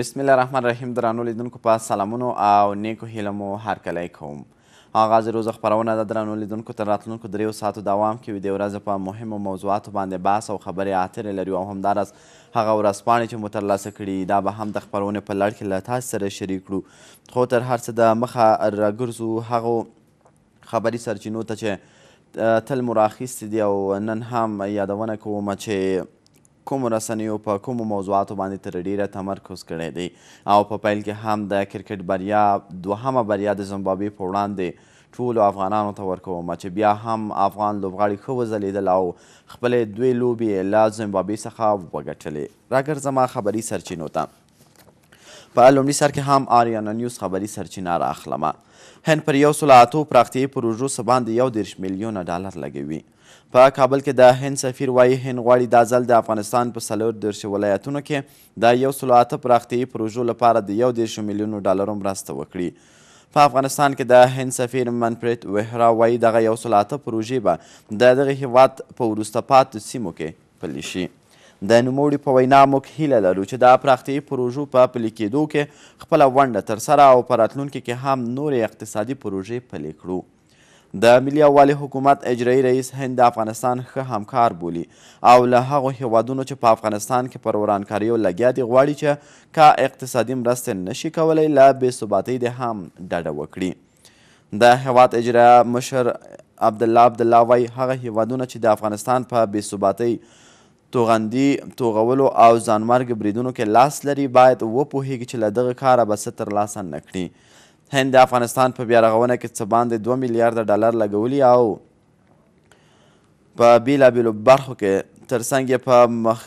بسم الله الرحمن الرحیم درانو لیدونکو په سلامونو او نیکو هیلمو هرکلی کوم آغاز روز خپرونه د درنو لیدونکو تر راتلونکو دریو ساعتو دوام کوي د ورځې په مهمو موضوعاتو باندې بحث او خبرې اترې لري او همداراز هغه ورځپاڼې چې مو ترلاسه کړي دا به هم د خپرونې په لړ کې له تاسو سره شریک کړو خو تر هر څه د مخه راګرځو هغو خبري سرچینو ته چې تل مو راخیستې دي او نن هم یادونه کوم چې کوم رسنیو په کومو موضوعاتو باندې تر ډیره تمرکز کړی دی او په پیل کې هم د کرکټ بریا دوهمه بریا د زمبابوې په وړاندې ټولو افغانانو ته ورکوم چې بیا هم افغان لوبغاړي ښه وځلیدل او خپلې دوې لوبې له زمبابوې څخه وګټلې راګرځم خبري سرچینو ته په لومړي سر کې هم آریانا نیوز خبري سرچینه رااخلمه هند پر یو سل اتو پراختیایي پروژو څه باندې یو دېرش میلیونه ډالر لګوي په کابل کې د هند سفیر وایي هند غواړي دا ځل د افغانستان په څلور دېرشو ولایتونو کې د یو سلو اته پراختیایي پروژو لپاره د یو دېرشو میلیونو ډالرو مرسته وکړي په افغانستان کې د هند سفیر منپریت وهرا وایي دغه یو سل اته پروژې به د دغه هیواد په وروسته پاتو سیمو کې پلي شي د نوموړي په وینا موږ هیله لرو چې دا پراختیایي پروژو په پلي کېدو کې خپله ونډه ترسره او په راتلونکي کې هم نورې اقتصادي پروژې پلي کړو د ملي یووالي حکومت اجرایی رئیس هند د افغانستان ښه همکار بولي او له هغو هیوادونو چې په افغانستان کې پر ورانکاریو لګیا دي غواړي چې که اقتصادي مرستې نشي کولی له بېثباتۍ د هم ډډه وکړي د هیواد اجرایه مشر عبدالله عبدالله وایي هغه هیوادونه چې د افغانستان په بېثباتۍ توغندي توغولو او ځانمرګ بریدونو کې لاس لري باید وپوهیږي چې له دغه کاره به څه ترلاسه نه کړي هند د افغانستان په بیا رغونه کې څه باندې دوه میلیارده ډالر لګولي او په بیلابیلو برخو کې ترڅنګ یې په مخ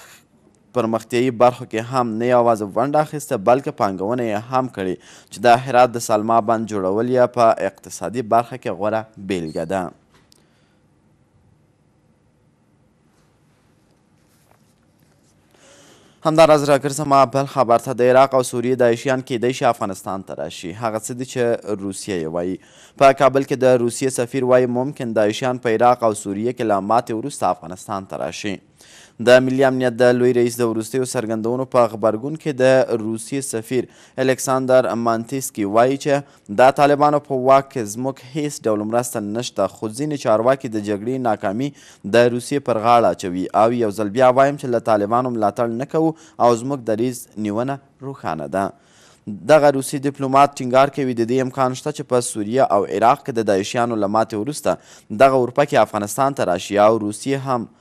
پرمختیایي برخو کې هم نه یوازې ونډه اخیسته بلکې پانګونه یې هم کړې چې د هرات د سلما بند جوړول یې په اقتصادي برخه کې غوره بیلګه ده همداراز راګرځما بل خبر ته د عراق او سوریې داعشیان کیدای شي افغانستان ته راشي هغه څه دي چې روسیه یې وایي په کابل کې د روسیې سفیر وایي ممکن داعشیان په عراق او سوریې کې له ماتې وروسته افغانستان ته راشي د ملي امنیت د لوی رئیس د وروستیو څرګندونو په غبرګون کې د روسیې سفیر الکساندر مانتیسکي وایي چې دا طالبانو په واک کې زموږ هیڅ ډول مرسته نشته خو ځینې چارواکي د جګړې ناکامي د روسیې پر غاړه اچوي او یو ځل بیا وایم چې له طالبانو ملاتړ نه کوو او زموږ دریز نیونه روښانه ده دغه روسی ډیپلوماټ ټینګار کوي د دې امکان شته چې په سوریه او عراق کې د داعشیانو له ماتې وروسته دغه اروپا کې افغانستان ته راشي او روسیې هم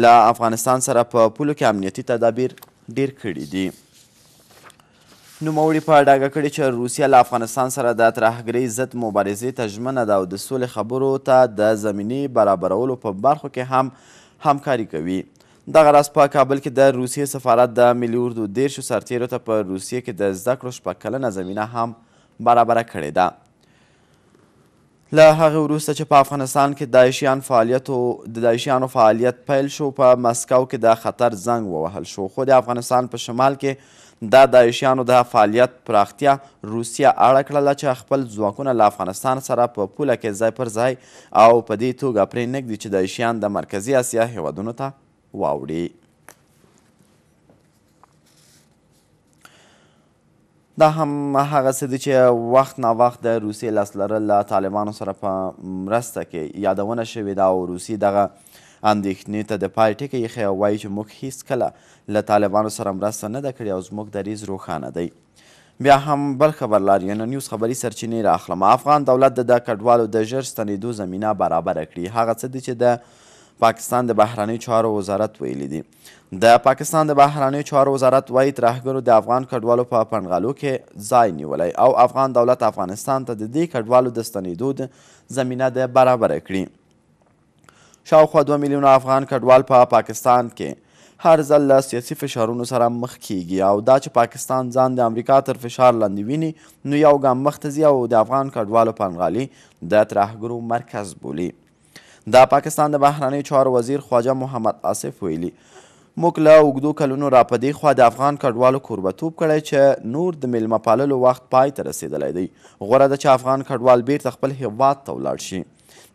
له افغانستان سره په پولو کې امنیتي تدابیر ډیر کړي دي نوموړي په ډاګه کړي چې روسیه له افغانستان سره د ترهګرۍ ضد مبارزې ته ژمنه ده او د سولې خبرو ته د زمینې برابرولو په برخو کې هم همکاري کوي دغه راز په کابل کې د روسیې سفارت د ملي اردو دیرشو سرتیرو ته په روسیې کې د زده کړو شپږ کلنه زمینه هم برابره کړې ده له هغه وروسته چې په افغانستان کې داعشیان فعالیت او د داعشیانو فعالیت پیل شو په مسکو کې دا خطر زنګ ووهل شو خو د افغانستان په شمال کې دا داعشیانو د فعالیت پراختیا روسیه اړه کړله چې خپل ځواکونه له افغانستان سره په پوله کې ځای پر ځای او په دې توګه پرې نږدي چې داعشیان د مرکزي اسیا هیوادونو ته واوړي دا هم هغه څه دي چې وخت نا وخت د روسیې لاس لرل له طالبانو سره په مرسته کې یادونه شوې ده او روسیې دغه اندېښنې ته د پای ټکی ایښی وایي چې موږ هیڅکله له طالبانو سره مرسته نه ده کړې او زموږ دریځ روښانه دی بیا هم بل خبرلار یعنی نیوز خبري سرچینې رااخلم افغان دولت د کډوالو د ژر ستنېدو زمینه برابره کړي هغه څه دي چې د پاکستان د بهرنیو چارو وزارت ویلی دی د پاکستان د بهرنیو چارو وزارت وایي ترهګرو د افغان کډوالو په پنغالو کې ځای نیولی او افغان دولت افغانستان ته د دې کډوالو د ستنېدو د زمینه د برابره کړي شاوخوا دوه میلیونه افغان کډوال په پا پاکستان کې هر ځل له سیاسي فشارونو سره مخ کیږي او دا چې پاکستان ځان د امریکا تر فشار لاندې ویني نو یو ګام مخته ځي او د افغان کډوالو پنغالي د ترهګرو مرکز بولي د پاکستان د بهرنیو چارو وزیر خواجه محمد آصف ویلي موږ له اوږدو کلونو راپدې خوا د افغان کډوالو کوربتوب کړی چې نور د میلمه پاللو وخت پای ته رسېدلی دی غوره ده چې افغان کډوال بیرته خپل هیواد ته ولاړ شي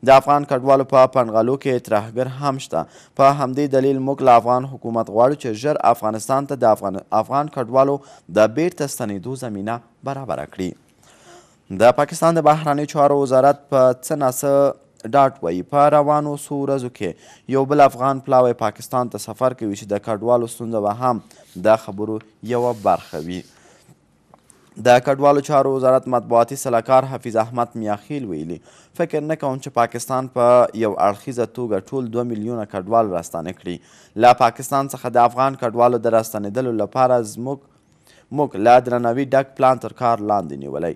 د افغان کډوالو په پنغالو کې ترهګر هم شته په همدې دلیل موږ له افغان حکومت غواړو چې ژر افغانستان ته د افغان افغان کډوالو د بیرته ستنېدو زمینه برابره کړي د پاکستان د بهراني چارو وزارت په څه ناسه ډاټ وایي په روانو څو ورځو کې یو بل افغان پلاوی پاکستان ته سفر کوي چې د کډوالو ستونزه به هم د خبرو یوه برخه وي د کډوالو چارو وزارت مطبوعاتي سلاکار حفیظ احمد میاخیل ویلي فکر نه کوم چې پاکستان په پا یو اړخیزه توګه ټول دوه میلیونه کډوال راستانه کړي له پاکستان څخه د افغان کډوالو د راستنېدلو لپاره زموږ موږ له درناوي ډک پلان تر کار لاندې نیولی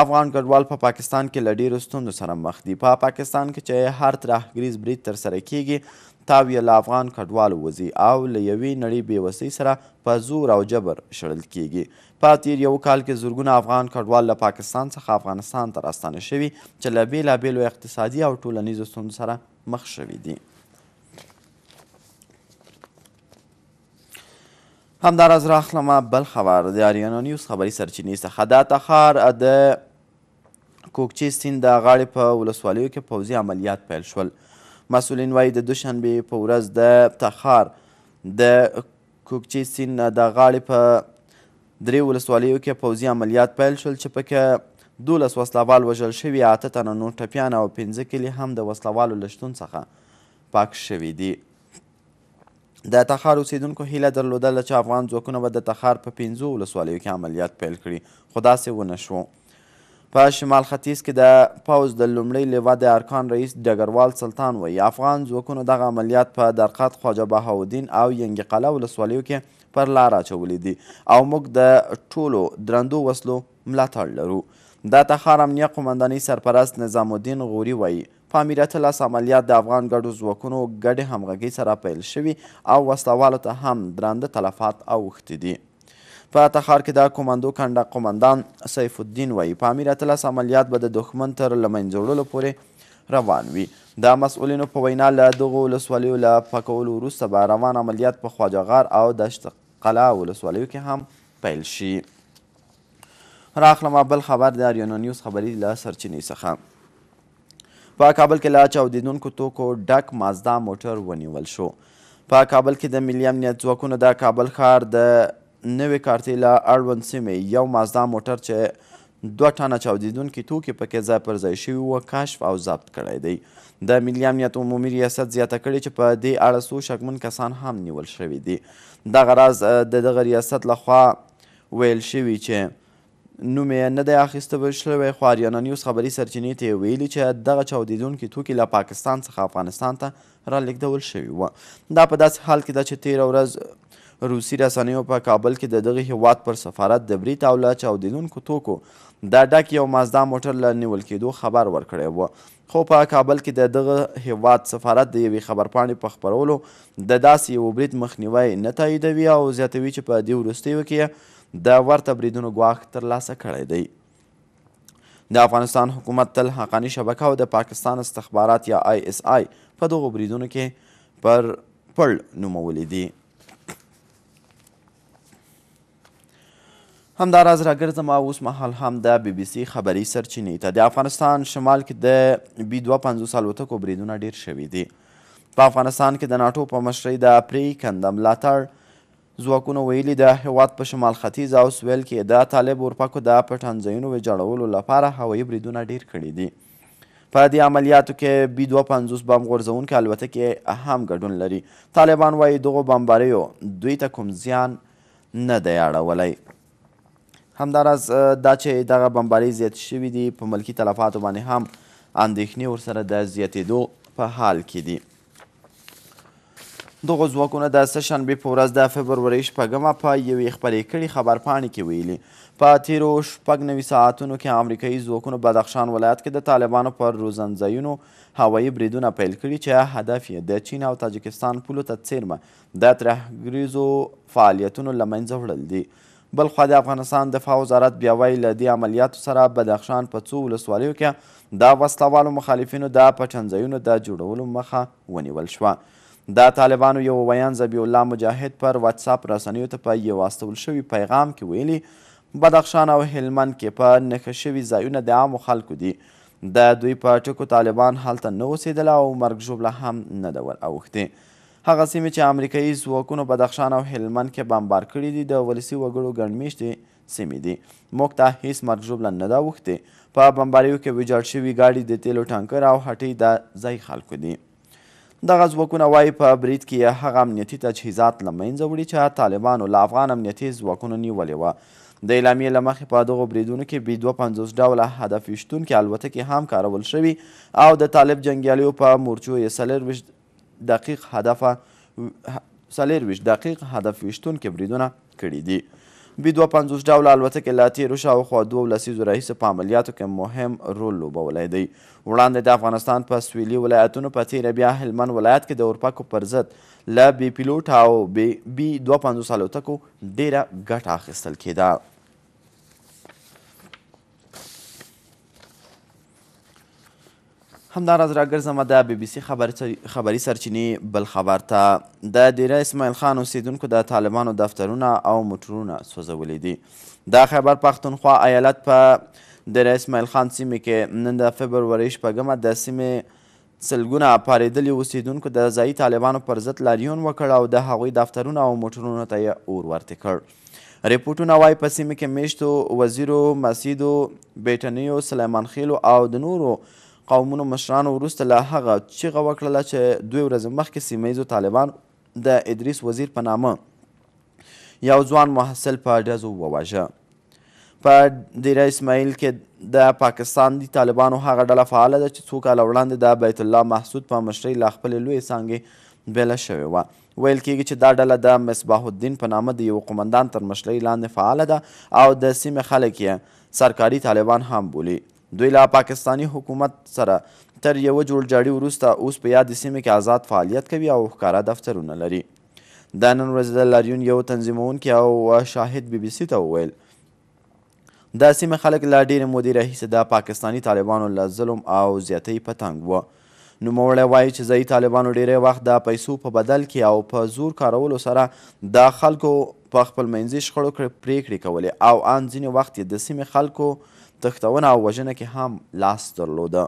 افغان کډوال په پا پاکستان کې له ډیرو ستونزو سره مخ دي په پا پاکستان کې چې هر ترهګریز برید ترسره کیږي تاو یې له افغان کډوالو وځي او له یوې نړۍ بېوسۍ سره په زور او جبر شړل کیږي په تیر یو کال کې زرګونه افغان کډوال له پاکستان څخه افغانستان ته راستانه شوي چې له بېلابېلو اقتصادي او ټولنیزو ستونزو سره مخ شوي دي همداراز راخلمه بل خبر د آریانا نیوز خبري سرچینې څخه دا تخار د کوکچې سیند د غاړې په ولسوالیو کې پوځي عملیات پیل شول مسؤلین وایي د دوشنبې په ورځ د تخار د کوکچې سیند د غاړې په درې ولسوالیو کې پوځي عملیات پیل شول چې پکې دولس وسلوال وژل شوي اته تنه نور ټپیان او پنځه کلي هم د وسلوالو له شتون څخه پاک شوي دي د تخار اوسیدونکو هیله درلودله چې افغان ځواکونه به د تخار په پنځو ولسوالیو کې عملیات پیل کړي خو داسې ونه شو په شمال ختیځ کې د پوځ د لومړۍ لیوا د ارکان رئیس ډګروال سلطان وایي افغان ځواکونو دغه عملیات په درقات خواجه بهاالدین او ینګي قلعه ولسوالیو کې پر لار اچولي دي او موږ د ټولو درندو وسلو ملاتړ لرو د تخار امنیه قمندانۍ سرپرست نظام الدین غوري وایي په امریت لاس عملیات د افغان ګډو ځواکونو ګډې همغږۍ سره پیل شوي او وسلوالو ته هم درانده تلفات اوښتي دي په تخار کې د کماندو کنډه قماندان سیف الدین وایي په امیر اتلس عملیات به د دښمن تر له منځه وړلو پورې روان وي د مسؤلینو په وینا له دغو ولسوالیو له پاکولو وروسته به روان عملیات په خواجهغار او دشت قلعه ولسوالیو کې هم پیل شي راخلم بل خبر د آریانا نیوز خبري له سرچینې څخه په کابل کې له چاودیدونکو توکو ډک مازدا موټر ونیول شو په کابل کې د ملي امنیت ځواکونو د کابل ښار د نوې کارتې له اړوند سیمې یو مازدا موټر چې دوه ټانه چاودیدونکي توکي پکې ځای پر ځای شوي وه کشف او ضبط کړی دی د ملي امنیت عمومي ریاست زیاته کړې چې په دې اړه څو شکمن کسان هم نیول شوي دي دغه راز د دغه ریاست لخوا ویل شوي چې نوم یې نه دی اخیسته شوی خو آریانا نیوز خبري سرچینې ته ویلي چې دغه چاودیدونکي توکي له پاکستان څخه افغانستان ته رالېږدول شوي وه دا په داسې حال کې ده چې تیره ورځ روسي رسنیو په کابل کې د دغه هیواد پر سفارت د برید او له چاودیدونکو توکو دا ډک یو مازدا موټر له نیول کېدو خبر ورکړی و خو په کابل کې د دغه هیواد سفارت د یوې خبرپاڼې په خپرولو د داسې یو برید مخنیوی نه تاییدوي او زیاتوي چې په دې وروستیو کې د ورته بریدونو ګواښ ترلاسه کړی دی د افغانستان حکومت تل حقاني شبکه او د پاکستان استخبارات یا آی اس آی په دغو بریدونو کې پر پړ نومولې دي همداراز راګرځم اوس مهال هم د بی بی سی خبري سرچینې ته د افغانستان شمال کې د بی دوه پنځوس الوتکو بریدونه ډیر شوي دي په افغانستان کې د ناټو په مشرۍ د پری کنده ملاتړ ځواکونو ویلي د هیواد په شمال ختیځ او سویل کې د طالب اورپکو د پټنځایونو ویجاړولو لپاره هوایي بریدونه ډیر کړي دي په دې عملیاتو کې بي دوه پنځوس بم غورځوونکې الوتکې هم ګډون لري طالبان وایي دغو بمباریو دوی ته کوم زیان نه دی اړولی همداراز دا چې دغه بمباري زیات شوي دي په ملکي تلفاتو باندې هم اندېښنې ورسره د زیاتېدو په حال کې دي دغه ځواکونه د سه شنبې په ورځ د فبرورۍ شپږمه په یوې خپرې کړې خبرپاڼې کې ویلي په تیرو شپږ نوي ساعتونو کې امریکایي ځواکونو بدخشان ولایت کې د طالبانو پر روزنځایونو هوایي بریدونه پیل کړي چې هدف یې د چین او تاجکستان پولو ته څیرمه د ترهګریزو فعالیتونو له منځه وړل دي بلخوا د افغانستان دفاع وزارت بیا وایي له دې عملیاتو سره بدخشان په څو ولسوالیو کې د وسلوالو مخالفینو د پټنځایونو د جوړولو مخه ونیول شوه د طالبانو یو ویان ذبیح الله مجاهد پر واتساپ رسنیو ته په یو استول شوي پیغام کې ویلي بدخشان او هلمند کې په نښه شوي ځایونه د عامو خلکو دي د دوی په ټکو طالبان هلته نه اوسېدل او مرګ ژوبله هم نه ده ور اوښتې هغه سیمې چې امریکایي ځواکونو بدخشان او هلمند کې بمبار کړي دي د ولسي وګړو ګڼمیشتې سیمې دي موږ ته هیڅ مرګ ژوبله نه ده اوښتې په بمباریو کې ویجاړ شوي ګاډي د تیلو ټانکر او هټۍ د ځای خلکو دي دغه ځواکونه وایي په برید کې یې هغه امنیتي تجهیزات له منځه وړي چې طالبانو له افغان امنیتي ځواکونو نیولې وه د اعلامیې له مخې په دغو بریدونو کې بي دوه پنځوس ډوله هدف ویشتونکې الوتکې هم کارول شوي او د طالب جنګیالیو په مورچو یې څلېرویشت دقیق هدفه څلېرویشت دقیق هدف ویشتونکې بریدونه کړي دي بي دوه پنځوس ډوله الوتکې له تېرو شاوخوا دوو لسیزو راهیسې په عملیاتو کې مهم رول لوبولی دی وړاندې د افغانستان په سویلي ولایتونو په تېره بیا هلمند ولایت کې د اورپکو پر ضد له بې پیلوټ او بې بي دوه پنځوس الوتکو ډېره ګټه اخیستل کېده همداراز راګرځمه د بی بی سي خبري سرچینې بل خبر ته د دیره اسماعیل خان اوسیدونکو د طالبانو دفترونه او موټرونه سوځولي دي د خیبر پښتونخوا ایالت په دیره اسماعیل خان سیمې کې نن د فبرورۍ شپږمه د سیمې سلګونه پارېدلي اوسیدونکو د ځایي طالبانو پر ضد لاریون وکړ او د هغوی دفترونه او موټرونو ته یې اور ورته کړ ریپورټونه وایي په سیمې کې میشتو وزیرو مسیدو بیټنیو سلیمان خیلو او د نورو قومونو مشرانو وروسته له هغه چیغه وکړله چې دوی ورځې مخکې سیمهیزو طالبان د ادریس وزیر په نامه یو ځوان محصل په ډزو وواژه په دیره اسماعیل کې د پاکستان د طالبانو هغه ډله فعاله ده چې څو کاله وړاندې د بیت الله محسود په مشرۍ له خپلې لویې څانګې بیله شوې وه ویل کېږي چې دا ډله د مصباح الدین په نامه د یو قمندان تر مشرۍ لاندې فعاله ده او د سیمې خلک یې سرکاري طالبان هم بولي دوی له پاکستانی حکومت سره تر یوه جوړجاړي وروسته اوس په یادې سیمه کې آزاد فعالیت کوي او ښکاره دفترونه لري دا نن ورځ د لاریون یو تنظیمونکی او شاهد بی بی سي ته وویل دا سیمه خلک لا ډېرې مودې راهیسې د پاکستانی طالبانو له ظلم او زیاتۍ په تنګ وه نوموړی وایي چې ځایي طالبانو ډېری وخت د پیسو په بدل کې او په زور کارولو سره د خلکو په خپل منځي شخړو پرېکړې کولې او آن ځینې وخت یې د سیمې خلکو تښتونه او وژنه کې هم لاس درلوده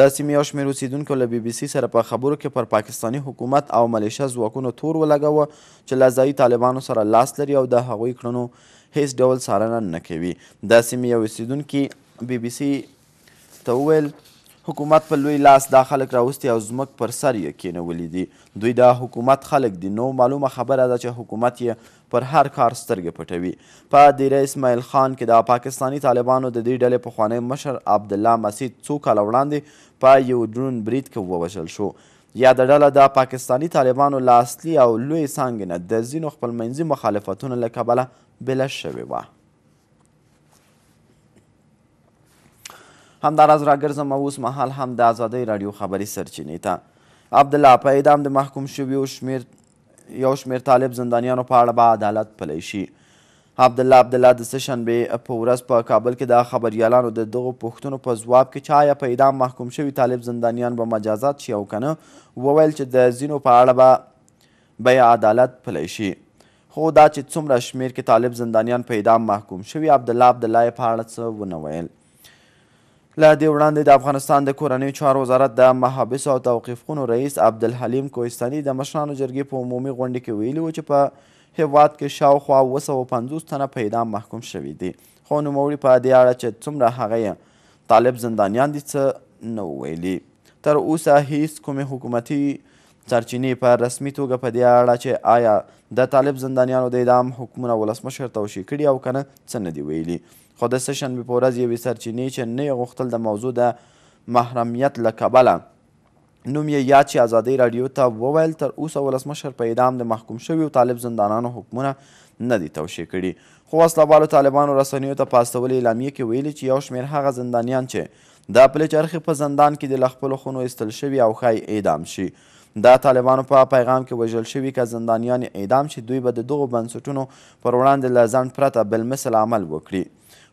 د سیمې یو شمېر اوسیدونکو له بی بی سي سره په خبرو کې پر پاکستانی حکومت او ملیشیا ځواکونو تور ولګوه چې له ځایي طالبانو سره لاس لري او د هغوی کړنو هیڅ ډول څارنه نه کوي د سیمې یو اوسیدونکي بی بی سي ته وویل حکومت په لوی لاس دا خلک راوستي او زمک پر سر یې کینولی دي دوی دا حکومت خلک دي نو معلومه خبره ده چې حکومت یې پر هر کار سترګې پټوي په دیره اسماعیل خان کې د پاکستانی طالبانو د دې ډلې پخوانی مشر عبدالله مسید څو کاله وړاندې په یو ډرون برید کې ووژل شو یاده ډله د پاکستانی طالبانو له اصلي او لویې څانګې نه د ځینو خپلمنځي مخالفتونو له کبله بله شوې وه همداراز راګرځم اوس مهال هم د ازادۍ راډیو خبري سرچینې ته عبدالله په اعدام د محکوم شویو شمیر یو شمیر طالب زندانیانو په اړه به عدالت پلی شي عبدالله عبدالله د سه شنبې په ورځ په کابل کې د خبریالانو د دغو پوښتنو په ځواب کې چې آیا په اعدام محکوم شوي طالب زندانیان به مجازات شي او که نه وویل چې د ځینو په اړه به به عدالت پلی شي خو دا چې څومره شمیر کې طالب زندانیان په اعدام محکوم شوي عبدالله عبدالله یې په اړه څه ونه ویل له دې وړاندې د افغانستان د کورنیو چارو وزارت د محابسو او توقیفخونو رئیس عبدالحلیم کوهستاني د مشرانو جرګې په عمومي غونډه کې ویلي و چې په هیواد کې شاوخوا اوه سوه پنځوس تنه په اعدام محکوم شوي دي خو نوموړي په دې اړه چې څومره هغه طالب زندانیان دي څه نه ویلي تر اوسه هیڅ کومې حکومتي سرچینې په رسمي توګه په دې اړه چې آیا د طالب زندانیانو د اعدام حکمونه ولسمشر توشیح کړي او که نه څه نه دي ویلي خو د سه شنبې په ورځ یوې سرچینې چې نه یې غوښتل د موضوع د محرمیت له کبله نوم یې یاد چې ازادۍ راډیو ته وویل تر اوسه ولسمشر په اعدام د محکوم شویو طالب زندانانو حکمونه نه دي توشیح کړي خو وسله والو طالبانو رسنیو ته په استولې اعلامیې کې ویلي چې یو شمېر هغه زندانیان چې د پلې چرخې په زندان کې د له خپلو خونو ایستل شوي او ښایي اعدام شي دا طالبانو په پیغام کې وژل شوي که زندانیان اعدام شي دوی به د دغو بنسټونو پر وړاندې له ځنډ پرته بالمثل عمل وکړي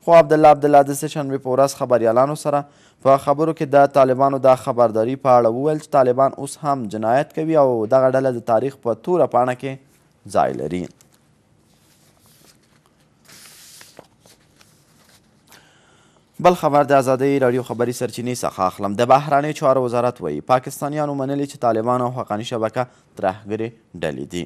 خو عبدالله عبدالله د سه شنبې په ورځ خبریالانو سره په خبرو کې د طالبانو دا خبرداري په اړه وویل چې طالبان اوس هم جنایت کوي او دغه ډله د تاریخ په توره پاڼه کې ځای لري بل خبر د ازادۍ راډیو خبري سرچینې څخه اخلم د بهرنیو چارو وزارت وایي پاکستانیانو منلي چې طالبان او حقاني شبکه ترهګرې ډلې دي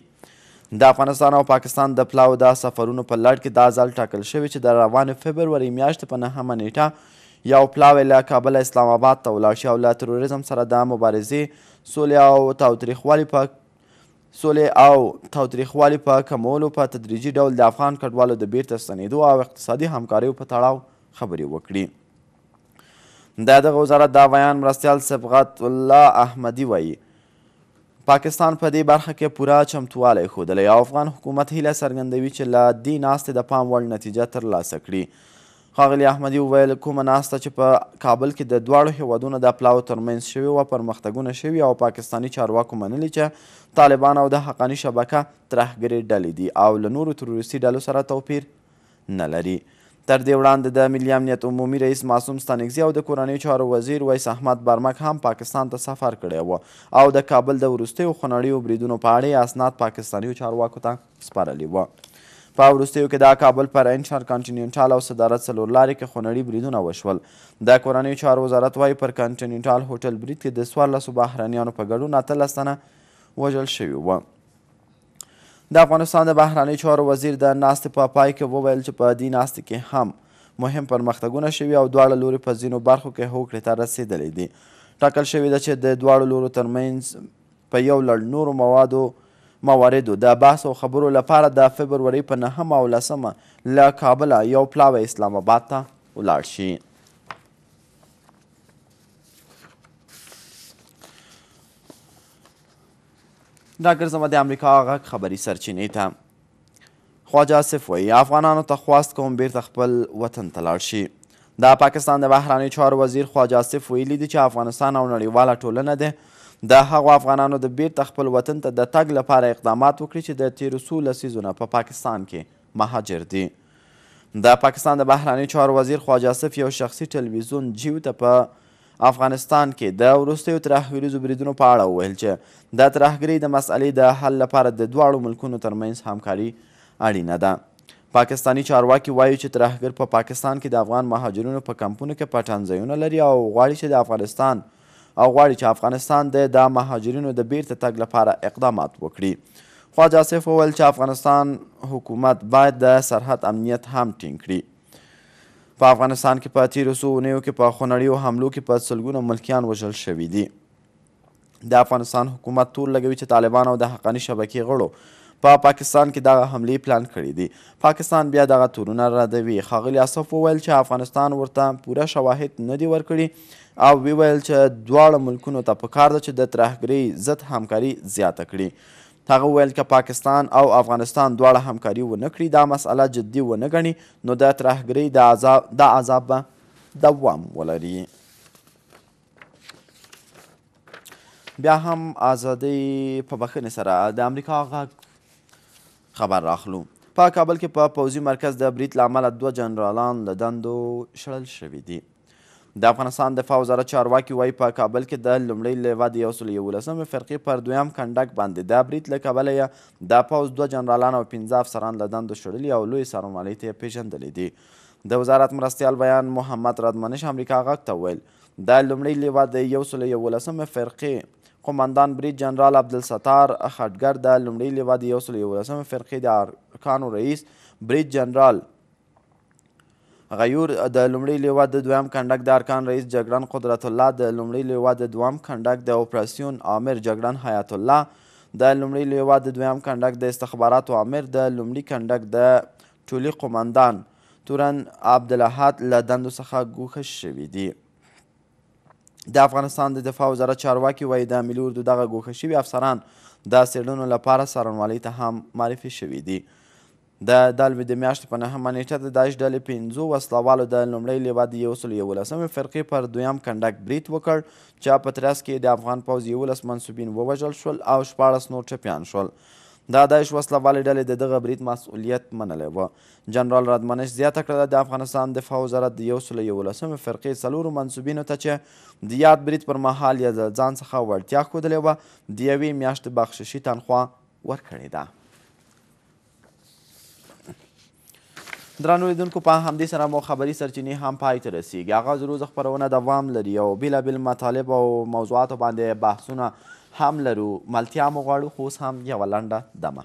د افغانستان او پاکستان د پلاو دا سفرونو په لړ کې دا ځل ټاکل شوی چې د روانې فبرورۍ میاشتې په نهمه نیټه یو پلاو له کابل اسلام آباد ته ولاړ شي او له تروریزم سره د مبارزې سولې او تاوتریخوالي په سولې او تاوتریخوالي په کمولو په تدریجي ډول د افغان کډوالو د بیرته ستنېدو او اقتصادي همکاریو په تړاو خبرې وکړي د دغه وزارت د ویان مرستیال صبغت الله احمدي وایي پاکستان په دې برخه کې پوره چمتووالی ښودلی او افغان حکومت هیله څرګندوي چې له دې ناستې د پام وړ نتیجه ترلاسه کړي ښاغلي احمدي وویل کومه ناسته چې په کابل کې د دواړو هیوادونو د پلاو ترمنځ شوې وه پرمختګونه شوي او پاکستاني چارواکو منلي چې طالبان او د حقاني شبکه ترهګرې ډلې دي او له نورو تروریستي ډلو سره توپیر نه لري تر دې وړاندې د ملي امنیت عمومي رئیس معصوم ستانکزي او د کورنیو چارو وزیر ویس احمد برمک هم پاکستان ته سفر کړی و او د کابل د وروستیو خونړیو بریدونو په اړه اسناد پاکستانیو چارواکو ته سپارلی و په وروستیو کې دا کابل پر انشار کانټینینټال او صدارت څلورلارې کې خونړي بریدونه وشول د کورنیو چارو وزارت وایي پر کانټینینټال هوټل برید کې د څوارلسو بهرنیانو په ګډون اتلس تنه وژل شوي وه د افغانستان د بهرنی چارو وزیر د ناستې په پا پای کې وویل چې په دې ناستې کې هم مهم پرمختګونه شوي او دواړه لوري په ځینو برخو کې هوکړې ته رسېدلی دي ټاکل شوې ده چې د دواړو لورو ترمنځ په یو لړ نورو موادو مواردو د بحث او خبرو لپاره د فبرورۍ په نهمه او لسمه له کابله یو پلاوی اسلام آباد ته ولاړ شي راګرځمه د امریکا غږ خبري سرچینې ته خواجه آصف وایي افغانانو ته خواست کوم بیرته خپل وطن ته لاړ شي د پاکستان د بهرانیو چارو وزیر خواجه آصف ویلي دي چې افغانستان او نړیواله ټولنه ده د هغو افغانانو د بیرته خپل وطن ته د تګ لپاره اقدامات وکړي چې د تیرو څو لسیزو نه په پا پاکستان کې مهاجر دي د پاکستان د بهرانیو چارو وزیر خواجه آصف یو شخصي ټلویزیون جیو ته په افغانستان کې د وروستیو ترهګریزو بریدونو په اړه وویل چې د ترهګرۍ د مسئلې د حل لپاره د دواړو ملکونو ترمنځ همکاري اړینه ده پاکستانی چارواکي وایي چې ترهګر په پا پاکستان کې د افغان مهاجرینو په کمپونو کې پټان ځایونه لري او غواړي چې د افغانستان او غواړي چې افغانستان د دا مهاجرینو د بیرته تګ لپاره اقدامات وکړي خواجه آصف وویل چې افغانستان حکومت باید د سرحد امنیت هم ټینګ کړي په افغانستان کې په تیرو څو اونیو کې په خونړیو حملو کې په سلګونه ملکیان وژل شوي دي د افغانستان حکومت تور لګوي چې طالبان او د حقاني شبکې غړو په پا پاکستان کې دغه حملې پلان کړي دي پاکستان بیا دغه تورونه ردوي خاغلی اسف وویل چې افغانستان ورته پوره شواهد نه دي ورکړي او وی ویل چې دواړه ملکونو ته پکار ده چې د ترهګرۍ ضد همکاري زیاته کړي هغه وویل که پاکستان او افغانستان دواړه همکاري ونه کړي دا مسئله جدي ونه ګڼي نو د ترهګرۍ دا عذاب, دا عذاب به دوام ولري بیا هم ازادۍ په بخښنې سره د امریکا غږ خبر راخلو په کابل کې په پوځي مرکز د برید له امله دوه جنرالان له دندو شړل شوي دي د افغانستان دفاع وزارت چارواکي وایي په کابل کې د لومړۍ لیوه د یو سل یولسمې فرقې پر دویم کنډک باندې د برید له کبله یې د پوځ دوه جنرالان او پنځه افسران له دندو شړلي او لوی سرمالۍ ته یې پیژندلی دي د وزارت مرستیال بیان محمد رادمنش امریکا غږ ته وویل د لومړۍ لیوه د یو سل یولسمې فرقې قماندان برید جنرال عبدالستار خټګر د لومړۍ لیوه د یو سل یولسمې فرقې د ارکانو رئیس برید جنرال غیور د لومړي لیوا د دویم کنډک د ارکان رئیس جګړن قدرت الله د لومړي لیوا د دویم کنډک د اپراسیون عامر جګړن حیات الله د لومړي لیوا د دویم کنډک د استخباراتو عامر د لومړي کنډک د ټولي قومندان تورن عبدالحات له دندو څخه ګوښه شوي دي د افغانستان د دفاع وزارت چارواکي وایي د ملي اردو دغه ګوښه شوي افسران د څېړنو لپاره څارنوالۍ ته هم معرفي شوي دي د دالویدې میاشتې په نهمه نېټه د داعش ډلې پنځو وسلوالو د لومړۍ لواء د یو سل یولسمې فرقې پر دویم کنډک برید وکړ چې په ترڅ کې د افغان پوځ یولس منصوبین ووژل شول او شپاړس نور ټپیان شول دا داعش وسلوالې ډلې د دغه برید مسؤلیت منلی و جنرال رادمنش زیاته کړه د افغانستان دفاع وزارت د یو سل یولسمې فرقې څلورو منصوبینو ته چې د یاد برید پر مهال یې د ځان څخه وړتیا ښودلې وه د یوې میاشتې بخششي تنخوا ورکړې ده درنو لیدونکو په همدې سره مو خبري سرچینې هم پای ته رسیږي آغاز روز خپرونه دوام لري او بېلابېل مطالب او موضوعاتو باندې بحثونه هم لرو ملتیا مو غواړو خو اوس هم یوه لنډه دمه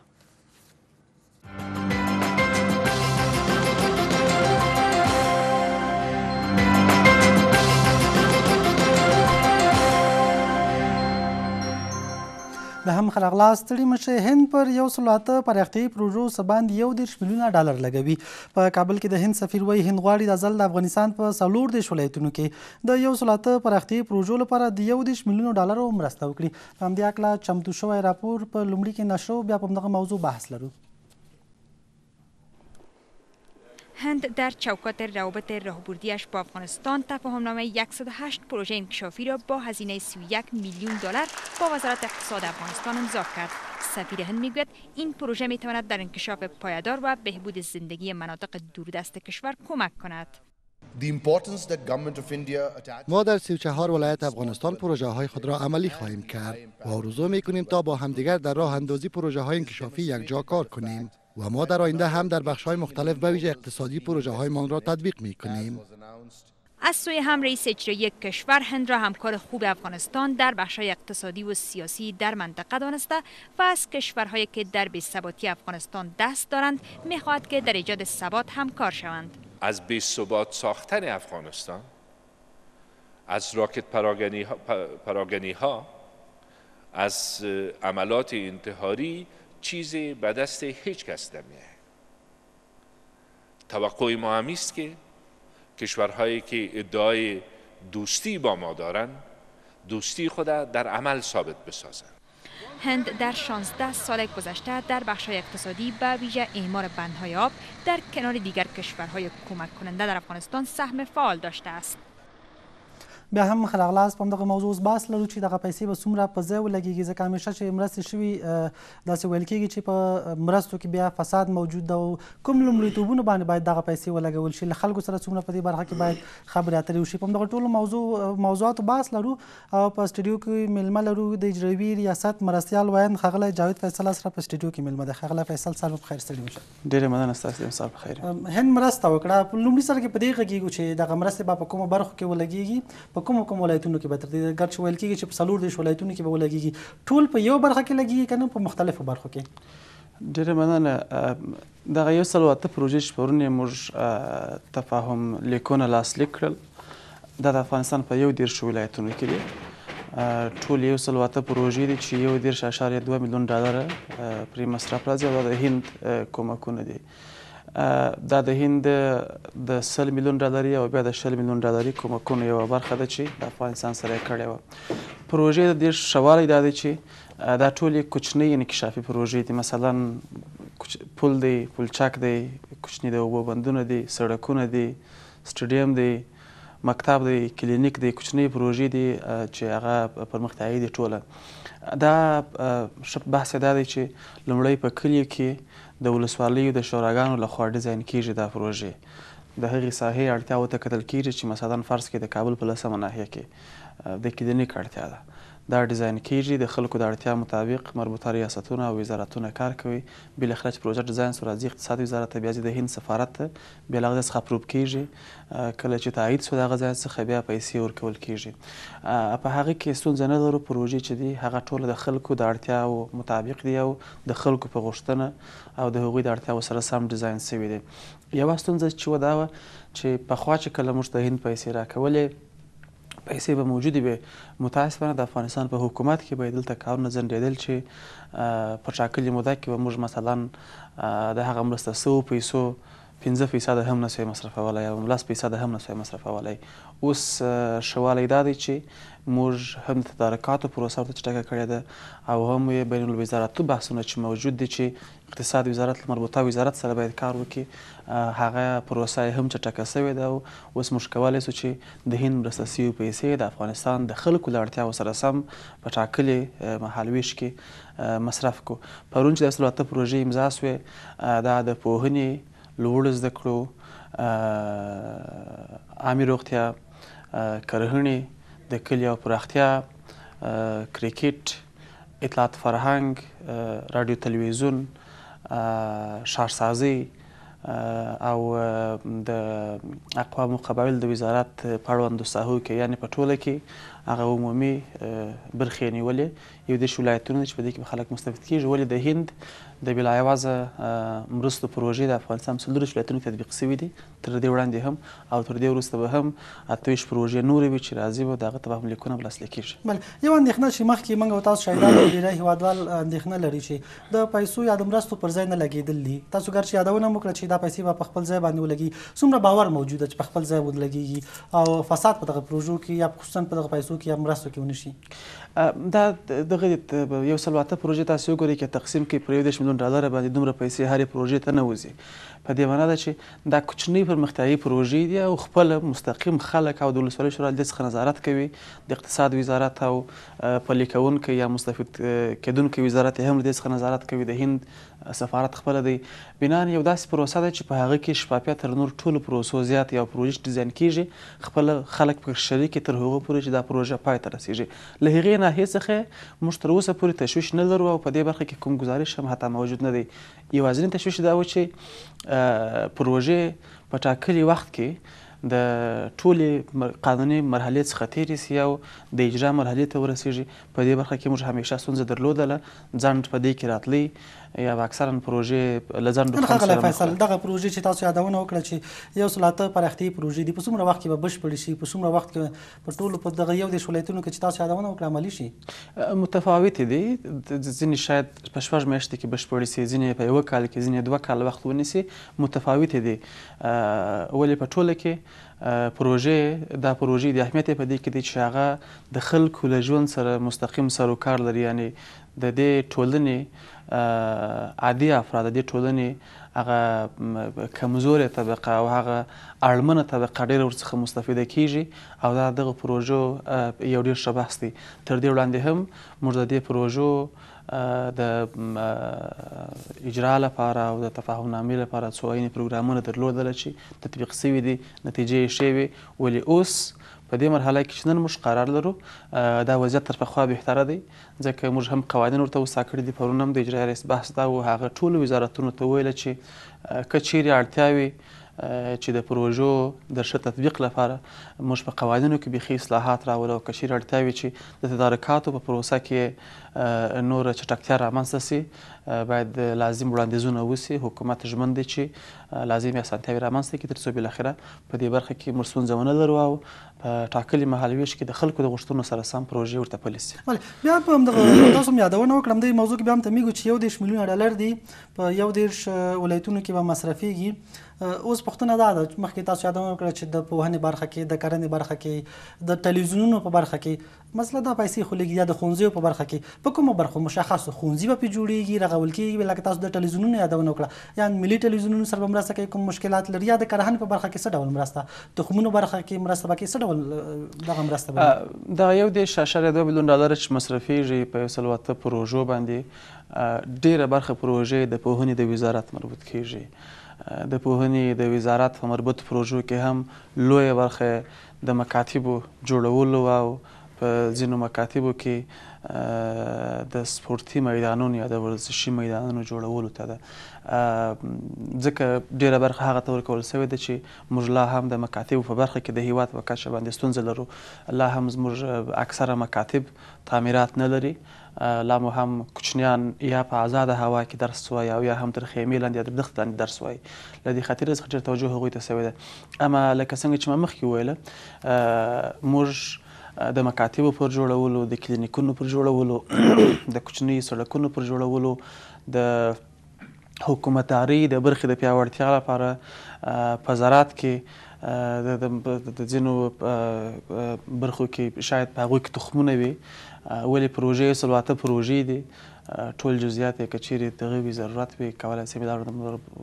د هم خلغلاس تړي مشه هند پر یو سلاته پراختي پروژو سباند یو دیرش میلیونه ډالر لګوي په کابل کې د هند سفیر وای هند غواړي د ځل د افغانستان په سلور دیش ولایتونو کې د یو سلاته پراختي پروژو لپاره د یو دیرش میلیونه ډالر مرسته وکړي په همدې اړه چمتو شوی راپور په لومړي کې نشو بیا په دغه موضوع بحث لرو هند در چوکات روابط راهبردیش با افغانستان تفاهمنامه 108 پروژه انکشافی را با هزینه 31 میلیون دلار با وزارت اقتصاد افغانستان امضا کرد. سفیر هند میگوید این پروژه میتواند در انکشاف پایدار و بهبود زندگی مناطق دوردست کشور کمک کند. ما در 34 ولایت افغانستان پروژه های خود را عملی خواهیم کرد و آرزو می کنیم تا با همدیگر در راه اندازی پروژه های انکشافی یکجا کار کنیم و ما در آینده هم در بخش های مختلف به ویژه اقتصادی پروژه های را تطبیق می کنیم. از سوی هم رئیس اجرایی کشور هند را همکار خوب افغانستان در بخش های اقتصادی و سیاسی در منطقه دانسته و از کشورهایی که در بیثباتی افغانستان دست دارند می خواهد که در ایجاد ثبات همکار شوند از بیثبات ساختن افغانستان از راکت پراگنی ها, ها، از عملات انتحاری چیزی به دست هیچ کس نمیه توقع ما است که کشورهایی که ادعای دوستی با ما دارند دوستی خود در عمل ثابت بسازند هند در 16 سال گذشته در های اقتصادی به ویژه اعمار بندهای آب در کنار دیگر کشورهای کمک کننده در افغانستان سهم فعال داشته است. بیا هم خلک لاس په دغه موضوع باس لرو چې دغه پیسې به څومره په ځای ولګیږي ځکه همیشه چې مرستې شوي داسې ویل کېږي چې په مرستو کې بیا فساد موجود ده او کوم لومړیتوبونه باندې باید دغه پیسې ولګول شي له خلکو سره څومره په دې برخه کې باید خبرې اترې وشي په دغه ټولو موضوع موضوعاتو باس لرو او په سټډیو کې میلمه لرو د اجرایي ریاست مرستیال وایند خغله جاوید فیصل سره په سټډیو کې میلمه ده خغله فیصل صاحب خیر ستړي شه ډېر مننه ستاسو صاحب خیر هند مرسته وکړه لومړي سره کې په دې غږیږو چې دغه مرسته په کومه برخه کې ولګیږي په کوم کوم ولایتونو کې به تر دې ګرځ ویل کېږي چې په سلور دیش ولایتونو کې به ولګيږي ټول په یو برخه کې لګيږي کنه په مختلفو برخو کې ډیره مننه دغه یو سل واته پروژې شپورنې موږ تفاهم لیکونه لاسلیک کړل دا د افغانستان په یو دیر شو ولایتونو کې دي ټول یو سل واته پروژې دي چې یو دیر شاشار 2 میلیون ډالر پرې مصرف راځي او د هند کومکونه دي دا د هند د سل میلیون ډالري او بیا د شل میلیون ډالري کومکونو یوه برخه ده چې د افغانستان سره یې کړې وه پروژې د دې ښه دا دی چې دا ټولې کوچنۍ انکشافي پروژې دي مثلا پل دی پلچک دی کوچني د اوبو بندونه دي سړکونه دي سټډیم دی مکتب دی کلینیک دی کوچنۍ پروژې دي چې هغه پرمختیایي دي ټوله دا ښه بحث دا دی چې لومړی په کلیو کې د ولسوالیو د شوراګانو لخوا ډیزاین کیږي دا پروژې د هغې ساحې اړتیاو ته کتل کیږي چې مثلا فرض کې د کابل په لسمه ناحیه کې د کلینیک اړتیا ده دا ډیزاین کیږي د خلکو د اړتیا مطابق مربوطه ریاستونه او وزارتونه کار کوي بل اخراج پروژه ډیزاین سورازي اقتصاد وزارت بیا د هند سفارت بل هغه څخه پروب کیږي کله چې تایید شو دا غزا څخه بیا پیسې ورکول کیږي په هغه کې ستونزې نه لرو پروژې چې دي هغه ټول د خلکو د اړتیا مطابق دي او د خلکو په غوښتنه او د هغوی د اړتیاو سره سم ډیزاین سوي دی یوه ستونزه چې وه دا وه چې پخوا چې کله موږ د هند پیسې راکولې پیسې به موجودې وي متاسفانه د افغانستان په حکومت کې به دلته کارونه ځنډېدل چې په ټاکلې موده کې به موږ مثلا د هغه مرسته سوو پیسو 15 فیصد هم نسوی مصرفولای او لس فیصد هم نسوی مصرفولای اوس شوالی دا دی چې موږ هم د تدارکاتو پروسه ورته چټکه کړې ده او هم یې بین الوزارتي بحثونه چې موجود دي چې اقتصاد وزارت مربوطه وزارت سره باید کار وکړي هغه پروسه هم چټکه سوې ده او اوس موږ کولی سو چې د هند مرستسي پیسې د افغانستان د خلکو له اړتیاو سره سم په ټاکلې مهالویش کې مصرف کو پرون چې د اصلاحاتو پروژې امضا سوې دا د پوهنې لوړ زده کړو عامي روغتیا کرهڼې د کلي او پراختیا کرکټ اطلاعات فرهنګ رادیو تلویزیون شارسازي او د اقوام قبایل د وزارت پړوندو ساحو کې یعنی په ټوله کې هغه عمومي برخې نیولې یو دېرش ولایتونه چې په دې کې خلک مستفید کیږي ولې د هند د بلایوازه مرستو پروژې د افغانستان څلور شلاتونو تطبیق شوې دي تر دې وړاندې هم او تر دې وروسته به هم اتویش پروژې نورې وي چې راځي به دغه تبهم لیکونه بل اصلي کیږي بل یو اندېښنه چې مخکې موږ او تاسو شاهدان ډېر هوادوال اندېښنه لري چې د پیسو یا د مرستو پر ځای نه لګېدل دي تاسو ګر چې یادونه مو کړ چې دا پیسې به په خپل ځای باندې ولګي څومره باور موجوده چې په خپل ځای ولګي او فساد په دغه پروژو کې یا خصوصا په دغه پیسو کې یا مرستو کې ونشي دا دغه یو سل واته پروژې تاسو وګورئ کې تقسیم کې پر یو دېرش میلیون ډالره باندې دومره پیسې هرې پروژې ته نه وځي په دې معنا ده چې دا کوچنۍ پرمختیایي پروژې دي او خپل مستقیم خلک او د ولسوالۍ شورا دې څخه نظارت کوي د اقتصاد وزارت او پلي کوونکی یا مستفید کېدونکی وزارت هم دې څخه نظارت کوي د هند سفارت خپل دی بنان یو داسې پروسه ده چې په هغه کې شفافیت تر نور ټولو پروسو زیات یا پروژې ډیزاین کیږي خپل خلک په شریک تر هغه پورې چې دا پروژه پای ته رسیږي له هغې ناحیې څخه موږ تر اوسه پورې تشویش نه لرو او په دې برخه کې کوم ګزارش هم حتی موجود نه دی یوازینی تشویش دا و چې پروژې په ټاکلي وخت کې د ټولې قانوني مرحلې څخه تیرې سي او د اجرا مرحلې ته ورسیږي په دې برخه کې موږ همیشه ستونزه درلودله ځنډ په دې کې راتلی یا اکثرا پروژې لزن د خپل فیصل دغه پروژې چې تاسو یادونه وکړه چې یو سلاته پرختي پروژې دي په څومره وخت کې به بشپړ شي په څومره وخت کې په ټولو په دغه یو د شولایتونو کې چې تاسو یادونه وکړه عملی شي متفاوت دي ځینې شاید په شپږ میاشتې کې بشپړ شي ځینې په یو کال کې ځینې دوه کال وخت ونیسي متفاوت دي ولې په ټوله کې پروژې دا پروژې د اهمیت په دې کې دي چې هغه د خلکو له ژوند سره مستقیم سروکار لري یعنی د دې ټولنې عادي افراد د ټولنې هغه کمزورې طبقه او هغه اړمنه طبقه ډېره ورڅخه مستفیده کیږي او دا دغه پروژو یو ډېر ښه بحث دی تر دې وړاندې هم موږ د دې پروژو د اجرا لپاره او د تفاهم نامې لپاره څو عیني پروګرامونه درلودل چې تطبیق سوي دي نتیجې یې ښې وي ولې اوس په دې مرحله کې چې نن موږ قرار لرو دا وضعیت تر پخوا بهتره دی ځکه موږ هم قوانین ورته وسا کړي دي پرون هم د اجرایه رئیس بحث دا و هغه ټولو وزارتونو ته ویله چې که چیرې اړتیا وي چې د پروژو د ښه تطبیق لپاره موږ په قوانینو کې بیخي اصلاحات راولو او کشیر اړتیا وي چې د تدارکاتو په پروسه کې نور چټکتیا رامنځته سي باید لازم وړاندیزونه وسی حکومت ژمن دی چې لازم اسانتیاوي رامنځته کړي ترڅو بالاخره په دې برخه کې موږ ستونزه ونه لرو او په ټاکلي مهال ویش کې د خلکو د غوښتنو سره سم پروژې ورته پلي سي بیا په همدغه تاسو هم یادونه وکړم د موضوع کې بیا هم ته میګو چې یو دېرش میلیونه ډالر دی په یو دېرش ولایتونو کې به مصرفیږي اوس پښتنه دا ده مخکې تاسو یادونه وکړه چې د پوهنې برخه کې د کرنې برخه کې د ټلویزیونونو په برخه کې مسله دا پیسې خو لګیا د خونځیو په برخه کې په کومه برخه مشخص خونځي به پی جوړیږي رغه راول کیږي لکه تاسو د ټلویزیونونو یادونه وکړه یعنی ملي ټلویزیونونو سره مرسته کوي کوم مشکلات لري یا د کرهن په برخه کې څه ډول مرسته تخمونو برخه کې مرسته باکې څه ډول دغه مرسته دا یو د شاشره 2 بلون ډالر چې مصرفيږي په سلوات پروژو باندې ډیره برخه پروژې د پوهنې د وزارت مربوط کیږي د پوهنې د وزارت په مربوط پروژو کې هم لویه برخه د مکاتبو جوړولو او په ځینو مکاتبو کې د سپورتي میدانونو یا د ورزشي میدانونو جوړولو ته ده ځکه ډیره برخه هغه ته ورکول سوې ده چې موږ لا هم د مکاتبو په برخه کې د هیواد په کچه باندې ستونزه لرو لا هم زموږ اکثره مکاتب تعمیرات نه لري لا مو هم کوچنیان یا په آزاده هوا کې درس وای او یا هم تر خیمې لاندې یا د بدخت لاندې درس وای له دې خاطره څخه ډېر توجه هغوی ته سوې ده اما لکه څنګه چې ما مخکې وویله موږ د مکاتبو پر جوړولو د کلینیکونو پر جوړولو د کوچنیو سړکونو پر جوړولو د حکومتداري د برخې د پیاوړتیا لپاره په زراعت کې د ځینو برخو کې شاید په هغوی کې تخمونه وي ولې پروژې سلواته پروژې دي ټول جزئیات یې کچېرې د غوي ضرورت وي کولای شي دا د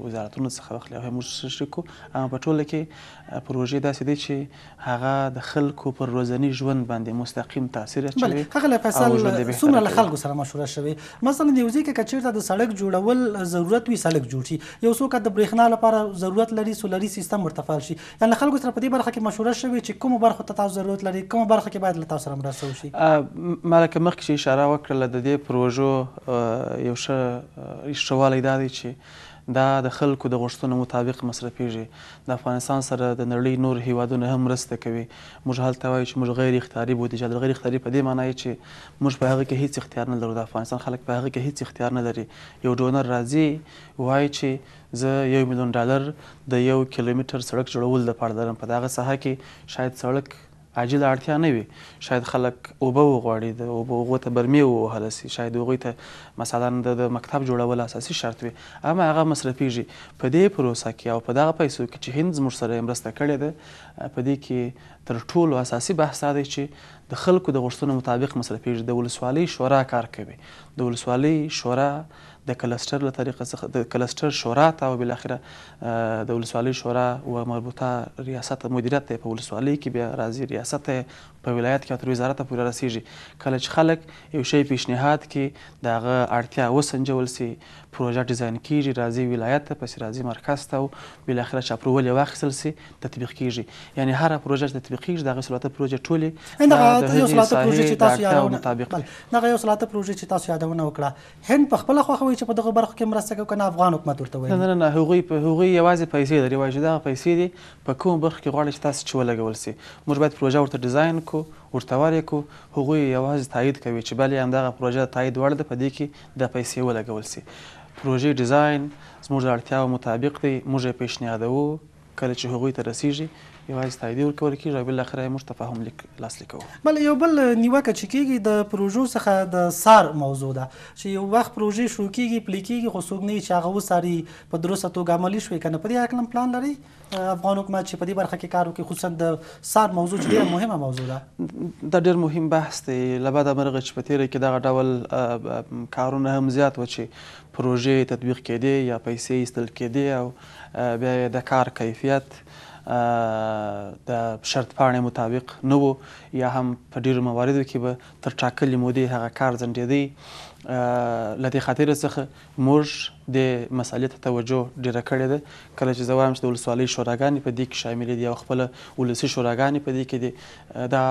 وزارتونو څخه واخلي او موږ شکو په ټوله کې پروژې داسې دي چې هغه د خلکو پر روزنی ژوند باندې مستقیم تاثیر اچوي هغه له فیصل څومره له خلکو سره مشوره شوي مثلا د یو ځای کې کچېرې د سړک جوړول ضرورت وي سړک جوړ شي یو څوک د برېښنا لپاره ضرورت لري سولري سیستم مرتفعال شي یعنی خلکو سره په دې برخه کې مشوره شوي چې کوم برخه ته تاسو ضرورت لري کوم برخه کې باید له تاسو سره مرسته وشي مالک مخکې اشاره وکړه د دې پروژو یو ښه شوالی دا دی چې دا د خلکو د غوښتنو مطابق مصرفیږي د افغانستان سره د نړۍ نور هیوادونه هم مرسته کوي موږ هلته وایو چې موږ غیر اختیاري بودیجه د غیر اختیاري په دې معنی چې موږ په هغه کې هیڅ اختیار نه لرو د افغانستان خلک په هغه کې هیڅ اختیار نه لري یو ډونر راځي وایي چې زه یو میلیون ډالر د یو کیلومتر سړک جوړول لپاره لرم په دغه ساحه کې شاید سړک عاجل اړتیا نه وي شاید خلک اوبه وغواړي د اوبه هغو ته برمې ووهله سي شاید هغوی ته مثلا د مکتب جوړول اساسي شرط وي اما هغه مصرفیږي په دې پروسه کې او په دغه پیسو کې چې هند زموږ سره مرسته کړې ده په دې کې تر ټولو اساسي بحث دا دی چې د خلکو د غوښتنو مطابق مصرفیږي د ولسوالۍ شورا کار کوي د ولسوالۍ شورا د کلستر له طریقه څخه د کلستر شورا ته او بل اخره د ولسوالۍ شورا او مربوطه ریاست مدیریت په ولسوالۍ کې بیا راځي ریاست په ولایت کې تر وزارت پورې رسیږي کله چې خلک یو شی پیشنهاد کړي د هغه اړتیا وسنجول سي پروژه ډیزاین کیږي راځي ولایت ته پسې راځي مرکز ته او بالاخره چې اپروول یې واخیستل سي تطبیق کیږي یعنې هره پروژه چې تطبیق کیږي د هغې سلاته پروژې ټولې دغه یو سلاته پروژې چې تاسو یادونه دغه یو سلاته پروژې چې تاسو یادونه وکړه هند په خپله خوښه وایي چې په دغه برخو کې مرسته کوي که نه افغان حکومت ورته وایي نه نه نه هغوی هغوی یوازې پیسې لري وایي چې دغه پیسې دي په کوم برخه کې غواړي چې تاسو چې ولګول سي موږ باید پروژه ورته ډیزاین کړو کو ورتوار کو هغوی یوازې تایید کوي چې بلې همدغه پروژه تایید وړ ده په دې کې د پیسې ولګول سي پروژې ډیزاین زموږ د اړتیاو مطابق دی موږ یې پیشنهادوو کله چې هغوی ته رسیږي یوازې تایید ورکول کېږي او بالاخره موږ تفاهم لیک لاسلیک کوو بله یو بل نیوکه چې کېږي د پروژو څخه د سار موضوع ده چې یو وخت پروژې شروع کېږي پلي کېږي خو څوک نه چې هغه وساري په درسته توګه عملي شوي که نه په دې هکله پلان لري افغان حکومت چې په دې برخه کې کار وکړي خصوصا د سار موضوع چې ډېره مهمه موضوع ده دا ډېر مهم بحث دی له بده مرغه چې په تېره کې دغه ډول کارونه هم زیات و چې پروژې تطبیق کېدې یا پیسې ایستل کېدې او بیا د کار کیفیت د شرط پاڼې مطابق نه وو یا هم په ډیرو مواردو کې به تر ټاکلې مودې هغه کار ځنډېدی لدې خاطر څخه موږ د مسالې ته توجه ډیره کړې ده کله چې زه وایم چې د ولسوالۍ شوراګانې په دې کې شاملې دي او خپله ولسي شوراګانې په دې کې دي دا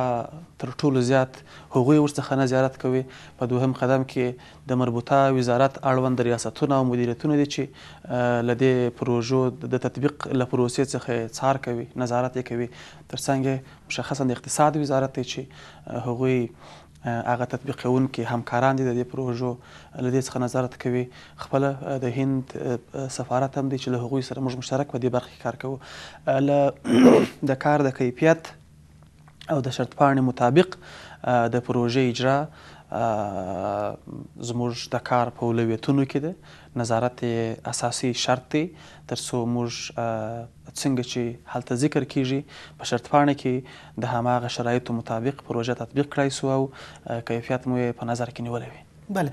تر ټولو زیات هغوی ورڅخه نه زیارت کوي په دوهم قدم کې د مربوطه وزارت اړوند ریاستونه او مدیریتونه دي چې لدې پروژو د تطبیق له پروسې څخه څار کوي نظارت یې کوي تر څنګ مشخصا د اقتصاد وزارت دی چې هغوی هغه تطبیقون کې همکاران دي د دې پروژو له دې څخه نظارت کوي خپل د هند سفارت هم دی چې له هغوی سره موږ مشترک په دې برخه کې کار کوو له د کار د کیفیت او د شرط پاڼې مطابق د پروژې اجرا زموږ د کار په اولویتونو کې ده نظارت اساسي شرط دی تر څو موږ څنګه چې هلته ذکر کیږي په شرطپاڼه کې د هماغه شرایطو مطابق پروژه تطبیق کړای سو او کیفیت مو په نظر کې نیولی وي بله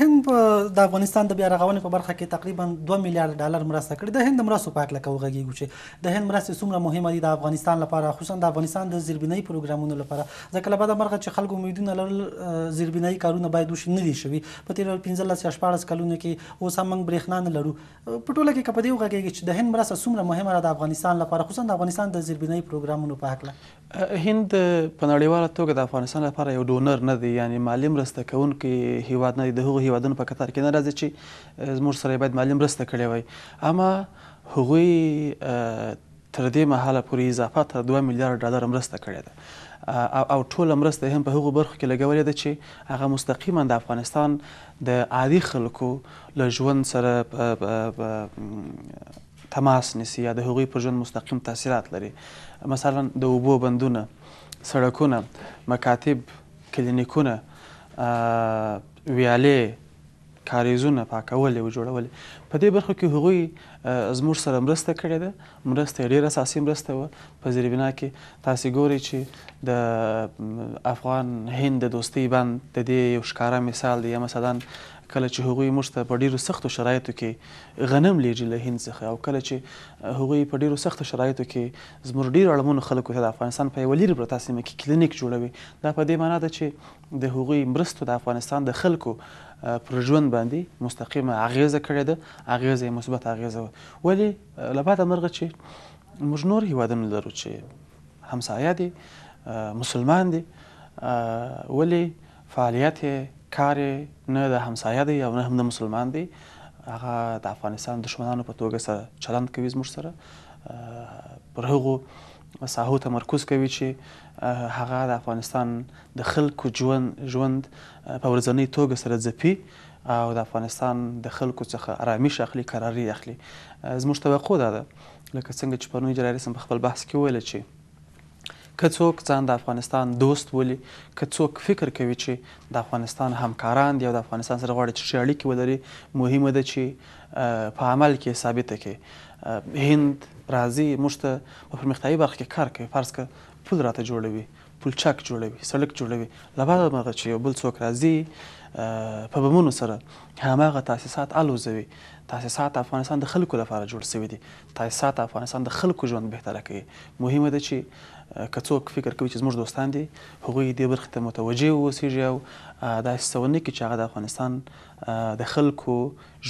هند د افغانستان د بیا رغونې په برخه کې تقریبا 2 میلیارډ ډالر مرسته کړې د هند مرستو په اړه کوي غږیږي چې د هند مرستې څومره مهمه دي د افغانستان لپاره خصوصا د افغانستان د زیربنایي پروګرامونو لپاره ځکه لبا د مرغه چې خلکو امیدونه لرل زیربنایي کارونه باید وشي نه دي شوي په تیر 15 یا 14 کلونو کې اوس هم موږ برېښنا نه لرو په ټوله کې کپدیو غږیږي چې د هند مرسته څومره مهمه ده د افغانستان لپاره خصوصا د افغانستان د زیربنایي پروګرامونو په اړه هند په نړیواله توګه د افغانستان لپاره یو ډونر نه دی یعنی مالی مرسته کوونکی هیواد نه دی د هغو هیوادونو په کتار کې نه راځي چې زموږ سره باید مالی مرسته کړې وای اما هغوی تر دې مهاله پورې اضافه تر دوه میلیارډ ډالر مرسته کړې ده او ټول مرسته هم په هغو برخو کې لګولې ده چې هغه مستقیما د افغانستان د عادي خلکو له ژوند سره تماس نیسي یا د هغوی په ژوند مستقیم تاثیرات لري مثلا د اوبو بندونه سړکونه مکاتب کلینیکونه ویالې کاریزونه پاکول او جوړول په دې برخو کې هغوی زموږ سره مرسته کړې ده مرسته ډېره اساسي مرسته وه په زیربنا کې تاسې ګورئ چې د افغان هند د دوستۍ بند د دې یو ښکاره مثال دی یا مثلا کله چې هغوی موږ ته په ډیرو سختو شرایطو کې غنم لیږي له هند څخه او کله چې هغوی په ډیرو سختو شرایطو کې زموږ ډیرو اړمونو خلکو ته د افغانستان په یوه لیرې پرته سیمه کې کلینیک جوړوي دا په دې معنا ده چې د هغوی مرستو د افغانستان د خلکو پر ژوند باندې مستقیمه اغیزه کړې ده اغیزه مثبت اغیزه ولې لباده مرغه چې موږ نور هیوادونه لرو چې همسایه دي مسلمان دي ولی فعالیت ښکار نه د همسایه دی او نه هم د مسلمان دی هغه د افغانستان دشمنانو په توګه سره چلند کوي زموږ سره پر هغو ساحو تمرکز کوي چې هغه د افغانستان د خلکو ژوند ژوند په ورځنۍ توګه سره ځپي او د افغانستان د خلکو څخه آرامش اخلي قراري اخلي زموږ توقع دا ده لکه څنګه چې پرون جراري سم په خپل بحث کې ویل چې کڅوک ځان د افغانستان دوست ولي کڅوک فکر کوي چې د افغانستان همکاران دی او د افغانستان سره غواړي چې اړیکې ولري مهمه ده چې په عمل کې ثابته کړي هند راځي موږ ته په پرمختیایي برخه کې کار کوي فرض که پول راته جوړوي پلچک جوړوي سړک جوړوي له بعده هغه چې یو بل څوک راځي په بمونو سره هماغه تاسیسات الوزوي تاسیسات افغانستان د خلکو لپاره جوړ شوي دي تاسیسات افغانستان د خلکو ژوند بهتره کوي مهمه ده چې که څوک فکر کوي چې زموږ دوستان دي هغوی دې برخې ته متوجه واوسیږي او دا ستونه کې چې هغه د افغانستان د خلکو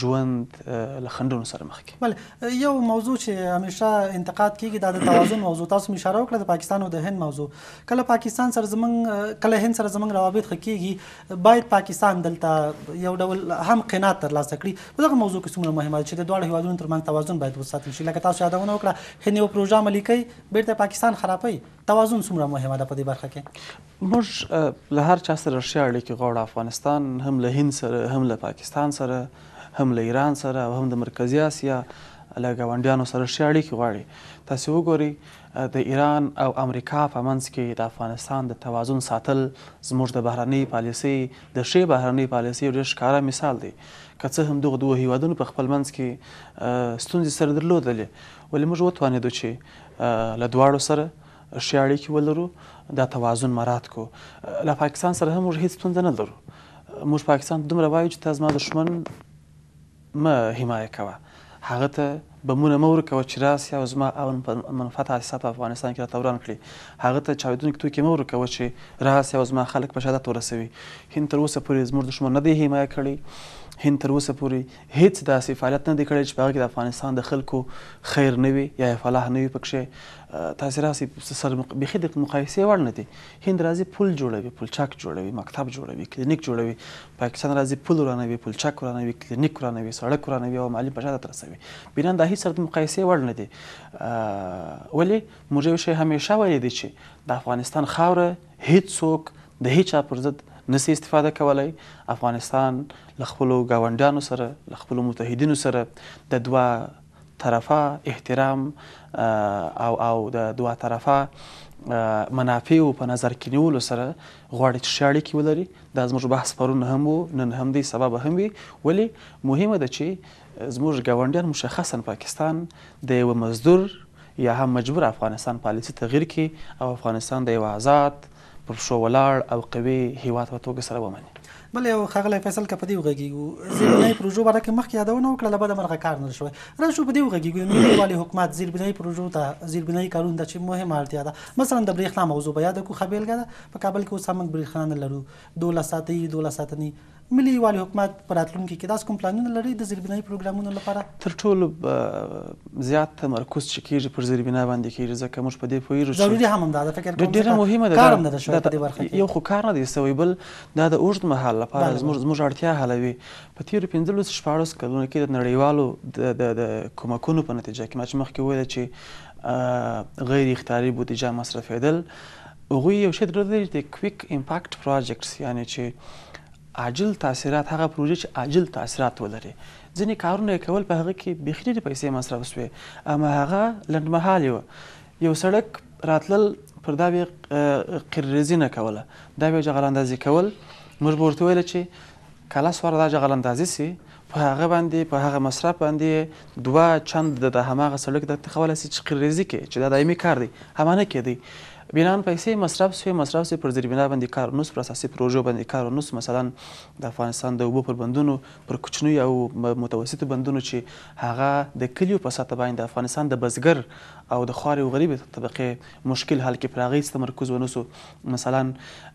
ژوند له خندونو سره مخ کې بل یو موضوع چې همیشه انتقاد کیږي دا د توازن موضوع تاسو اشاره وکړه د پاکستان او د هند موضوع کله پاکستان سره زمنګ کله هند سره زمنګ روابط خکېږي باید پاکستان دلته یو ډول هم قناعت ترلاسه کړي په دغه موضوع کې څومره مهمه ده چې د دواړو هیوادونو ترمنځ توازن باید وساتل شي لکه تاسو یادونه وکړه هند یو پروژه عملي کوي بیرته پاکستان خرابوي توازن څومره مهمه ده په دې برخه کې موږ له هر چا سره ښه اړیکې کې غواړه افغانستان هم له هند سره هم له پاکستان سره هم له ایران سره او هم د مرکزی اسیا له ګاونډیانو سره ښه اړیکې غواړي تاسو وګورئ د ایران او امریکا په منځ کې د افغانستان د توازن ساتل زموږ د بهرنۍ پالیسۍ د ښې بهرنۍ پالیسۍ ډېر ښکاره مثال دی که څه هم دغه دوه هیوادونو په خپل منځ کې ستونزې سره درلودلې ولې موږ وتوانېدو چې له دواړو سره ښې اړیکې ولرو دا توازن مرات کو له پاکستان سره هم موږ هیڅ ستونزه نه لرو موږ پاکستان دومره وایو چې تا زما دښمن مه حمایه کوه هغه ته بمونه مور کوه چې راسي او زما او منفعت حساب په افغانستان کې توران کړي هغه ته چاودون کې توکي مور کوه چې راسي او زما خلک په شهادت ورسوي هند تر اوسه پورې زموږ دشمن نه دی حمایه کړي هند تر اوسه پورې هیڅ داسې فعالیت نه دی کړی چې په هغه کې د افغانستان د خلکو خیر نه وي یا فلاح نه وي پکښې تاسو راسي سره بخې د مقایسې وړ نه دي هند راځي پل جوړوي پل چاک جوړوي مکتب جوړوي کلینیک جوړوي پاکستان راځي پل ورانوي پل چاک ورانوي کلینیک ورانوي سړک ورانوي او مالی بشا ته رسوي بنا د هیڅ سره د مقایسې وړ نه دي ولی موږ یو شی همیشه ویلی دي چې د افغانستان خاوره هیڅ څوک د هیچا پر ضد نسی استفاده کولای افغانستان له خپل گاونډیانو سره له خپل متحدینو سره د دوه طرفه احترام او او د دوه طرفه منافعو په نظر کې نیولو سره غواړي چې ښه اړیکې ولري دا زموږ بحث پرون هم و نن هم دی سبا به هم وي ولې مهمه ده چې زموږ ګاونډیان مشخصا پاکستان د یوه مزدور یا هم مجبور افغانستان پالیسي تغییر کړي او افغانستان د یو آزاد پر پښو ولاړ او قوي هیواد په توګه سره ومني بل یو خغلی فیصل کپ دی وغږیږو زیربنای پروژو باره کې مخکې یادونه وکړه لبد مرغه کار نه شوی راځو په دی وغږیږو نو والی حکومت زیربنای پروژو ته زیربنای کارونه چې مهمه اړتیا ده مثلا د بریښنا موضوع بیا د کو خبرګه ده په کابل کې اوس هم بریښنا نه لرو 12 ساتي 12 ساتنی ملي والی حکومت پر راتلونکي کې داس کوم پلانونه لري د زیربنای پروګرامونو لپاره تر ټولو زیات تمرکز چې کیږي پر زیربنا باندې کیږي ځکه موږ په دې پوهیږو ضروري هم دا فکر کوم ډیره مهمه ده کار هم نه شوی په دې برخه کې یو خو کار نه دی سوی بل دا د اوږد مهال لپاره زموږ زموږ اړتیا حلوي په تیرو پنځلس شپاړس کلونو کې د نړیوالو د د کومکونو په نتیجه کې ما چې مخکې ویل چې غیر اختیاري بودیجه مصرفېدل هغوی یو شی درلودلی د کویک امپاکټ پروجیکټس یعنی چې عاجل تاثیرات هغه پروژې چې عاجل تاثیرات ولري ځینې کارونه یې کول په هغه کې بیخي ډېرې پیسې مصرف شوې اما هغه لنډمهالې یو سړک راتلل پر دا به قرریزینه کوله دا به جغل اندازې کول موږ به ورته ویل چې کله سوار دا جغل اندازې سي په هغه باندې په هغه مصرف باندې دوه چند د هماغه سړک د تخول سي چې قریزي کې چې دا دایمي کار دی همانه کې دی بنان پیسې مصرف شوي مصرف شوي پر زیربنا باندې کارونوس پر اساسي پروژو باندې کارونوس مثلا د افغانستان د اوبو پر بندونو پر کوچنیو او متوسطو بندونو چې هغه د کلیو په سطح باندې د افغانستان د بزګر او د خوارې او غریبې طبقې مشکل حل کې پر هغې تمرکز ونوسو مثلا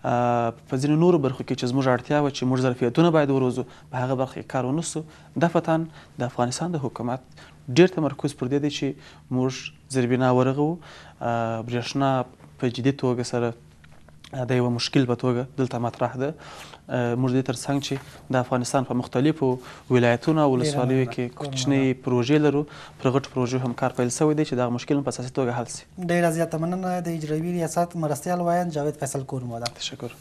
په ځینو نورو برخو کې چې زموږ اړتیا وه چې موږ ظرفیتونه باید وروزو په هغه برخه کې کار ونوسو دفتن د افغانستان د حکومت ډیر تمرکز پر دې دی چې موږ زیربنا ورغو برېښنا په جدي توګه سره د یو مشکل په توګه دلته مطرح ده موږ د تر څنګ چې د افغانستان په مختلفو ولایتونو او ولسوالیو کې کوچني پروژې لرو پر غټ پروژو هم کار پیل شوی دی چې دا مشکل په اساسي توګه حل شي ډیره زیاته مننه د اجرایي ریاست مرستیال وایان جاوید فیصل کور مودا تشکر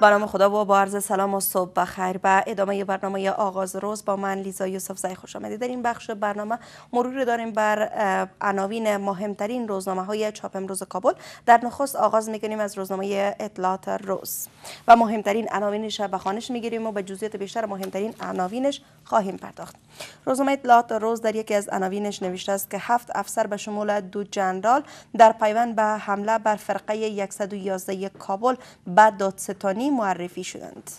برنامه خدا و با عرض سلام و صبح بخیر به ادامه برنامه آغاز روز با من لیزا یوسف زی خوش آمدید در این بخش برنامه مرور داریم بر عناوین مهمترین روزنامه های چاپ امروز کابل در نخست آغاز میکنیم از روزنامه اطلاعات روز و مهمترین عناوینش به خانش میگیریم و به جزئیات بیشتر مهمترین عناوینش خواهیم پرداخت روزنامه اطلاعات روز در یکی از عناوینش نوشته است که هفت افسر به شمول دو جنرال در پیوند به حمله بر فرقه 111 کابل بعد دادستانی معرفی شدند.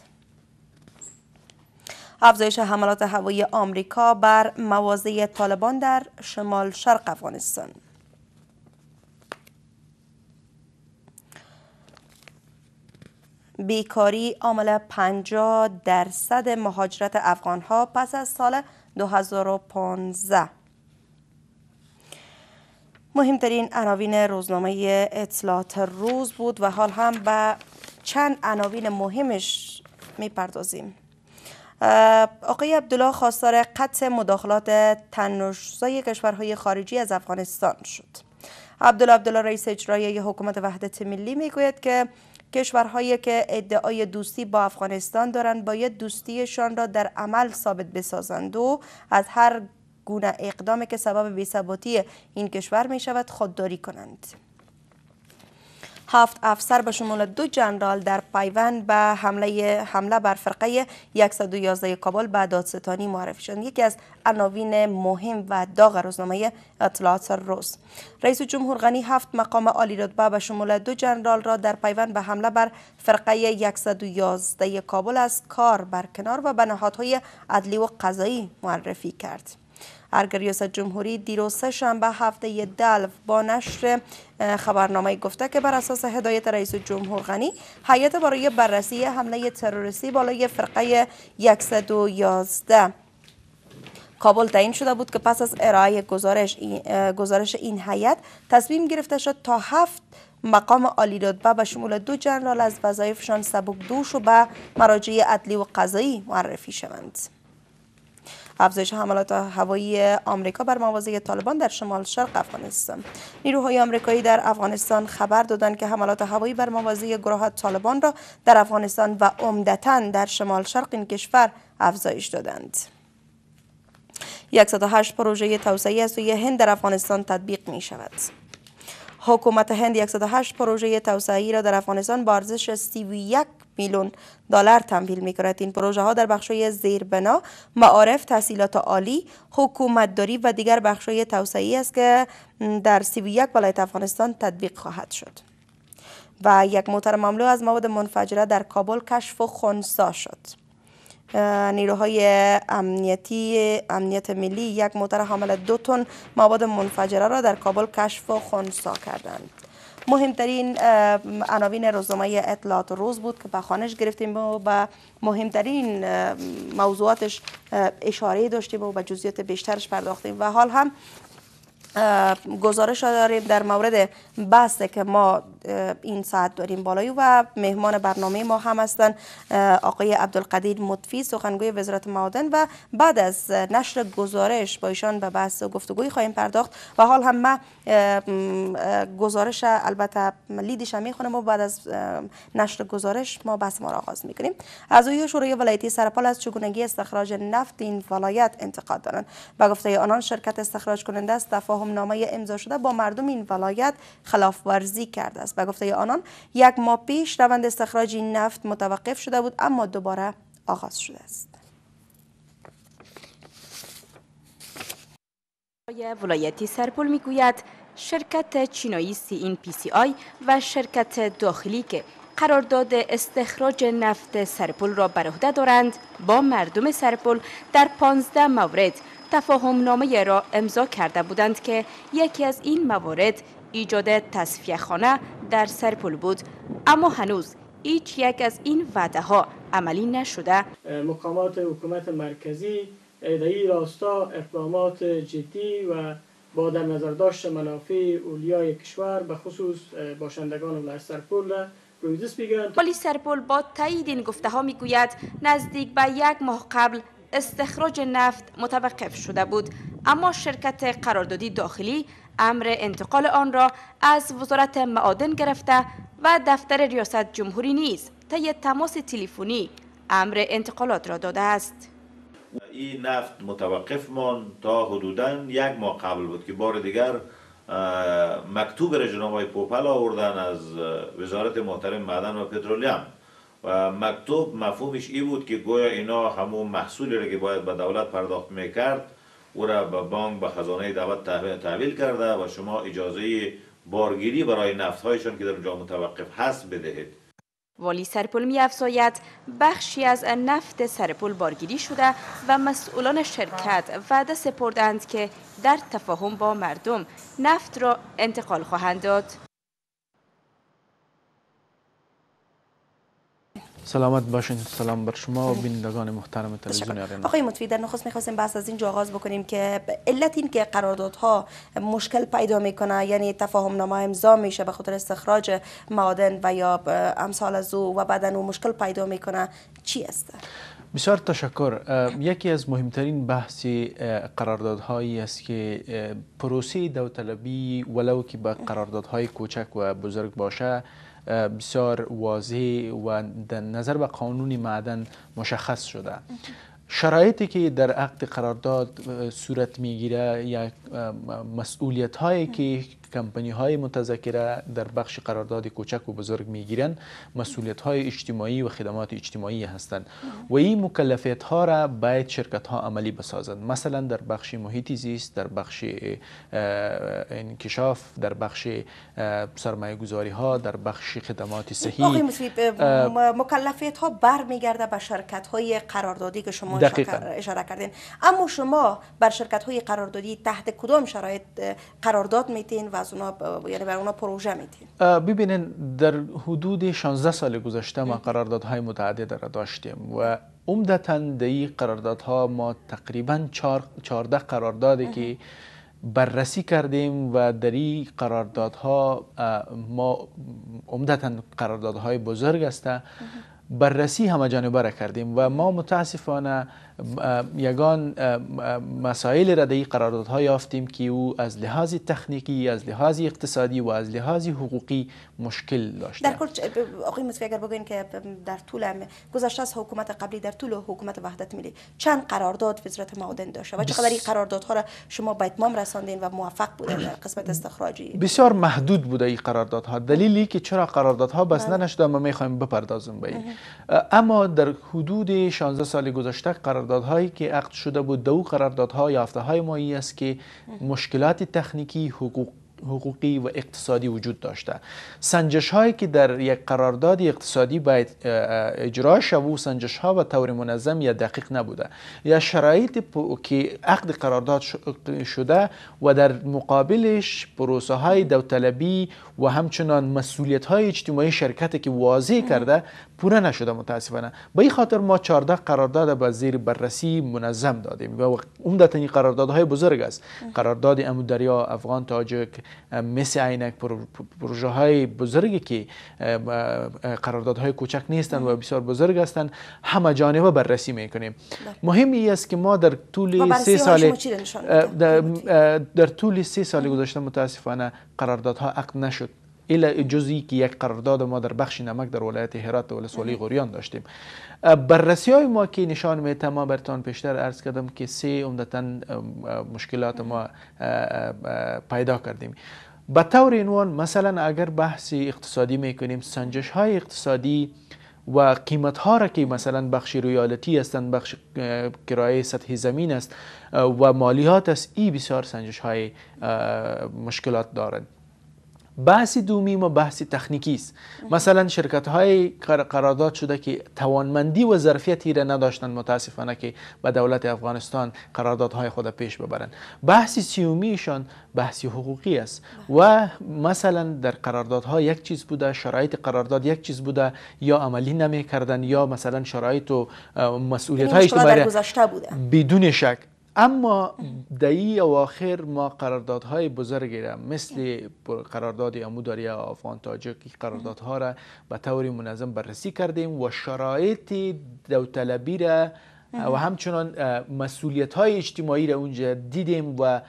افزایش حملات هوایی آمریکا بر مواضع طالبان در شمال شرق افغانستان بیکاری عامل 50 درصد مهاجرت افغان ها پس از سال 2015 مهمترین عناوین روزنامه اطلاعات روز بود و حال هم به چند عناوین مهمش میپردازیم آقای عبدالله خواستار قطع مداخلات تنشزای کشورهای خارجی از افغانستان شد عبدالله عبدالله رئیس اجرایی حکومت وحدت ملی میگوید که کشورهایی که ادعای دوستی با افغانستان دارند باید دوستیشان را در عمل ثابت بسازند و از هر گونه اقدامی که سبب بیثباتی این کشور می خودداری کنند هفت افسر به شمول دو جنرال در پیوند به حمله حمله بر فرقه 111 کابل به دادستانی معرفی شدند یکی از عناوین مهم و داغ روزنامه اطلاعات روز رئیس جمهور غنی هفت مقام عالی رتبه به شمول دو جنرال را در پیوند به حمله بر فرقه 111 کابل از کار برکنار و به نهادهای عدلی و قضایی معرفی کرد ارگ ریاست جمهوری دیروز سه شنبه هفته دلف با نشر خبرنامه گفته که بر اساس هدایت رئیس جمهور غنی هیئت برای بررسی حمله تروریستی بالای فرقه 111 کابل تعیین شده بود که پس از ارائه گزارش این, گزارش این هیئت تصمیم گرفته شد تا هفت مقام عالی رتبه به شمول دو جنرال از وظایفشان سبک دوش و به مراجع عدلی و قضایی معرفی شوند. افزایش حملات هوایی آمریکا بر مواضع طالبان در شمال شرق افغانستان نیروهای آمریکایی در افغانستان خبر دادند که حملات هوایی بر مواضع گروه طالبان را در افغانستان و عمدتا در شمال شرق این کشور افزایش دادند 108 پروژه توسعه از سوی هند در افغانستان تطبیق می شود. حکومت هند 108 پروژه توسعه را در افغانستان با ارزش 31 میلیون دلار تمویل می این پروژه ها در بخش های زیربنا معارف تحصیلات عالی حکومتداری و دیگر بخش های توسعی است که در 31 ولایت افغانستان تطبیق خواهد شد و یک موتر مملو از مواد منفجره در کابل کشف و خونسا شد نیروهای امنیتی امنیت ملی یک موتر حامل دو تن مواد منفجره را در کابل کشف و خونسا کردند مهمترین عناوین روزنامه اطلاعات روز بود که به خانش گرفتیم و به مهمترین موضوعاتش اشاره داشتیم و به جزئیات بیشترش پرداختیم و حال هم گزارش داریم در مورد بحث که ما این ساعت داریم بالای و مهمان برنامه ما هم هستند آقای عبدالقدیر مطفی سخنگوی وزارت معادن و بعد از نشر گزارش با ایشان به بحث و گفتگوی خواهیم پرداخت و حال هم ما گزارش البته لیدش هم میخونم و بعد از نشر گزارش ما بحث ما را آغاز میکنیم اعضای شورای ولایتی سرپال از چگونگی استخراج نفت این ولایت انتقاد دارند با گفته آنان شرکت استخراج کننده است تفاهم نامه امضا شده با مردم این ولایت خلاف ورزی کرده است. به گفته آنان یک ماه پیش روند استخراج نفت متوقف شده بود اما دوباره آغاز شده است. ولایتی سرپل گوید شرکت چینایی سی این پی سی آی و شرکت داخلی که قرارداد استخراج نفت سرپل را بر عهده دارند با مردم سرپل در 15 مورد تفاهم نامه را امضا کرده بودند که یکی از این موارد ایجاد تصفیه خانه در سرپل بود اما هنوز هیچ یک از این وعده ها عملی نشده مقامات حکومت مرکزی در راستا اقدامات جدی و با در نظر داشت منافع اولیای کشور به خصوص باشندگان ولایت سرپل پلیس سرپل با تایید این گفته ها میگوید نزدیک به یک ماه قبل استخراج نفت متوقف شده بود اما شرکت قراردادی داخلی امر انتقال آن را از وزارت معادن گرفته و دفتر ریاست جمهوری نیز طی تماس تلفنی امر انتقالات را داده است این نفت متوقف ماند تا حدودا یک ماه قبل بود که بار دیگر مکتوب را جناب پوپل آوردن از وزارت محترم معدن و پترولیم و مکتوب مفهومش ای بود که گویا اینا همون محصولی را که باید به دولت پرداخت میکرد او را به بانک به خزانه دولت تحویل کرده و شما اجازه بارگیری برای نفتهایشان که در اونجا متوقف هست بدهید والی سرپل می افزاید بخشی از نفت سرپل بارگیری شده و مسئولان شرکت وعده سپردند که در تفاهم با مردم نفت را انتقال خواهند داد سلامت باشین سلام بر شما و بینندگان محترم تلویزیون آرینا آقای مطفی در نخست میخواستیم بحث از اینجا آغاز بکنیم که علت این که قراردادها مشکل پیدا میکنه یعنی تفاهم نامه امضا میشه به خاطر استخراج معادن و یا امثال از او و بعدا او مشکل پیدا میکنه چی است بسیار تشکر یکی از مهمترین بحث قراردادهایی است که پروسی دوتلبی ولو که به قراردادهای کوچک و بزرگ باشه بسیار واضح و در نظر به قانون معدن مشخص شده شرایطی که در عقد قرارداد صورت میگیره یا مسئولیت هایی که کمپنی های متذکره در بخش قرارداد کوچک و بزرگ میگیرند مسئولیت های اجتماعی و خدمات اجتماعی هستند و این مکلفیت ها را باید شرکت ها عملی بسازند مثلا در بخش محیط زیست در بخش انکشاف در بخش سرمایه گذاری ها در بخش خدمات صحی مکلفیت ها برمیگرده به شرکت های قراردادی که شما اشاره کردین اما شما بر شرکت های قراردادی تحت کدام شرایط قرارداد میتین و از اونا یعنی پروژه در حدود 16 سال گذشته ما قراردادهای متعدد را داشتیم و عمدتا در این قراردادها ما تقریبا 14 قراردادی که بررسی کردیم و در این قراردادها ما عمدتا قراردادهای بزرگ است بررسی همه جانبه را کردیم و ما متاسفانه یگان مسائل را در قراردادها یافتیم که او از لحاظ تکنیکی، از لحاظ اقتصادی و از لحاظ حقوقی مشکل داشت در کل آقای مصفی اگر بگوین که در طول گذشته از حکومت قبلی در طول حکومت وحدت ملی چند قرارداد وزارت معدن داشته و چقدر این قراردادها را شما به اتمام رساندین و موفق بودن در قسمت استخراجی بسیار محدود بوده این قراردادها دلیلی که چرا قراردادها بس بله. نشد ما میخوایم بپردازیم به اما در حدود 16 سال گذشته قرار قراردادهایی که عقد شده بود دو قراردادها یافته های مایی است که مشکلات تخنیکی حقوق حقوقی و اقتصادی وجود داشته سنجش هایی که در یک قرارداد اقتصادی باید اجرا و سنجش ها و طور منظم یا دقیق نبوده یا شرایط که عقد قرارداد شده و در مقابلش پروسه های دوطلبی و همچنان مسئولیت های اجتماعی شرکتی که واضح کرده پوره نشده متاسفانه به این خاطر ما 14 قرارداد به زیر بررسی منظم دادیم و عمدتا این قراردادهای بزرگ است قرارداد امودریا افغان تاجک مثل عینک پروژه های بزرگی که قراردادهای کوچک نیستند و بسیار بزرگ هستند همه جانبه بررسی میکنیم بله. مهم ای است که ما در طول سه سال در طول سه سال گذشته متاسفانه قراردادها عقد نشد الا جزی که یک قرارداد ما در بخش نمک در ولایت هرات و سوالی غوریان داشتیم بررسی های ما که نشان می ما برتان پیشتر عرض کردم که سه عمدتا مشکلات ما پیدا کردیم به طور عنوان مثلا اگر بحث اقتصادی میکنیم سنجش های اقتصادی و قیمت ها را که مثلا بخش رویالتی هستند بخش کرایه سطح زمین است و مالیات است ای بسیار سنجش های مشکلات دارند بحث دومی ما بحث تخنیکی است مثلا شرکت های قرارداد شده که توانمندی و ظرفیتی را نداشتند متاسفانه که به دولت افغانستان قراردادهای خود پیش ببرند بحث سیومیشان بحث حقوقی است بله. و مثلا در قراردادها یک چیز بوده شرایط قرارداد یک چیز بوده یا عملی نمی کردن یا مثلا شرایط و مسئولیت های یعنی اجتماعی بدون شک اما دهی اواخر ما قراردادهای بزرگی را مثل قرارداد اموداری افغان که قراردادها را به طور منظم بررسی کردیم و شرایط دوطلبی را و همچنان مسئولیت های اجتماعی را اونجا دیدیم و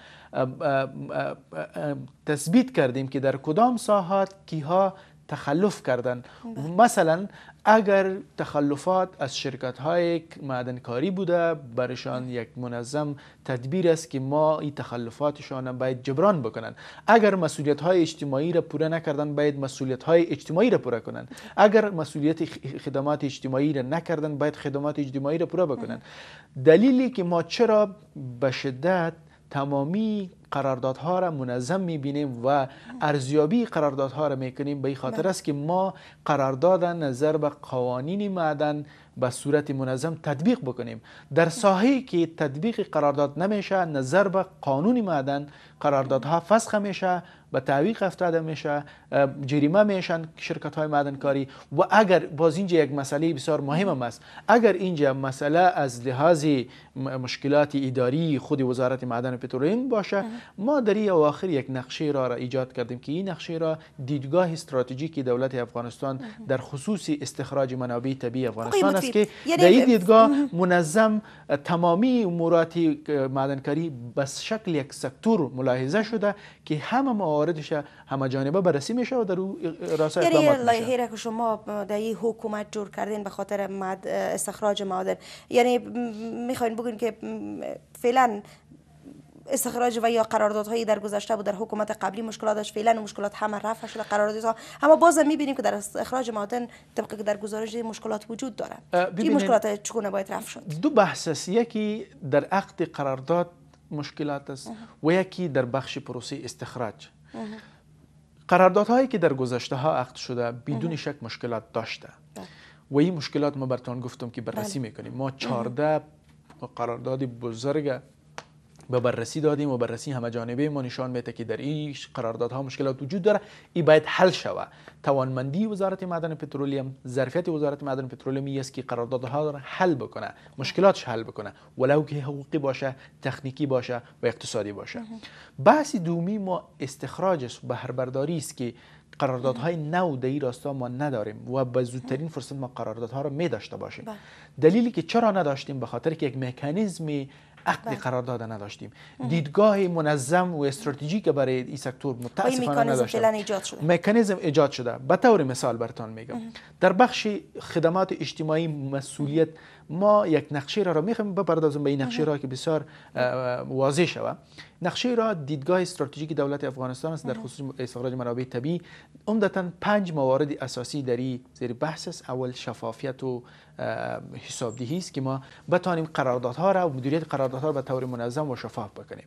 تثبیت کردیم که در کدام ساحات کیها تخلف کردند بله. مثلا اگر تخلفات از شرکت های معدنکاری بوده برشان یک منظم تدبیر است که ما این تخلفاتشان باید جبران بکنن اگر مسئولیت های اجتماعی را پوره نکردن باید مسئولیت های اجتماعی را پوره کنن اگر مسئولیت خدمات اجتماعی را نکردن باید خدمات اجتماعی را پوره بکنن دلیلی که ما چرا به شدت تمامی قراردادها را منظم میبینیم و ارزیابی قراردادها را میکنیم به خاطر بله. است که ما قرارداد نظر به قوانین معدن به صورت منظم تطبیق بکنیم در ساحه که تطبیق قرارداد نمیشه نظر به قانون معدن قراردادها فسخ میشه به تعویق افتاده میشه جریمه میشن شرکت های معدنکاری و اگر باز اینجا یک مسئله بسیار مهم است اگر اینجا مسئله از لحاظ مشکلات اداری خود وزارت معدن و پترولیم باشه ما در این اواخر یک نقشه را, ایجاد کردیم که این نقشه را دیدگاه استراتژیک دولت افغانستان در خصوص استخراج منابع طبیعی افغانستان است که یعنی در این دیدگاه منظم تمامی امورات معدنکاری به شکل یک سکتور ملاحظه شده که همه مواردش همه جانبه بررسی میشه و در راست یعنی اقدامات میشه یعنی که شما در این حکومت جور کردین به خاطر استخراج معادن یعنی میخواین بگوین که فعلا استخراج و یا قراردادهایی در گذشته بود در حکومت قبلی مشکلاتش فعلا مشکلات همه رفع شده قراردادها اما باز هم میبینیم که در استخراج معدن طبق که در گزارش مشکلات وجود داره این مشکلات چگونه باید رفع شد دو بحث است یکی در عقد قرارداد مشکلات است و یکی در بخش پروسی استخراج قراردادهایی که در گذشته ها عقد شده بدون شک مشکلات داشته بله. و این مشکلات ما برتان گفتم که بررسی بله. میکنیم ما 14 قرارداد بزرگ به بررسی دادیم و بررسی همه جانبه ما نشان میده که در این قراردادها مشکلات وجود داره این باید حل شود توانمندی وزارت معدن پترولیم ظرفیت وزارت معدن پترولیم است که قراردادها را حل بکنه مشکلاتش حل بکنه ولو که حقوقی باشه تکنیکی باشه و اقتصادی باشه بحث دومی ما استخراج است است که قراردادهای نو در این راستا ما نداریم و به زودترین فرصت ما قراردادها را می داشته باشیم بله. دلیلی که چرا نداشتیم به خاطر که یک مکانیزمی عقد بله. قرار داده نداشتیم دیدگاه منظم و استراتژیک برای این سکتور متاسفانه نداشتیم مکانیزم ایجاد شده به طور مثال برتان میگم در بخش خدمات اجتماعی مسئولیت ما یک نقشه را را میخوایم بپردازم به این نقشه را که بسیار واضح شود نقشه را دیدگاه استراتژیک دولت افغانستان است در خصوص استخراج منابع طبیعی عمدتا پنج موارد اساسی در زیر بحث است اول شفافیت و حسابدهی است که ما بتانیم قراردادها را و مدیریت قراردادها را به طور منظم و شفاف بکنیم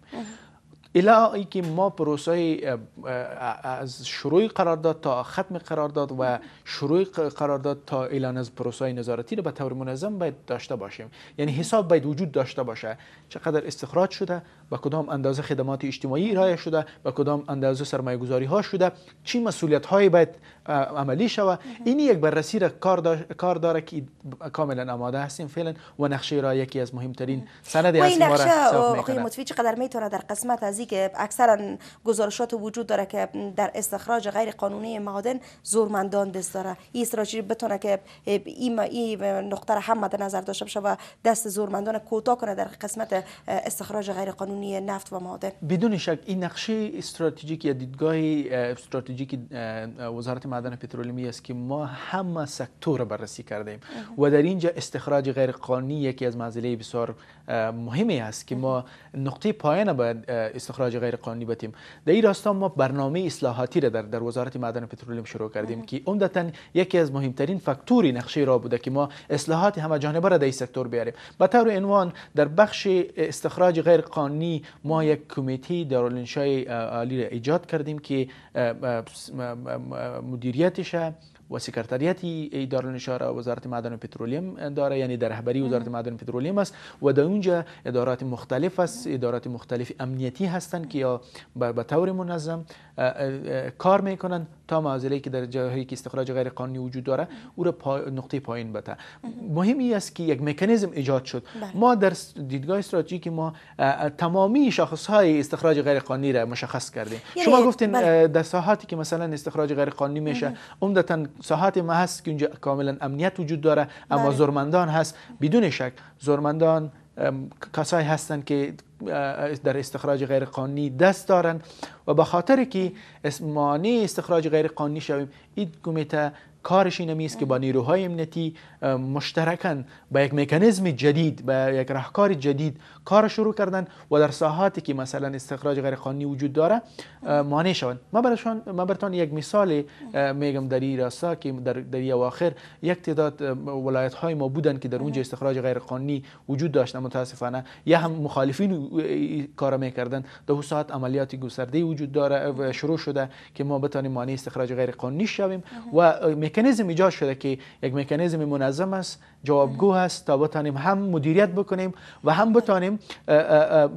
الا که ما پروسه از شروع قرارداد تا ختم قرارداد و شروع قرارداد تا اعلان از پروسه نظارتی رو به طور منظم باید داشته باشیم یعنی حساب باید وجود داشته باشه چقدر استخراج شده به کدام اندازه خدمات اجتماعی ارائه شده به کدام اندازه سرمایه گذاری ها شده چی مسئولیت های باید عملی شود این یک بررسی را کار, کار داره که کاملا آماده هستیم فعلا و نقشه را یکی از مهمترین سند است ما را آقای چقدر میتونه در قسمت از که اکثرا گزارشات وجود داره که در استخراج غیر قانونی معادن زورمندان دست داره این استراتژی بتونه که این ای نقطه را هم مد نظر داشته باشه و دست زورمندان کوتاه کنه در قسمت استخراج غیر قانونی نفت و معادن بدون شک این نقشه استراتژیک یا دیدگاه استراتژیک وزارت معدن پترولیمی است که ما همه سکتور بررسی کردیم و در اینجا استخراج غیر قانونی یکی از معضله بسیار مهمی است که ما نقطه پایان به استخراج غیر قانونی بتیم در این راستا ما برنامه اصلاحاتی را در, در وزارت معدن پترولیم شروع کردیم بله. که عمدتا یکی از مهمترین فاکتوری نقشه را بوده که ما اصلاحات همه جانبه را در این سکتور بیاریم به طور عنوان در بخش استخراج غیر قانونی ما یک کمیته دارالانشای عالی را ایجاد کردیم که مدیریتش و سکرتریت نشار وزارت معدن و پترولیم داره یعنی در رهبری وزارت معدن و پترولیم است و در اونجا ادارات مختلف است ادارات مختلف امنیتی هستند که یا به طور منظم کار میکنن تا معزله که در جاهایی که استخراج غیر قانونی وجود داره او را پا نقطه پایین بده مهمی است که یک مکانیزم ایجاد شد بله. ما در دیدگاه استراتژیک ما تمامی شاخص های استخراج غیر قانونی را مشخص کردیم یعنی شما گفتین بله. در ساحاتی که مثلا استخراج غیر قانونی میشه عمدتا ساحت ما هست که اونجا کاملا امنیت وجود داره اما بله. زرمندان هست بدون شک زرمندان کسایی هستند که در استخراج غیر قانونی دست دارند و به خاطر که مانع استخراج غیر قانونی شویم این کمیته کارش این است که با بله. نیروهای امنیتی مشترکاً با یک مکانیزم جدید با یک راهکار جدید کار شروع کردن و در ساحاتی که مثلا استخراج غیرقانونی وجود داره مانع شوند ما برشان ما یک مثال میگم در این راستا که در در اواخر یک تعداد ولایت های ما بودن که در اونجا استخراج غیرقانونی وجود داشت متاسفانه یا هم مخالفین کار میکردن در ساعت عملیات گسترده وجود داره شروع شده که ما بتانیم مانع استخراج غیرقانونی شویم و مکانیزم ایجاد شده که یک مکانیزم منظم است جوابگو هست تا بتانیم هم مدیریت بکنیم و هم بتانیم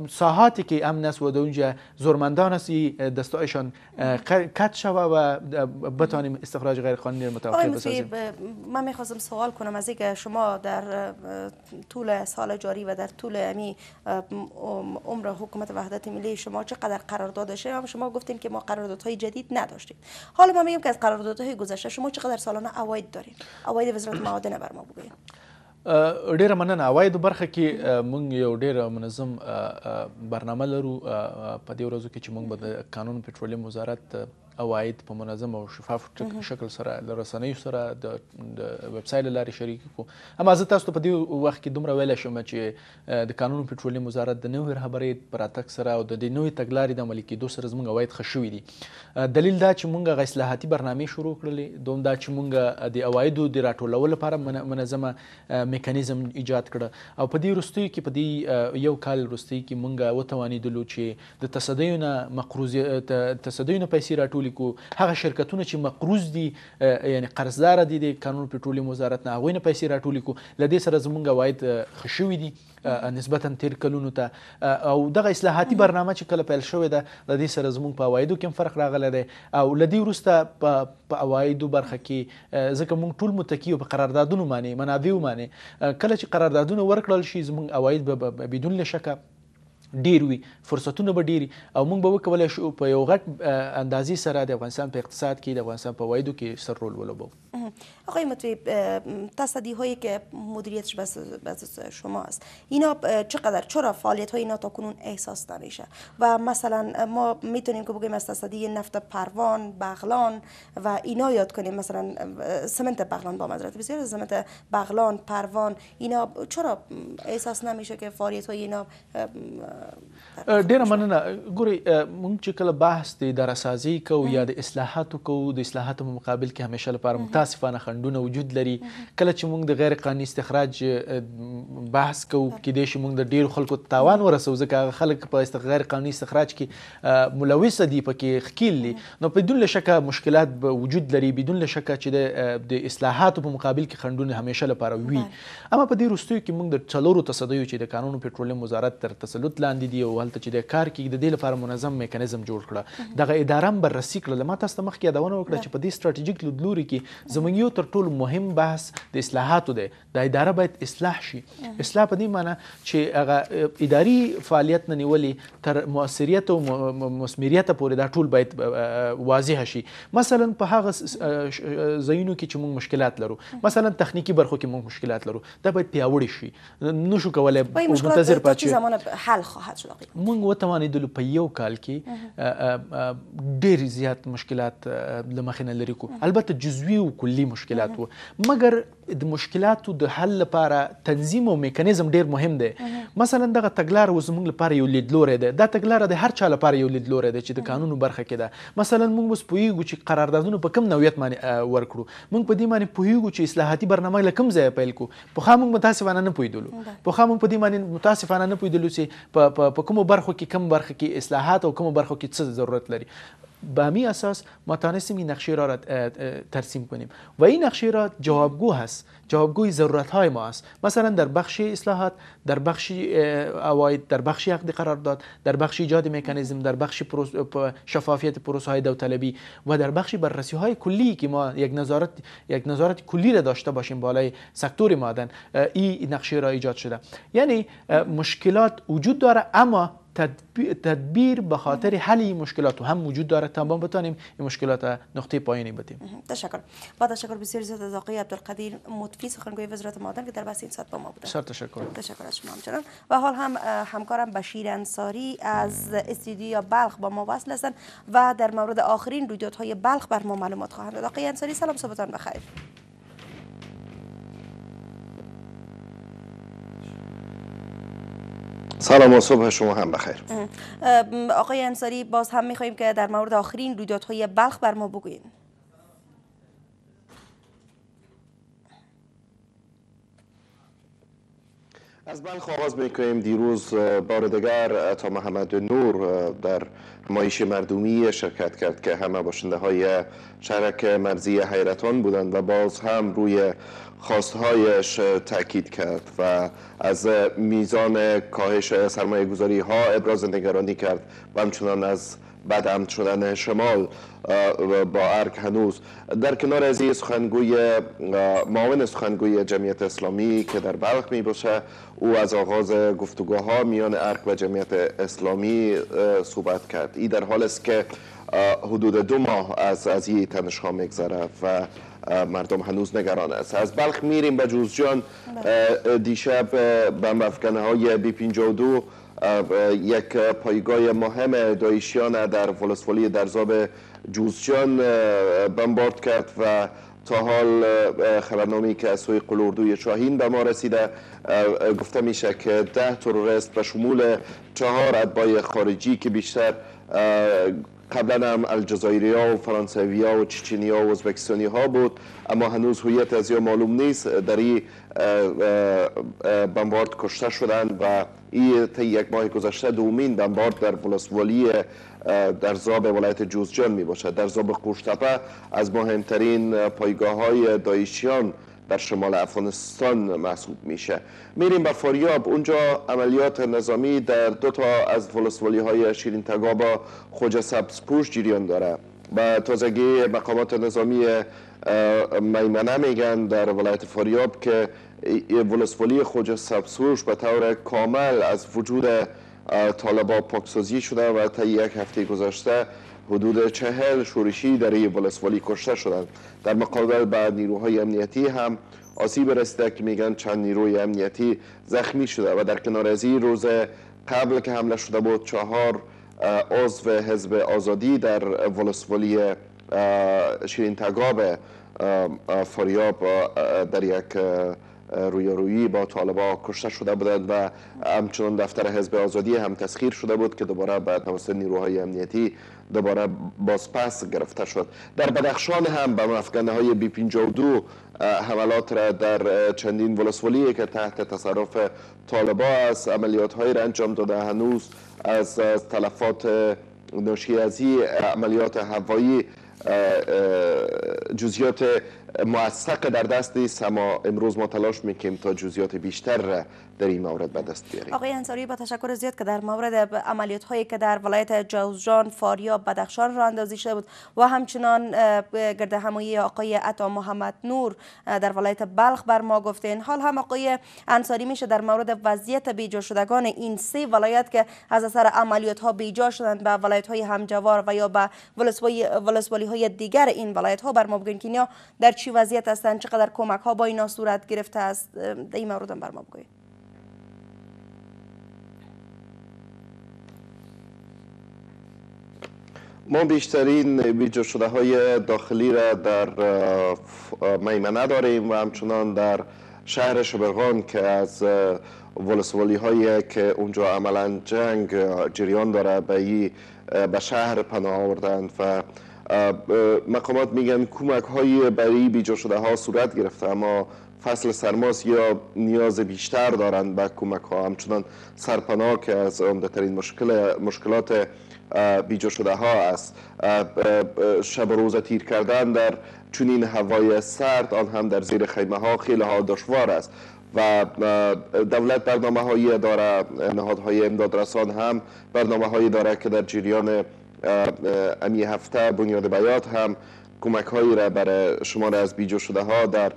ساحاتی که امن است و در اونجا زرمندان است دستایشان کت شوه و بتانیم استخراج غیر قانونی رو متوقع بسازیم من میخواستم سوال کنم از اینکه شما در طول سال جاری و در طول یعنی، امی عمر حکومت وحدت ملی شما چقدر قرارداد داشته شما گفتین که ما های جدید نداشتیم حالا ما میگیم که از قراردادهای گذشته شما چقدر سالانه اواید دارین اواید وزارت معادن بر ما ډیره مننه عوایدو برخه کې مونږ یو ډیر منظم برنامه لرو په دې ورځو کې چې مونږ به د قانون پټرولیم وزارت اواید په منظم او شفاف شکل سره د رسنیو سره د ویب سایټ لارې شریک کو اما زه تاسو ته په دې وخت کې دومره ویل شم چې د قانون پټرولیم وزارت د نوې رهبرۍ پر اتک سره او د نوې تګلارې د عملي کېدو سره زموږ اواید خښوي دي دلیل دا چې مونږ غ اصلاحاتي برنامه شروع کړلې دوم دا چې مونږ د اوایدو د راټولولو لپاره منظمه میکانیزم ایجاد کړ او په دې وروستیو کې په دې یو کال وروستیو کې مونږ وتوانیدلو چې د تصدیونه مقروض تصدیونه پیسې راټول ولیکو هغه شرکتونه چې مقروض دي یعنی قرضدار دي د قانون پټرولیم وزارت نه هغوی نه پیسې راټولې کړو له دې سره زموږ عواید ښه شوي دي نسبتا تیر کلونو ته او دغه اصلاحاتي برنامه چې کله پیل شوې ده د دې سره زموږ په عوایدو کې فرق راغلی دی او له دې وروسته په عوایدو برخه کې ځکه موږ ټول متکي یو په قراردادونو باندې منابعو باندې کله چې قراردادونه ورکړل شي زموږ عواید بدون له شکه ډیر وي فرصتونه به ډیر او موږ به وکولای شو په یو غټ اندازې سره د افغانستان په اقتصاد کې د افغانستان په وایدو کې سر رول ولوبو آقای متوی تصدی هایی که مدیریتش بس است اینا چقدر چرا فعالیت های اینا تا کنون احساس نمیشه و مثلا ما میتونیم که بگیم از تصدی نفت پروان بغلان و اینا یاد کنیم مثلا سمنت بغلان با مدرت بسیار سمنت بغلان پروان اینا چرا احساس نمیشه که فعالیت های اینا دیر من گوری گوری چکل بحث در سازی کو یا د اصلاحاتو کو د اصلاحات مقابل که همیشه لپاره متاسفانه خندونه وجود لري کله چې موږ د غیر قانوني استخراج بحث کوو کې د موږ د ډیرو خلکو تاوان ورسو ځکه خلک په غیر قانوني استخراج کې ملوث دي پکې خکیل دي نو بدون شک مشکلات به وجود لري بدون شک چې د اصلاحاتو په مقابل کې خندونه همیشه لپاره وي اما په دې وروستیو کې موږ د څلورو تصدیو چې د قانون پټرولیم وزارت تر تسلط لاندې دي او هلته چې د کار کې د دې لپاره منظم میکانیزم جوړ کړه دغه اداره هم بررسي کړله ما تاسو ته مخکې یادونه وکړه چې په دې ستراتیژیک لیدلوري کې زموږ یو تر ټولو مهم بحث د اصلاحاتو دی د اداره باید اصلاح شي اصلاح په دې معنی چې هغه اداري فعالیت نه نیولې تر مؤثریت او مثمریت پورې دا ټول باید واضح شي مثلا په هغه ځایونو کې چې موږ مشکلات لرو مثلا تخنیکی برخو کې موږ مشکلات لرو دا باید پیاوړی شي نشو کولای منتظر پاتې حل خواهد شد موږ وتوانیدلو په یو کال کې ډېر زیات مشکلات له مخې نه لرې کړو البته جزوي او کلی مشکلات وو مګر د مشکلاتو د حل لپاره تنظیم او میکانیزم ډیر مهم دی مثلا دغه تګلار اوس موږ لپاره یو لیدلوری دی دا تګلار د هر چا لپاره یو لیدلوری دی چې د قانونو برخه کې ده مثلا موږ اوس پوهیږو چې قراردادونه په کوم نوعیت باندې ورکړو موږ په دې باندې پوهیږو چې اصلاحاتي برنامه له کوم ځایه پیل کو پخوا موږ متاسفانه نه پوهېدلو پخوا موږ په دې باندې متاسفانه نه پوهېدلو چې په کومو برخو کې کوم برخه کې اصلاحات او کومو برخو کې څه ضرورت لري به همین اساس ما تانستیم این نقشه را ترسیم کنیم و این نقشه را جوابگو هست جوابگوی ضرورت های ما است مثلا در بخش اصلاحات در بخش اواید در بخش عقد قرار داد در بخش ایجاد مکانیزم در بخش شفافیت پروسه های داوطلبی و در بخش بررسی های کلی که ما یک نظارت یک نظارت کلی را داشته باشیم بالای سکتور مادن این نقشه را ایجاد شده یعنی مشکلات وجود داره اما تدبیر به خاطر حل این مشکلات و هم وجود داره تمام بتانیم این مشکلات نقطه پایانی بدیم تشکر با تشکر بسیار زیاد از آقای عبدالقادر مطفی سخنگوی وزارت معدن که در بحث این ساعت با ما تشکر تشکر از شما همچنان و حال هم همکارم بشیر انصاری از استودیو بلخ با ما وصل هستند و در مورد آخرین رویدادهای بلخ بر ما معلومات خواهند داد آقای انصاری سلام صبحتان بخیر سلام و صبح شما هم بخیر آقای انصاری باز هم میخواییم که در مورد آخرین رویدادهای بلخ بر ما بگوین از بلخ آغاز میکنیم دیروز بار دیگر تا محمد نور در مایش مردمی شرکت کرد که همه باشنده های شرک مرزی حیرتان بودند و باز هم روی خواستهایش تاکید کرد و از میزان کاهش سرمایه گذاری ها ابراز نگرانی کرد و همچنان از بدم شدن شمال با ارگ هنوز در کنار از این سخنگوی معاون سخنگوی جمعیت اسلامی که در بلخ می باشه او از آغاز گفتگاه ها میان ارک و جمعیت اسلامی صحبت کرد این در حال است که حدود دو ماه از از این تنش ها میگذره و مردم هنوز نگران است از بلخ میریم به جوزجان بله. دیشب بمبفکنه های بی دو یک پایگاه مهم دایشیان در ولسوالی درزاب جوزجان بمبارد کرد و تا حال خبرنامه که از سوی قلوردوی شاهین به ما رسیده گفته میشه که ده ترورست به شمول چهار ادبای خارجی که بیشتر قبلا هم الجزایری و فرانسوی و چچینی ها و ازبکستانی ها بود اما هنوز هویت از معلوم نیست در این بمبارد کشته شدند و این تا یک ماه گذشته دومین بمبارد در ولسوالی در زاب ولایت جوزجان می باشد در زاب قوشتپه از مهمترین پایگاه های دایشیان در شمال افغانستان محسوب میشه میریم به فاریاب اونجا عملیات نظامی در دو تا از ولسوالی های شیرین تگابا سبز پوش جریان داره و تازگی مقامات نظامی میمنه میگن در ولایت فاریاب که ولسوالی سبز پوش به طور کامل از وجود طالبا پاکسازی شده و تا یک هفته گذشته حدود چهل شورشی در ولسوالی کشته شدند در مقابل بعد نیروهای امنیتی هم آسیب رسیده که میگن چند نیروی امنیتی زخمی شده و در کنار از روز قبل که حمله شده بود چهار عضو حزب آزادی در ولسوالی شیرین تگاب فریاب در یک رویارویی با طالبا کشته شده بودند و همچنان دفتر حزب آزادی هم تسخیر شده بود که دوباره به توسط نیروهای امنیتی دوباره بازپس گرفته شد در بدخشان هم به مفکنه های بی 52 حملات را در چندین ولسوالی که تحت تصرف طالبا است عملیات های را انجام داده هنوز از تلفات نوشیازی عملیات هوایی جزیات موثق در دست نیست اما امروز ما تلاش میکنیم تا جزئیات بیشتر را در این مورد به دست بیاریم آقای انصاری با تشکر زیاد که در مورد عملیات هایی که در ولایت جوزجان فاریاب بدخشان را اندازی شده بود و همچنان گرد همایی آقای عطا محمد نور در ولایت بلخ بر ما این حال هم آقای انصاری میشه در مورد وضعیت بیجا شدگان این سه ولایت که از اثر عملیات ها بیجا شدند به ولایت های همجوار و یا به ولسوالی های دیگر این ولایت ها بر ما بگین که در چی وضعیت هستند چقدر کمک ها با اینا صورت گرفته است در این مورد بر ما بگویید ما بیشترین ویدیو شده های داخلی را در میمنه داریم و همچنان در شهر شبرغان که از ولسوالی هایی که اونجا عملا جنگ جریان داره به, به شهر پناه آوردند و مقامات میگن کمک های برای بیجا شده ها صورت گرفته اما فصل سرماس یا نیاز بیشتر دارند به کمک ها همچنان سرپناه که از عمده ترین مشکلات بیجا شده ها است شب روز تیر کردن در چنین هوای سرد آن هم در زیر خیمه ها خیلی ها دشوار است و دولت برنامه هایی داره نهادهای امداد رسان هم برنامه هایی داره که در جریان امی هفته بنیاد بیات هم کمک هایی را برای شمار از بیجو شده ها در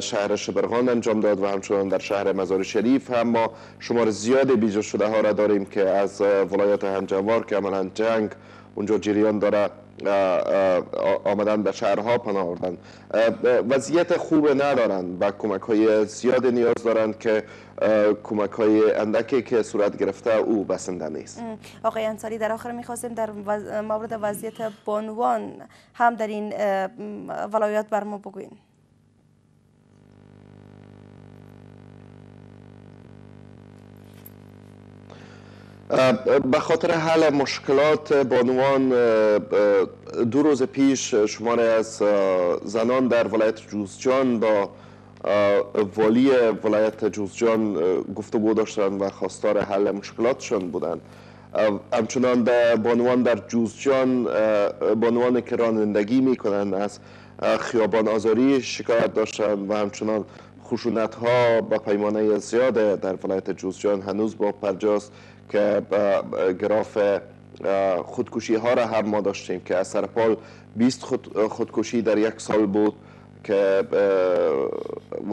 شهر شبرغان انجام داد و همچنان در شهر مزار شریف هم ما شمار زیاد بیجو شده ها را داریم که از ولایت همجوار که عملا جنگ اونجا جریان داره آمدن به شهرها پناه آوردن وضعیت خوب ندارن و کمک های زیاد نیاز دارند که کمک های اندکی که صورت گرفته او بسنده نیست آقای انصاری در آخر میخواستیم در مورد وضعیت بانوان هم در این ولایات بر ما بگوین به خاطر حل مشکلات بانوان دو روز پیش شماره از زنان در ولایت جوزجان با والی ولایت جوزجان گفتگو داشتند و خواستار حل مشکلاتشان بودند همچنان بانوان در جوزجان بانوان که رانندگی میکنند از خیابان آزاری شکایت داشتند و همچنان خشونت ها به پیمانه زیاده در ولایت جوزجان هنوز با پرجاست که گراف خودکشی ها را هم ما داشتیم که از سرپال 20 خودکشی در یک سال بود که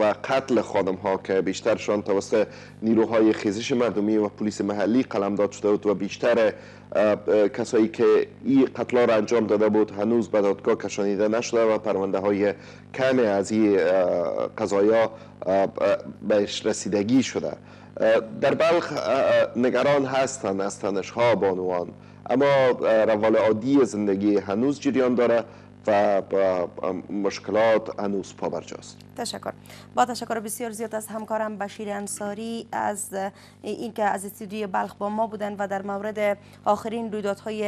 و قتل خادم ها که بیشترشان توسط نیروهای خیزش مردمی و پلیس محلی قلمداد شده بود و بیشتر کسایی که این قتل را انجام داده بود هنوز به دادگاه کشانیده نشده و پرونده های کم از این قضایا به رسیدگی شده در بلخ نگران هستن، از تنش ها بانوان اما روال عادی زندگی هنوز جریان داره و با مشکلات پا پابرجاست تشکر با تشکر بسیار زیاد از همکارم بشیر انصاری از اینکه از استودیوی بلخ با ما بودن و در مورد آخرین رویدادهای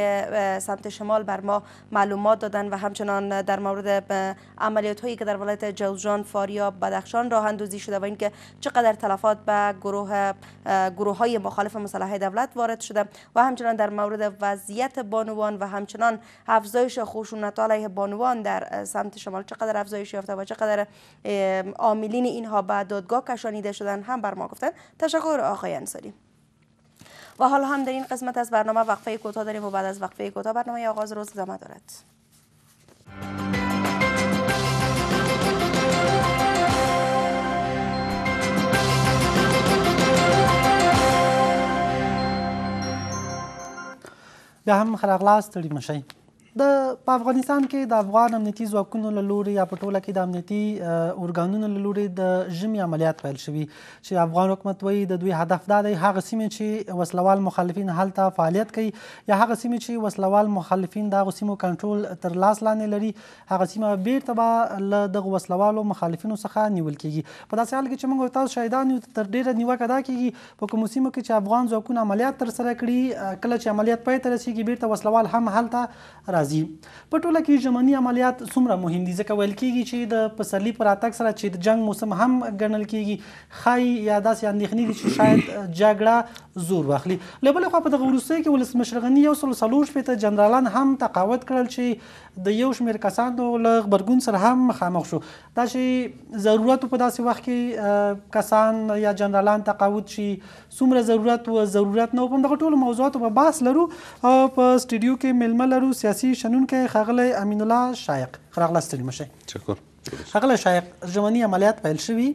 سمت شمال بر ما معلومات دادن و همچنان در مورد عملیات هایی که در ولایت جوزجان فاریاب بدخشان راه اندوزی شده و اینکه چقدر تلفات به گروه گروه های مخالف مصالح دولت وارد شده و همچنان در مورد وضعیت بانوان و همچنان افزایش خشونت علیه بانوان در سمت شمال چقدر افزایش یافته و چقدر عاملین اینها به دادگاه کشانیده شدن هم بر ما گفتن تشکر آقای انصاری و حالا هم در این قسمت از برنامه وقفه کوتاه داریم و بعد از وقفه کوتاه برنامه آغاز روز ادامه دارد ده هم خلق لاست د په افغانستان کې د افغان امنیتي ځواکونو له لوري یا په ټوله کې د امنیتي اورګانونو له لوري د ژمي عملیات پیل شوي چې افغان حکومت وایي د دوی هدف دا دی هغه سیمې چې وسلوال مخالفین هلته فعالیت کوي یا هغه سیمې چې وسلوال مخالفین د هغو سیمو کنټرول تر لاس لاندې لري هغه سیمه بیرته به له دغو وسلوالو مخالفینو څخه نیول کیږي په داسې حال کې چې موږ تاسو شاهدان یو تر ډیره نیوکه دا کیږي په کومو سیمو کې چې افغان ځواکونه عملیات ترسره کړي کله چې عملیات پای ته رسیږي بیرته وسلوال هم هلته راځي راځي په ټوله کې ژمني عملیات څومره مهم دي ځکه ویل کېږي چې د پسرلی پر راتګ سره چې د جنگ موسم هم ګڼل کېږي خای یا داسې اندېښنې دي چې شاید جګړه زور واخلي له بلې خوا په دغه وروستیو کې ولسمشر غني یو سل څلور شپېته جنرالان هم تقاعد کړل چې د یو شمېر کسانو له غبرګون سره هم مخامخ شو دا چې ضرورت په داسې وخت کې کسان یا جنرالان تقاعد شي څومره ضرورت و ضرورت نه په دغه ټولو موضوعاتو په باس لرو او په سټډیو کې ملمه لرو سیاسي شنونکې خغله امین الله شایق خراغ لاستل مشه شکر خغله شایق ژمنی عملیات پیل شوی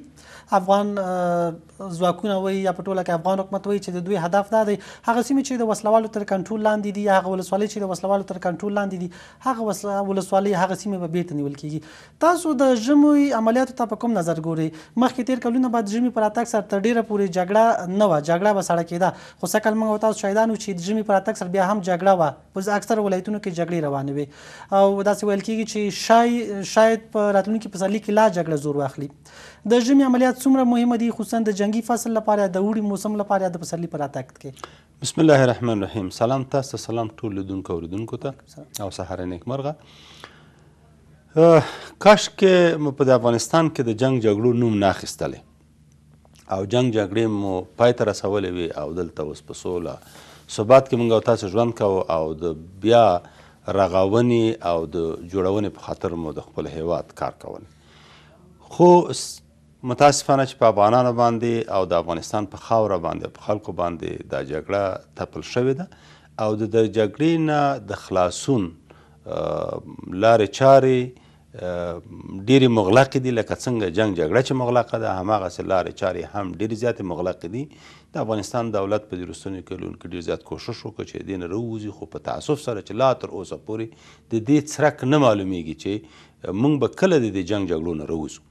افغان ځواکونه وایي یا په ټوله کې افغان حکومت وایي چې د دوی هدف دا دی هغه سیمې چې د وسلوالو تر کنټرول لاندې دي هغه ولسوالۍ چې د وسلوالو تر کنټرول لاندې دي هغه ولسوالۍ هغه سیمې به بیرته نیول کیږي تاسو د ژمي عملیاتو ته په کوم نظر ګورئ مخکې تیر کلونه بعد ژمي پر اتاک سره تر ډیره پورې جګړه نه وه جګړه به سړه کېده خو سکه موږ تاسو شاهدانو چې د ژمي پر اتاک سره بیا هم جګړه وه په اکثر ولایتونو کې جګړې روانې وي او داسې ویل کیږي چې شاید شاید په راتلونکي پسرلي کې لا جګړه زور واخلي د ژمي عملیات احتیاط څومره مهمه دی خصوصا د جنگي فصل لپاره د وړي موسم لپاره د پسرلي پر اتاکت کې بسم الله الرحمن الرحیم سلام تاسو ته سلام ټول لیدونکو اوریدونکو ته او سهار نیکمرغه کاش کې مو په افغانستان کې د جنگ جګړو نوم ناخستلې او جنگ جګړې مو پای ته رسولې وي او دلته اوس په سوله ثبات کې موږ تاسو ژوند کوو او د بیا رغاونې او د جوړونې په خاطر مو د خپل هیواد کار کول خو متاسفانه چې په افغانانو باندې او د افغانستان په خاوره باندې په خلکو باندې دا جګړه تپل شوې ده او د جګړې نه د خلاصون لارې چارې ډېرې مغلقې دي لکه څنګه جنگ جګړه چې مغلقه ده هماغسې لارې چارې هم ډېرې زیاتې مغلقې دي د افغانستان دولت په دې رستنیو کلونو کې ډېر زیات کوشش وکړ چې دې نه راووځي خو په تعصف سره چې لا تر اوسه پورې د دې څرک نه معلومیږي چې موږ به کله د دې جنگ جګړو نه راوځو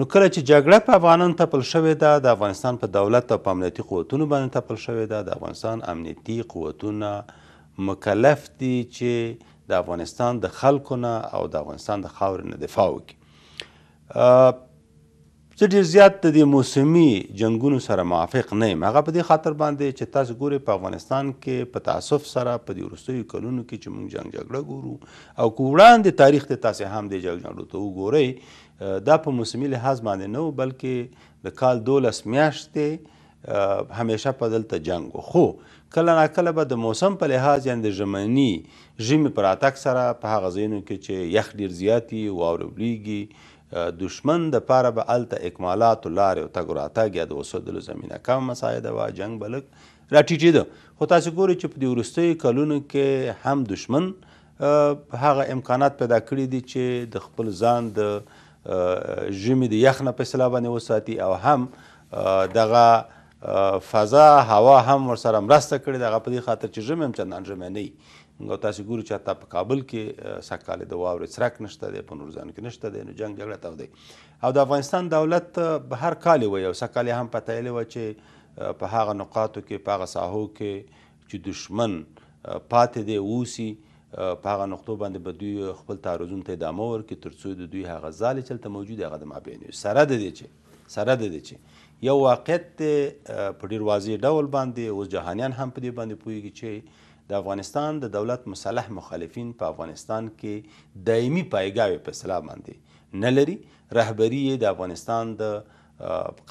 نو کله چې جګړه په افغانانو تپل شوې ده د افغانستان په دولت او په امنیتي قوتونو باندې تپل شوې ده د افغانستان امنیتي قوتونه مکلف دي چې د افغانستان د خلکو نه او د افغانستان د خاورې نه دفاع وکړي زه ډېر زیات د دې موسمي جنګونو سره موافق نه یم هغه په دې خاطر باندې چې تاسو ګورئ په افغانستان کې په تاسف سره په دې وروستیو کلونو کې چې موږ جنګ جګړه ګورو او که وړاندې تاریخ ته تاسې هم دې جنګ جګړو ته وګورئ دا په موسمي لحاظ باندې نه و بلکې د کال دولس میاشتې همیشه په دلته جنگ و خو کله ناکله به د موسم په لحاظ یعنې د ژمني ژمي په راتګ سره په هغه ځایونو کې چې یخ ډېر زیات وي واوره ولیږي دشمن د پاره به الته اکمالات لارې او تګ راتګ یا د وسودلو زمینه کم مساعده وه جنگ به لږ راټیټېده خو تاسو ګورئ چې په دې وروستیو کلونو کې هم دشمن هغه امکانات پیدا کړي دي چې د خپل ځان د ژمي د یخ نه په اصطلاح باندې وساتي او هم دغه فضا هوا هم ورسره مرسته کړې دغه په دې خاطر چې ژمی هم چندان ژمی نه وي او تاسو ګورو چې حتی په کابل کې سږکال د واورې څرک نشته دی په نورزان کې نشته دی نو جنګ جګړه تاو دی او د افغانستان دولت به هر کال وایي او سږکال هم پته یې وه چې په هغه نقاطو کې په هغه ساحو کې چې دشمن پاتې دی اوسي په هغه نقطو باندې به دوی خپل تعرضونو ته ادامه ورکړي تر څو د دوی هغه ځالې چلته موجود هغه د مابین سره د دې چې سره د دې چې یو واقعیت په ډیر واضح ډول باندې اوس جهانیان هم په دې باندې پوهیږي چې د افغانستان د دولت مصالح مخالفین په افغانستان کې دایمي پایګاوي په سلام باندې نه لري رهبری د افغانستان د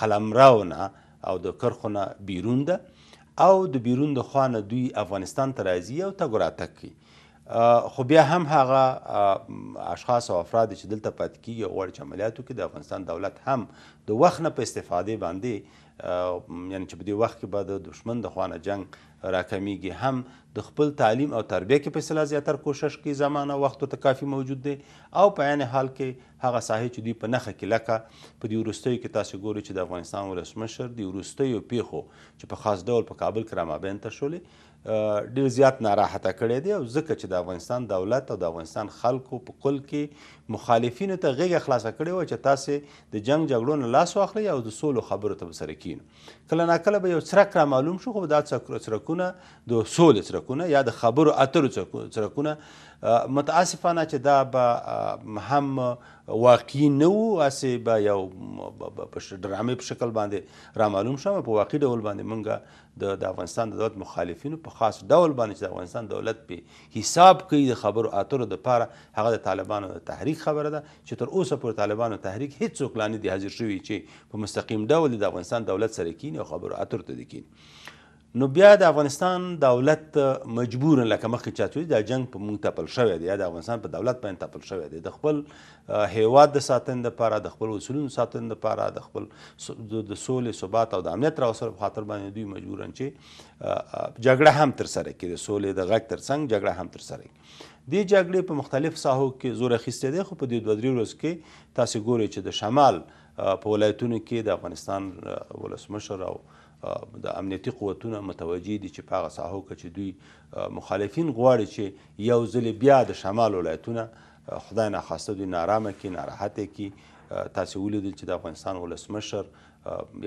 قلمراونه او د کرخونه بیرون ده او د بیرون د خوانه دوی افغانستان ته راځي او تګ راتګ کوي خو بیا هم هغه اشخاص او افراد چې دلته پاتې کیږي او غواړي چې عملیات وکړي د افغانستان دولت هم د وخت نه په استفادې باندې یعنې چې په دې وخت کې به د دښمن د خوا نه جنګ راکمیږي هم د خپل تعلیم او تربیه کې په اصطلاح زیاتر کوشش کوي زمانه وخت ته کافي موجود دی او په عین حال کې هغه ساحې چې دوی په نښه کې لکه په دې وروستیو کې تاسو ګورئ چې د افغانستان ولسمشر د وروستیو پیښو چې په خاص ډول په کابل کې رامابین ته شولې ډیر زیات ناراحته کړی دی او ځکه چې د افغانستان دولت او د افغانستان خلکو په کل کې مخالفینو ته غیږه خلاصه کړې وه چې تاسې د جنگ جګړو نه لاس واخلئ او د سولو خبرو ته به سره کینو کله ناکله به یو څرک را معلوم شو خو دا څرکونه د سولې څرک څرکونه یا د خبرو اترو څرکونه متاسفانه چې دا به هم واقعي نه وو هسې به یو ډرامې په شکل باندې رامعلوم شوه په واقعي ډول باندې موږ د افغانستان د دولت مخالفینو په خاص ډول باندې چې د افغانستان دولت په حساب کوي د خبرو اترو دپاره هغه د طالبانو د تحریک خبره ده چې تر اوسه پورې طالبانو تحریک هیڅوک لا نه دي حاضر شوي چې په مستقیم ډول د افغانستان دولت سره کینی او خبرو اترو ته دي کینی نو بیا د افغانستان دولت مجبور لکه مخکې چاته د جنگ په مونږ تپل شوی دی یا د افغانستان په دولت باندې تپل شوی دی د خپل هیواد د ساتنې لپاره د خپل اصولونو ساتنې لپاره د خپل د سولې ثبات او د امنیت راوستلو په خاطر باندې دوی مجبورن چې جګړه هم ترسره کړي د سولې د غږ ترڅنګ جګړه هم ترسره کړي دې جګړې په مختلف ساحو کې زور اخیستی دی خو په دې دوه درې ورځو کې تاسې ګورئ چې د شمال په ولایتونو کې د افغانستان ولسمشر او د امنیتي قوتونه متوجي دي چې په هغه ساحو کې چې دوی مخالفین غواړي چې یو ځل بیا د شمال ولایتونه خدای نه خواسته دوی نارامه کې ناراحته کې تاسو ولیدل چې د افغانستان ولسمشر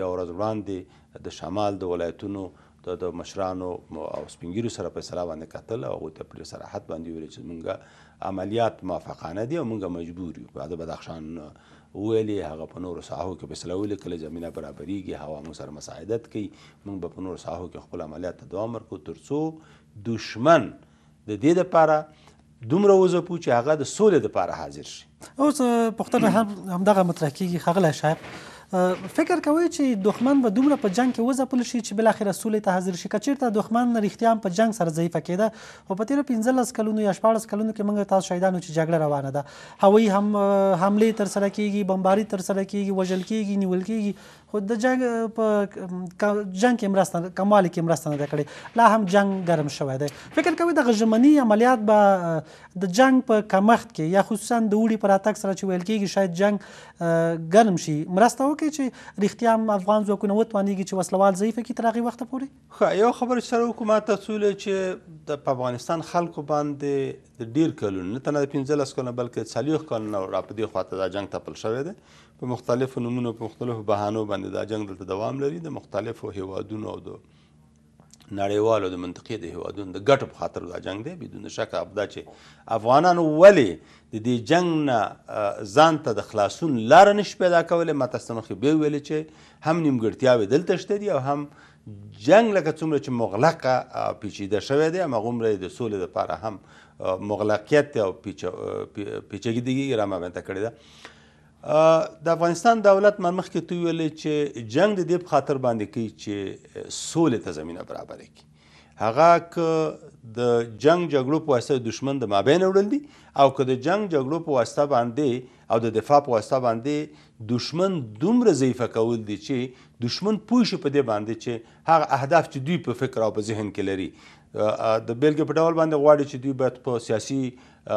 یو ورځ وړاندې د شمال د ولایتونو د د مشرانو او سپینګیرو سره په سلا باندې کتل او ته پر صراحت باندې ویل چې مونږه عملیات موافقانه دي او مونږه مجبور یو د بدخشان ویلې هغه په نورو ساحو کې فیصله ویلې کله زمینه برابریږي هوا موږ سره مساعدت کوي موږ به په نورو ساحو کې خپل عملیات ته دوام ورکړو تر څو دشمن د دې لپاره دومره وځپو چې هغه د سولې لپاره حاضر شي اوس پوښتنه هم همدغه مطرح کیږي ښاغلی شایب فکر کوي چې دښمن به دومره په جنگ کې وځپل شي چې بل اخر رسول ته حاضر شي کچیرته دښمن رښتیا په جنگ سره ضعیفه کېده او په تیر 15 کلونو یا 14 کلونو کې موږ تاسو شاهدانو چې جګړه روانه ده هوی هم حمله تر سره کیږي بمباری تر سره کیږي وژل کیږي نیول کیږي خو د جنگ په جنگ کې مرسته کمال کې مرسته نه کړي لا هم جنگ ګرم شوی دی فکر کوي د غژمنی عملیات به د جنگ په کمښت کې یا خصوصا د وړي پر اتک سره چې ویل کېږي شاید جنگ ګرم شي مرسته وکړي چې رښتیا هم افغان ځواکونه وتوانیږي چې وسلوال ضعیفه کې تر هغې وخته پورې ښه یو خبره سره حکومت اصول چې د افغانستان خلکو باندې د ډیر کلونو نه تنه 15 کلونه بلکې 40 کلونه را په دې خواته د جنگ تپل شوی دی په مختلفو نمونو په مختلفو بهانو باندې دا جنگ دلته دوام لري د مختلفو هیوادونو او د نړیوالو د منطقې د هیوادونو د ګټو په خاطر دا جنگ دی بدون شک ابدا چې افغانان ولې د دې جنگ نه ځان ته د خلاصون لار نش پیدا کوله ما تاسو مخې به ویل چې هم نیمګړتیاوې دلته شته دي او هم جنگ لکه څومره چې مغلقه پیچیده شوی دی هماغومره د سولې دپاره هم مغلقیت او پیچ... پیچ... پیچګیدګي رامنځته کړې ده د افغانستان دولت من مخکې تو ویلې چې جنگ د دې خاطر باندې کوي چې سولې ته زمينه برابر کړي هغه ک د جنگ جګړو په واسطه دشمن د مابین وړل دي او که د جنگ جګړو په واسطه باندې او د دفاع په واسطه باندې دشمن دومره ضعیفه کول دي چې دشمن پوه شي په دې باندې چې هغه اهداف چې دوی په فکر او په ذهن کې لري د بیلګې په ډول باندې غواړي چې دوی باید په سیاسي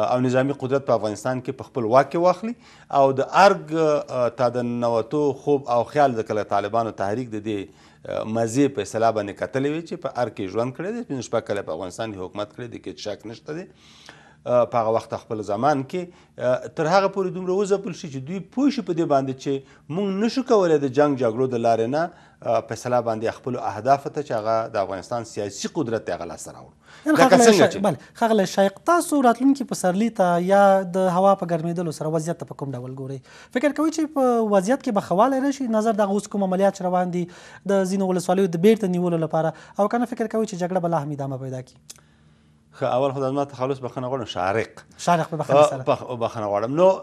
او نظامی قدرت په افغانستان کې په خپل واک واخلي او د ارګ تا د نوتو خوب او خیال د کله طالبانو تحریک د دې مزي په اصطلاح باندې کتلې وي چې په ار کې ژوند کړی دی پنځه شپږ کاله په افغانستان کې حکومت کړی دی کې شک نشته دی په هغه وخت خپل زمان کې تر هغه پورې دومره وځپل شي چې دوی پوه شي په دې باندې چې موږ نشو کولی د جنگ جګړو د لارې نه فیصله باندې خپلو اهدافو ته چې هغه د افغانستان سیاسي قدرت یې هغه لاسته راوړو ښاغلی شایق تاسو راتلونکي پسرلي ته یا د هوا په ګرمېدلو سره وضعیت ته په کوم ډول ګورئ فکر کوئ چې په وضعیت کې به ښه نه شي نظر دغه اوس کوم عملیات چې روان دي د ځینو ولسوالیو د بیرته نیولو لپاره او کنه فکر کوئ چې جګړه به لا هم ادامه پیدا کړي خو اول خدای ما تخلص بخنه غواړم شارق شارق په بخنه سره په بخنه غواړم نو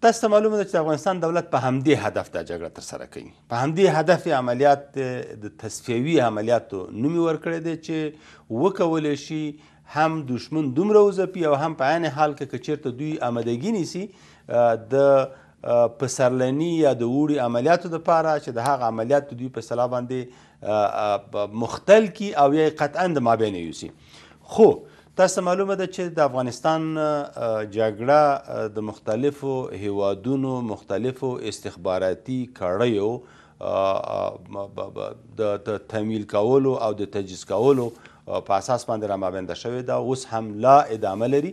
تاسو ته معلومه ده چې افغانستان دولت په همدې هدف دا جګړه ترسره کوي په همدې هدف یې عملیات د تصفیوي عملیاتو نوم یې ورکړی دی چې وکولی شي هم دشمن دومره وځپي او هم په عین حال کې که چیرته دوی آمادګي نیسي د پسرلني یا د اوړي عملیاتو دپاره چې د هغه عملیاتو دوی په اصطلاح باندې مختل کی او یا قطعا د مابین یوسي خو تاسو معلومه ده چې د افغانستان جګړه د مختلفو هیوادونو مختلفو استخباراتي کړیو د تمیل کولو او د تجهیز کولو په اساس باندې رامابنده شوې ده اوس هم لا ادامه لري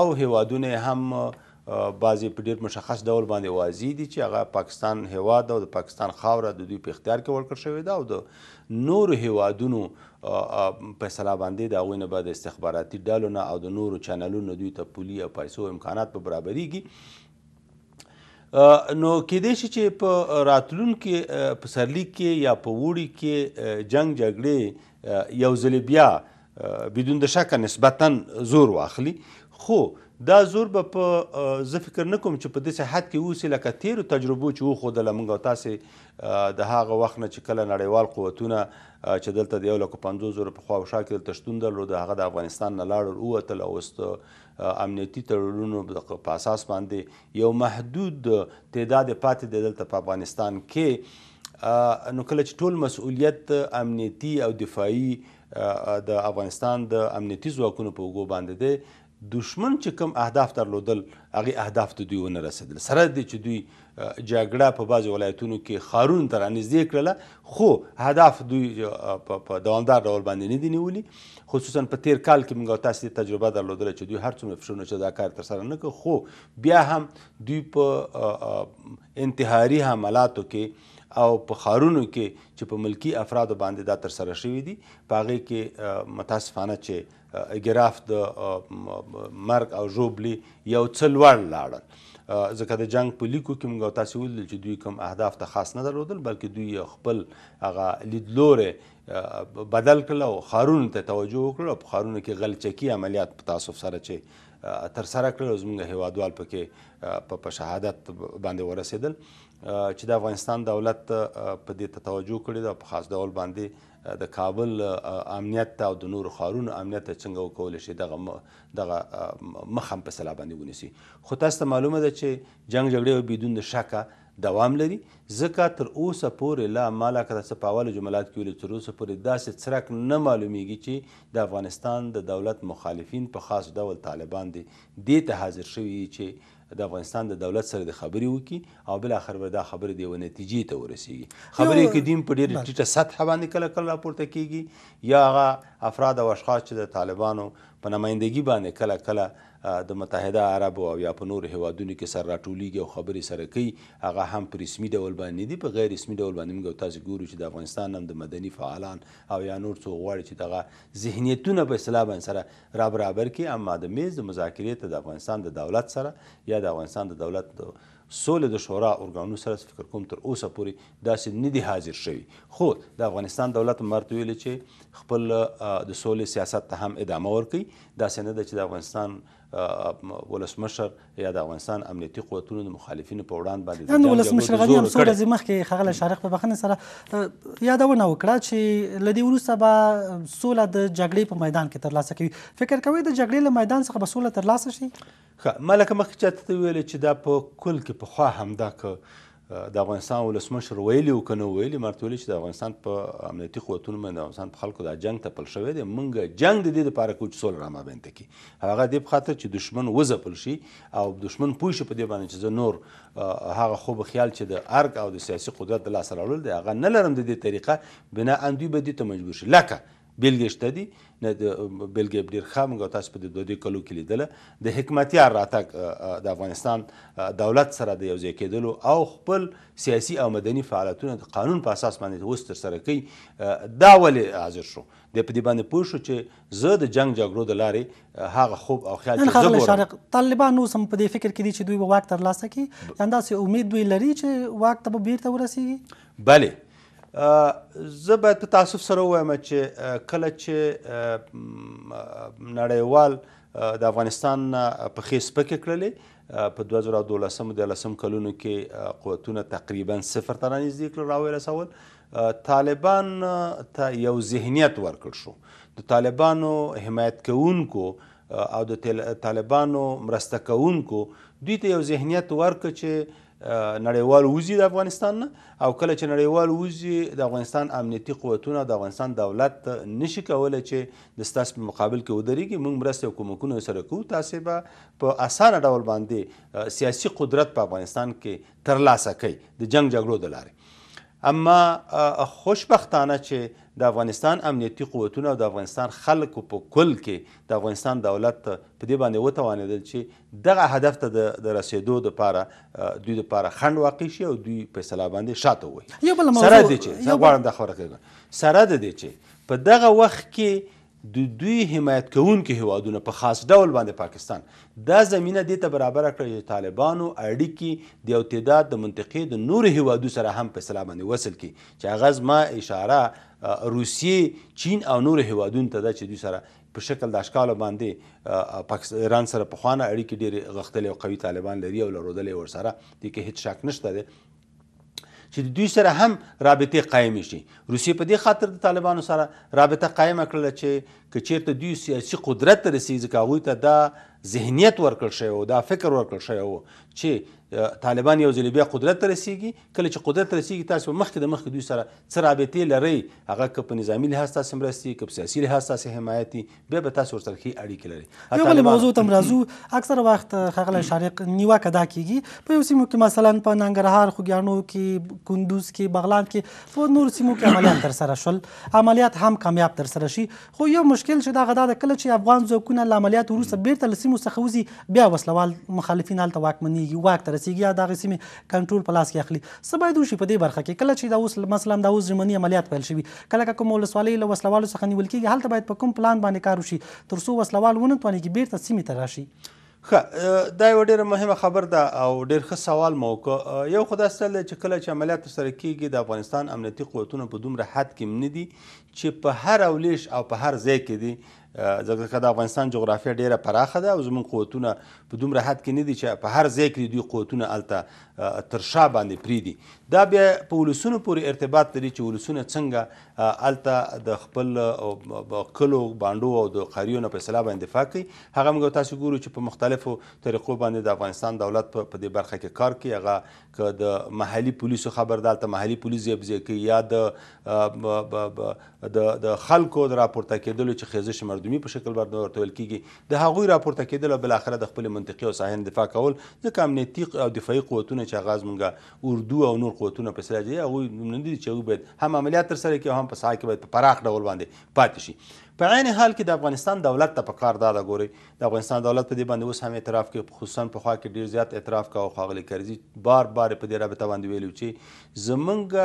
او هیوادونه هم بعضې په ډېر مشخص ډول باندې واضح دي چې هغه پاکستان هیواد او د پاکستان خاوره د دوی په اختیار کې ورکړل شوې ده او د نورو هیوادونو په سلا باندې د غوینه به د استخباراتي ډالو نه او د نورو چینلونو دوی ته پولی او پیسو امکانات په برابرېږي نو کېدای شي چې په راتلونکي پسرلی کې یا په وړي کې جنگ جګړې یو ځل بیا بدون د شک نسبتا زور واخلي خو دا زور به په زه فکر نه کوم چې په داسې حد کې اوسي لکه تیرو تجربو چې وښودله موږ او تاسې د هغه وخت نه چې کله نړیوال قوتونه چې دلته د یو لکو پنځو زرو په خوا او شا کې دلته شتون درلود هغه د افغانستان نه لاړل ووتل او اوس امنیتي تړونونو په اساس باندې یو محدود تعداد پاتې دی دلته په افغانستان کې نو کله چې ټول مسؤلیت امنیتي او دفاعي د افغانستان د امنیتي ځواکونو په وګو باندې دی دشمن چې کوم اهداف درلودل هغه اهداف ته دوی ونه رسیدل سره د چې دوی جګړه په بعض ولایتونو کې خارون تر نږدې کړله خو هدف دوی په دوامدار ډول باندې نه دی نیولي خصوصا په تیر کال کې موږ تاسو تجربه درلودله چې دوی هر څومره فشارونه چې دا کار ترسره نه کړ خو بیا هم دوی په انتحاري حملاتو کې او په خارونو کې چې په ملکی افرادو باندې دا ترسره شوي دي په هغې کې متاسفانه چې اګراف د مرګ او ژوبلي یو څه لوړ لاړل ځکه د جنگ په لیکو کې موږ تاسو ویل چې دوی کوم اهداف ته خاص نه درلودل بلکې دوی خپل هغه لیدلوري بدل کړل او خارون ته توجه وکړل او په خارونو کې غلچکی عملیات په تاسف سره چې تر سره کړل زموږ هیوادوال پکې په شهادت باندې ورسېدل چې د افغانستان دولت په دې توجه کړی دا په خاص ډول باندې د کابل امنیت ته او د نورو ښارونو امنیت ته څنګه وکولی شي دغه دغه مخ هم په سلا باندې ونیسي خو تاسو ته معلومه ده چې جنګ جګړې بدون د شکه دوام لري ځکه تر اوسه پورې لا ما لکه د څه په اولو جملات کې ویلي تر اوسه پورې داسې څرک نه معلومیږي چې د افغانستان د دولت مخالفین په خاص ډول طالبان دي دې ته حاضر شوي چې د افغانستان د دولت سره د خبرې وکړي او بل اخر به دا خبره دی و نتیجې ته ورسیږي خبرې کې دیم په ډیره ټیټه سطح باندې کله کله راپورته کیږي یا هغه افراد او اشخاص چې د طالبانو په نمائندګي باندې کله کله د متحده عرب او یا په نور هوادونو کې سر راټولیږي او خبرې سره کوي هغه هم په رسمي ډول باندې دي په غیر رسمي ډول باندې موږ تاسو ګورو چې د افغانستان هم د مدني فعالان او یا نور څو غواړي چې دغه ذهنیتونه په اسلام سره را برابر کړي اما د میز د مذاکرې ته د افغانستان د دولت سره یا د افغانستان د دولت د سولې د شورا ارګانونو سره فکر کوم تر اوسه پورې داسې نه دي حاضر شوي خو د افغانستان دولت مرته ویلي چې خپل د سولې سیاست ته هم ادامه ورکړي داسې نه ده چې د افغانستان ولسمشر یا د افغانستان امنیتي قوتونو د مخالفینو په وړاندې باندې د ولسمشر غني هم څو ورځې مخکې ښاغلی شارق په بخښنې سره یادونه وکړه چې له دې وروسته به سوله د جګړې په میدان کې ترلاسه کوي فکر کوئ د جګړې له میدان څخه به سوله ترلاسه شي ښه ما لکه مخکې چاته ویلې چې دا په کل کې پخوا همدا که د افغانستان ولسمشر ویلي و کنه ویلي مرته ویلي چې د افغانستان په امنیتي قوتونو باندې د افغانستان په خلکو دا جنگ تپل شوی دی موږ جنگ د دې لپاره کوو چې سوله رامابینته کړي هغه دې په خاطر چې دشمن وځپل شي او دشمن پوه شي په دې باندې چې زه نور هغه خوب خیال چې د ارګ او د سیاسي قدرت د لاسه راوړل دی هغه نه لرم د دې طریقه بنا اندوی به دې ته مجبور شي لکه بیلګې شته دي نه د بیلګې ډېر ښه موږ تاسو په دې دوه کلو کې لیدله د حکمتیار راتګ د افغانستان دولت سره د یوځای کېدلو او خپل سیاسي او مدني فعالیتونه د قانون په اساس باندې اوس ترسره کوي دا ولې حاضر شو د په دې باندې پوه شو چې زه د جنگ جګړو د لارې هغه خوب او خیال چې زه طالبان اوس هم په دې فکر کې دي چې دوی به واک ترلاسه کړي همداسې امید دوی لري چې واک ته به بیرته ورسیږي بله زه به ته تاسف سره وایم چې کله چې نړیوال د افغانستان په خیس پکې کړلې په 2012 د لسم کلونو کې قوتونه تقریبا صفر ته نږدې کړل راوي رسول طالبان ته یو ذهنیت ورکړ شو د طالبانو حمایت کوونکو او د طالبانو مرسته کوونکو دوی ته یو ذهنیت ورکړ چې نړیوال وزي د افغانستان نه او کله چې نړیوال وزي د افغانستان امنیتي قوتونه د افغانستان دولت نشي کولی چې د ستاسو په مقابل کې ودرېږي موږ مرستې او کومکونه سره کوو تاسې به په اسانه ډول باندې سیاسي قدرت په افغانستان کې ترلاسه کوئ د جنگ جګړو د لارې اما خوشبختانه چې د افغانستان امنیتي قوتونه او د افغانستان خلکو په کل کې د افغانستان دولت په دې باندې وتوانېدل چې دغه هدف ته د رسېدو دپاره دوی دپاره خنډ واقع شي او دوی په اصطلاح باندې شاته ووایي یو بله سره د چې زه غواړم دا خبره کوم سره د دې چې په دغه وخت کې د دو دوی حمایت کوونکي هیوادونه په خاص ډول باندې پاکستان دا زمینه دې ته برابره کړه چې طالبانو اړیکې د یو تعداد د منطقې د نورو هیوادو سره هم په اصطلاح باندې وصل کړي چې هغه زما اشاره روسیې چین او نور هیوادونو ته ده چې دوی سره په شکل د اشکالو باندې ایران سره پخوانه اړیکې ډېرې غښتلې او قوي طالبان لري او لرودلې ورسره دې کې هیڅ شک نشته دی چې دوی سره هم رابطې قایم شي روسیې په دې خاطر د طالبانو سره رابطه قایم کړله چې که چیرته دوی سیاسي قدرت ته رسېږي که هغوی ته دا ذهنیت ورکړ شوی و دا فکر ورکړ شوی و چې طالبان یو ځل بیا قدرت ته رسیږي کله چې قدرت ته رسیږي تاسو مخکې د مخکې دوی سره څه رابطې لرئ هغه که په نظامي لحاظ تاسو مرستي که په سیاسي لحاظ تاسو حمایتي بیا به تاسو ورسره ښې اړیکې لرئ یو بل موضوع ته راځو اکثر وخت ښاغلی شارق نیوکه دا کیږي په یو سیمو کې مثلا په ننګرهار خوږیاڼو کې کندوز کې بغلان کې په نور سیمو کې عملیات ترسره شول عملیات هم کامیاب ترسره شي خو یو مشکل چې دغه دا د کله چې افغان ځواکونه له عملیات وروسته بیرته له سیمو څخه وځي بیا وسلوال مخالفین هلته واکمنیږي واک ته رسیږي یا دغه سیمه کنټرول په لاس کې اخلي څه باید وشي په دې برخه کې کله چې دا اوس مثلا دا اوس ژمنی عملیات پیل شوي کله که کوم ولسوالۍ له وسلوالو څخه نیول کیږي هلته باید په کوم پلان باندې کار وشي تر څو وسلوال ونه توانېږي بیرته سیمې ته راشي ښه دا یو ډیره مهمه خبر ده او ډیر ښه سوال مو وکړه یو خو دا ستل چې کله چې عملیات ترسره کیږي د افغانستان امنیتي قوتونه په دومره حد کې نه دي چې په هر اولیش او په هر ځای کې دي ځکه د افغانستان جغرافیه ډیره پراخه ده او زموږ قوتونه په دومره حد کې نه دي چې په هر ځای کې دوی قوتونه الته تر شا باندې پریدي دا بیا په ولسونو پورې ارتباط لري چې ولسونه څنګه الته د خپل کلو باندو او د قاریو نه په اصطلاح باندې دفاع کوي هغه موږ تاسو ګورو چې په مختلفو طریقو باندې د افغانستان دولت په دې برخه کې کار کوي هغه که د محلي پولیسو خبردار ته محلي پولیس یې کوي یا د د خلکو د راپورته کېدلو چې خیزش مردمی په شکل باندې ورته ویل کیږي د هغوی راپورته کېدلو بل اخره د خپل منطقي او ساحن دفاع کول ځکه امنیتي او دفاعي قوتونه چې غاز مونږه اردو او نور قوتونه په سراج هغه نه دي چې باید هم عملیات تر سره کړي او هم په ساحه کې باید په پراخ ډول باندې پاتې شي په عین حال کې د افغانستان دولت ته په کار دا ده ګوري د افغانستان دولت په دې باندې اوس هم اعتراف کوي خصوصا په خوا کې ډیر زیات اعتراف کاوه خاغلی کرزي بار بار په دې رابطه باندې ویلو چې زمونږ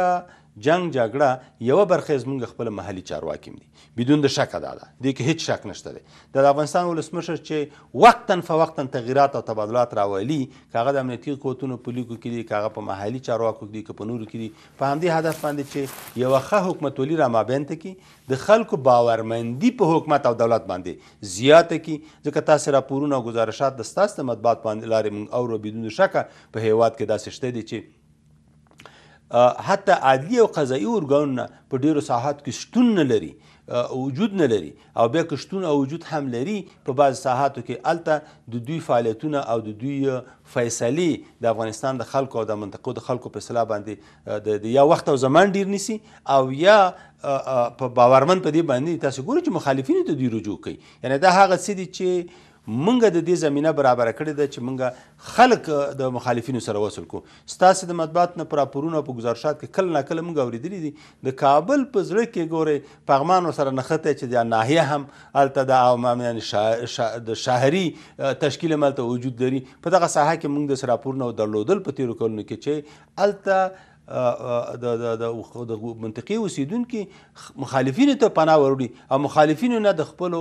جنگ جګړه یو برخه زمونږ خپل محلي چارواکي دي بدون د شک ادا ده دې کې هیڅ شک نشته دی د افغانستان ولسمشر چې وقتاً فوقتاً تغیرات او تبادلات راولي کاغه د امنیتي قوتونو په لیکو کې دي کاغه په محلي چارواکو کې دي که په نورو کې دي په همدې هدف باندې چې یو ښه حکومتولي را مابینته کې د خلکو باورمندي په حکومت او دولت باندې زیاته کې ځکه تاسو راپورونه او گزارشات د ستاسو مطبوعات باندې لارې مونږ اورو بدون شک په هیواد کې داسې شته دي چې حتی عدلی او قضایی ارګانونه په ډیرو ساحات کې شتون نه لري وجود نه لري او بیا که شتون او وجود هم لري په بعض ساحاتو کې هلته د دوی فعالیتونه او د دوی فیصلې د افغانستان د خلکو او د منطقو د خلکو په اصطلاح باندې د یا وخت او زمان ډیر نیسي او یا په باورمن په دې باندې تاسو ګورئ چې مخالفینو ته دوی رجوع کوي یعنی دا هغه څه دي چې مونږ د دې زمینه برابر کړې ده چې مونږ خلک د مخالفینو سره وصل کو ستاسو د مطبوعات نه پر راپورونه په گزارشات کې کله ناکله مونږ اوریدلی دي د کابل په زړه کې ګورې پغمان سره نښتی چې د ناحیه هم هلته د عوامیان د شهري تشکیل هم هلته وجود لري په دغه ساحه کې مونږ داسې راپورونه درلودل په تېرو کلونو کې چې هلته د د د منطقي اوسیدونکو مخالفین ته پناه وروړي او مخالفینو نه د خپل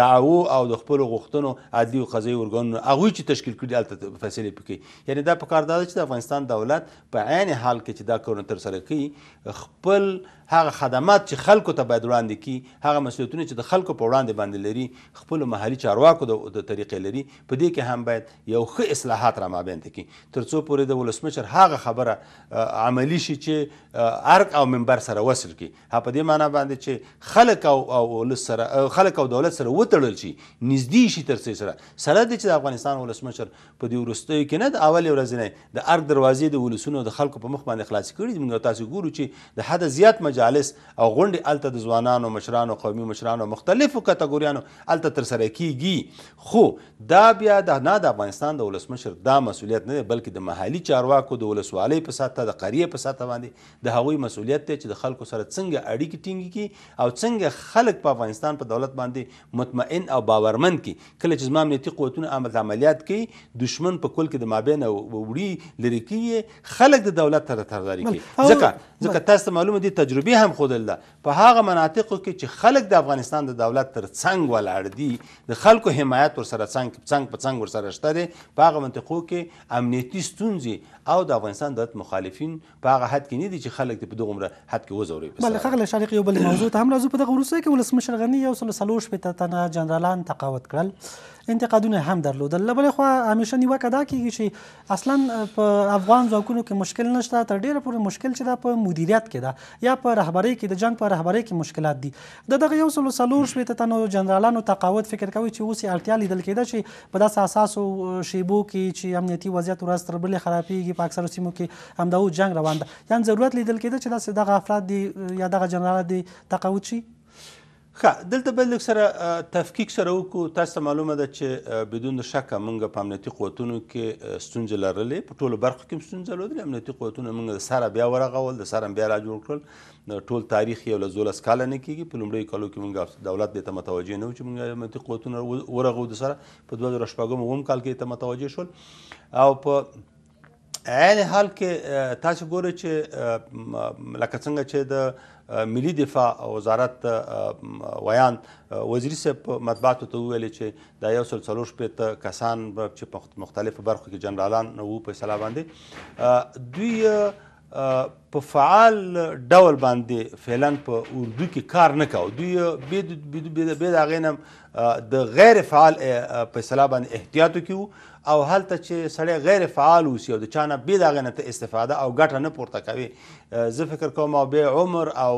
دعوو او د خپل غوښتنو عدلي او قضایي ارګانونو هغوی چې تشکیل کړي هلته فیصلې پکې یعنی دا په کار دا چې د افغانستان دولت په عین حال کې چې دا کارونه ترسره کوي خپل آ, هغه خدمات چې خلکو ته باید وړاندې کی هغه مسولیتونه چې د خلکو په وړاندې باندې لري خپل محلي چارواکو د طریقې لري په دې کې هم باید یو ښه اصلاحات را مابین کی ترڅو پورې د ولسمشر هغه خبره عملی شي چې ارګ او منبر سره وصل کی ها په دې معنی باندې چې خلک او ولس سره خلک او دولت سره وتړل شي نږدې شي تر سره سره د چې د افغانستان ولسمشر په دې ورستیو کې نه د اولې ورځې نه د ارګ دروازې د ولسونو د خلکو په مخ باندې خلاص کړي موږ تاسو ګورو چې د حد زیات مجلس مجالس او غونډې الته د ځوانانو مشرانو قومي مشرانو مختلفو کټګوریانو الته تر سره کیږي خو دا بیا د نه د افغانستان د ولسمشر دا مسولیت نه بلکې د محلي چارواکو د ولسوالۍ په ساته د قریه په ساته باندې د هغوی مسولیت دی چې د خلکو سره څنګه اړیکې ټینګې کی او څنګه خلک په افغانستان په دولت باندې مطمئن او باورمن کی کله چې زما امنیتي قوتونه عمل عملیات کوي دشمن په کل کې د مابین وړي لري کوي خلک د دولت تر طرفداري کوي ځکه ځکه تاسو معلومه دي تجربه تشبیه هم خودل ده په هغه مناطقو کې چې خلک د افغانستان د دولت تر څنګ ولاړ دي د خلکو حمایت ور سره څنګ څنګ په څنګ ور سره شته دي په هغه منطقو کې امنیتي ستونزې او د افغانستان د مخالفین په هغه حد کې نه دي چې خلک په دغه حد کې وزوري بل خلک شریق یو بل موضوع ته هم راځو په دغه وروسته کې ولسمشر غنی یو سل سلوش په تنه جنرالان تقاوت کړل انتقادونه هم درلودل لبل خو همیشه نیوکه دا کیږي چې اصلا په افغان ځواکونو کې مشکل نشته تر ډیره پورې مشکل چې دا په مدیریت کې ده یا په رهبری کې د جنگ په رهبری کې مشکلات دي د دغه یو سلو سلور شوې تنو جنرالانو تقاوت فکر کوي چې اوس یې اړتیا لیدل کېده چې په داسې اساسو شیبو کې چې امنیتي وضعیت ورځ تر بلې خرابېږي په اکثرو سیمو کې همدا جنگ روان ده یعنې ضرورت لیدل کېده چې داسې دغه افراد دي یا دغه جنرال دي تقاوت شي ښه دلته به لږ سره تفکیک سره وکړو تاسو ته معلومه ده چې بدون شکه موږ په امنیتي قوتونو کې ستونزې لرلې په ټولو برخو کې ستونزې لرلې امنیتي قوتونه موږ د سره بیا ورغول د سره بیا را جوړ کړل د ټول تاریخ یو له زولس کاله نه کېږي په لومړیو کالو کې موږ دولت دې ته متوجه نه و چې موږ امنیتي قوتونه ورغو د سره په دوه زره شپږم اووم کال کې ته متوجه شول او په عین حال کې تاسو ګورئ چې لکه څنګه چې د ملي دفاع وزارت ویان وزیر صاحب مطبوعاتو ته وویل چې دا یو سل څلور شپېته کسان چې مختلفو برخو کې جنرالان وو په اصطلاح باندې دوی په فعال ډول باندې فعلا په اردو کې کار نه کاوه دوی بې د هغې نه د غیر فعال په اصطلاح باندې احتیاطو کې وو او هلته چې سړی غیر فعال اوسي او د چا نه بې د هغې نه ته استفاده او ګټه نه پورته کوي زه فکر کوم او بیا عمر او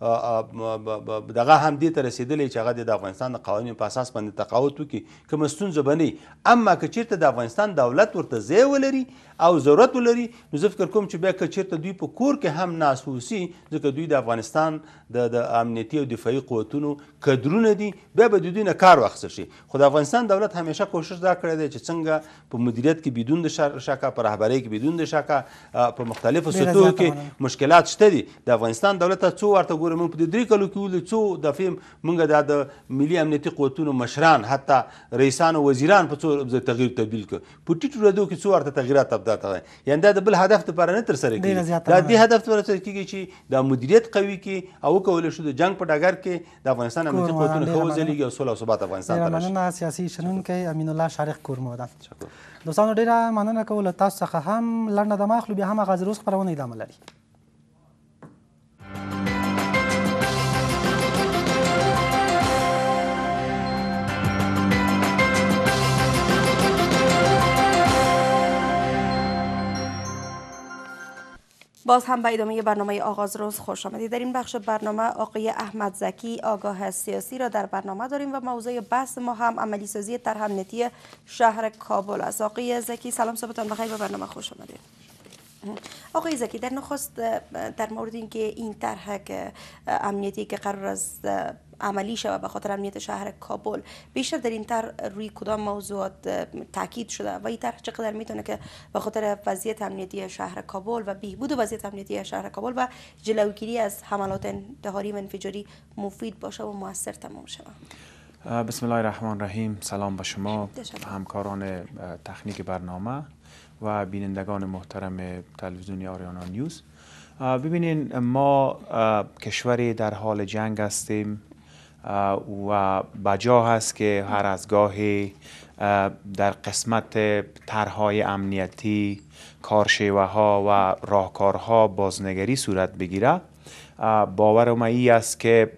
دغه هم دې ته رسېدلی چې هغه د افغانستان د قوانینو په اساس باندې تقاوت وکړي کومه ستونزه به نه اما که چېرته د افغانستان دولت ورته ځای ولري او ضرورت ولري نو زه فکر کوم چې بیا که چیرته دوی په کور کې هم ناس اوسي ځکه دوی د افغانستان د د امنیتي او دفاعي قوتونو کدرونه دي بیا به د دوی نه کار واخیستل شي خو د افغانستان دولت همیشه کوشش دا کړی دی چې څنګه په مدیریت کې بدون د شاکا په رهبرۍ کې بدون د شاکا په مختلفو سطحو کې مشکلات شته دي د افغانستان دولت ته څو ورته ګورم په دې درې کلو کې ولې څو دفعې موږ د ملي امنیتي قوتونو مشران حتی رئیسان او وزیران په څو تغییر تبدیل کړ په ټیټو ردو کې څو ورته تغییرات دا ته یعنی دا د بل هدف لپاره نه ترسره کیږي دا دې هدف لپاره ترسره کیږي چې د مدیریت قوي کې او کول شو د جنگ په ډګر کې د افغانستان امنیتي قوتونه ښه وځلیږي او سوله او ثبات افغانستان ته راشي مننه سیاسي شنونکی امین الله شارق کورمودان دوستانو ډیره مننه کوله تاسو څخه هم لنډه د ماخلو بیا هم غزروس خبرونه ادامه لري باز هم به ادامه برنامه آغاز روز خوش آمدید در این بخش برنامه آقای احمد زکی آگاه سیاسی را در برنامه داریم و موضوع بحث ما هم عملی سازی امنیتی شهر کابل است آقای زکی سلام صبحتان بخیر به برنامه خوش آمدید آقای زکی در نخست در مورد اینکه این طرح امنیتی که قرار است عملی شود به خاطر امنیت شهر کابل بیشتر در این طرح روی کدام موضوعات تاکید شده و این طرح چقدر میتونه که به خاطر وضعیت امنیتی شهر کابل و بهبود وضعیت امنیتی شهر کابل و جلوگیری از حملات انتحاری و انفجاری مفید باشه و موثر تمام شود بسم الله الرحمن الرحیم سلام به شما همکاران تخنیک برنامه و بینندگان محترم تلویزیون آریانا نیوز ببینین ما کشوری در حال جنگ هستیم و بجا هست که هر از گاهی در قسمت طرحهای امنیتی کارشیوه ها و راهکارها بازنگری صورت بگیره باور ما ای است که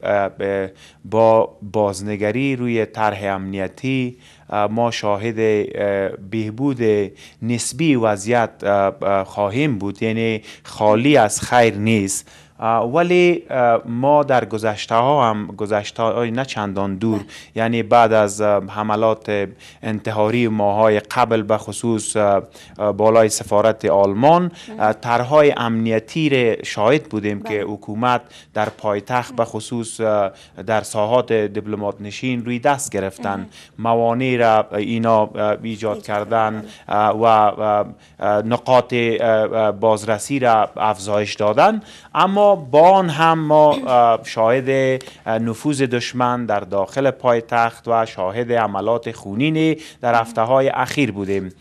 با بازنگری روی طرح امنیتی ما شاهد بهبود نسبی وضعیت خواهیم بود یعنی خالی از خیر نیست ولی ما در گذشته ها هم گذشته های نه چندان دور یعنی بعد از حملات انتحاری ماهای قبل به خصوص بالای سفارت آلمان طرحهای امنیتی را شاهد بودیم که بله. حکومت در پایتخت به خصوص در ساحات دیپلمات نشین روی دست گرفتن موانع را اینا ایجاد کردن و نقاط بازرسی را افزایش دادن اما با بان هم ما شاهد نفوذ دشمن در داخل پایتخت و شاهد عملات خونینی در هفته های اخیر بودیم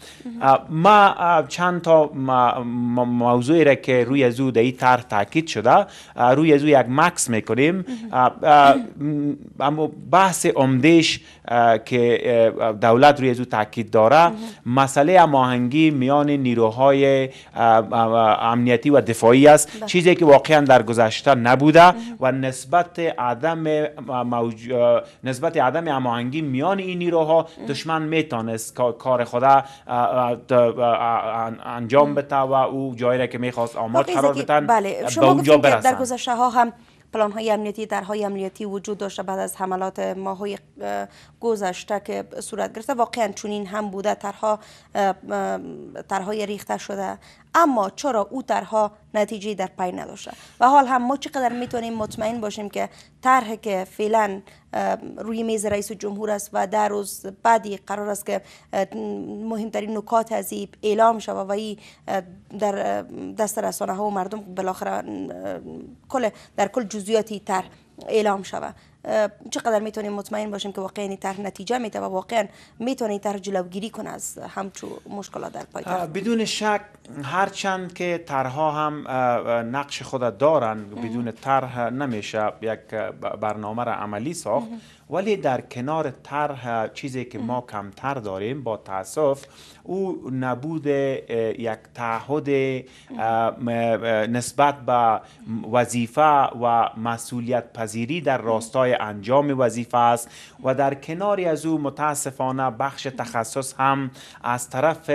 ما چند تا موضوعی را که روی از او در این طرح تاکید شده روی از او یک مکس میکنیم اما بحث عمدهش که دولت روی از او تاکید داره مسئله ماهنگی میان نیروهای امنیتی و دفاعی است بله. چیزی که واقعا در در گذشته نبوده و نسبت عدم موج... نسبت عدم هماهنگی میان این نیروها دشمن میتونست کار خدا انجام بده و او جایی را که میخواست آماد قرار بدن بله، شما اونجا در گذشته ها هم پلان های امنیتی های امنیتی وجود داشته بعد از حملات های گذشته که صورت گرفته واقعا چنین هم بوده ترها ترهای ریخته شده اما چرا او طرحها نتیجه در پی نداشته و حال هم ما چقدر میتونیم مطمئن باشیم که طرح که فعلا روی میز رئیس جمهور است و در روز بعدی قرار است که مهمترین نکات از اعلام شود و ای در دست رسانه ها و مردم بالاخره کل در کل جزئیاتی طرح اعلام شود چقدر میتونیم مطمئن باشیم که واقعا طرح نتیجه میده و واقعا میتونه طرح جلوگیری کنه از همچو مشکلات در پایتخت بدون شک هرچند که طرحها هم نقش خود دارن بدون طرح نمیشه یک برنامه را عملی ساخت ولی در کنار طرح چیزی که ما کمتر داریم با تاسف او نبود یک تعهد نسبت به وظیفه و مسئولیت پذیری در راستای انجام وظیفه است و در کناری از او متاسفانه بخش تخصص هم از طرف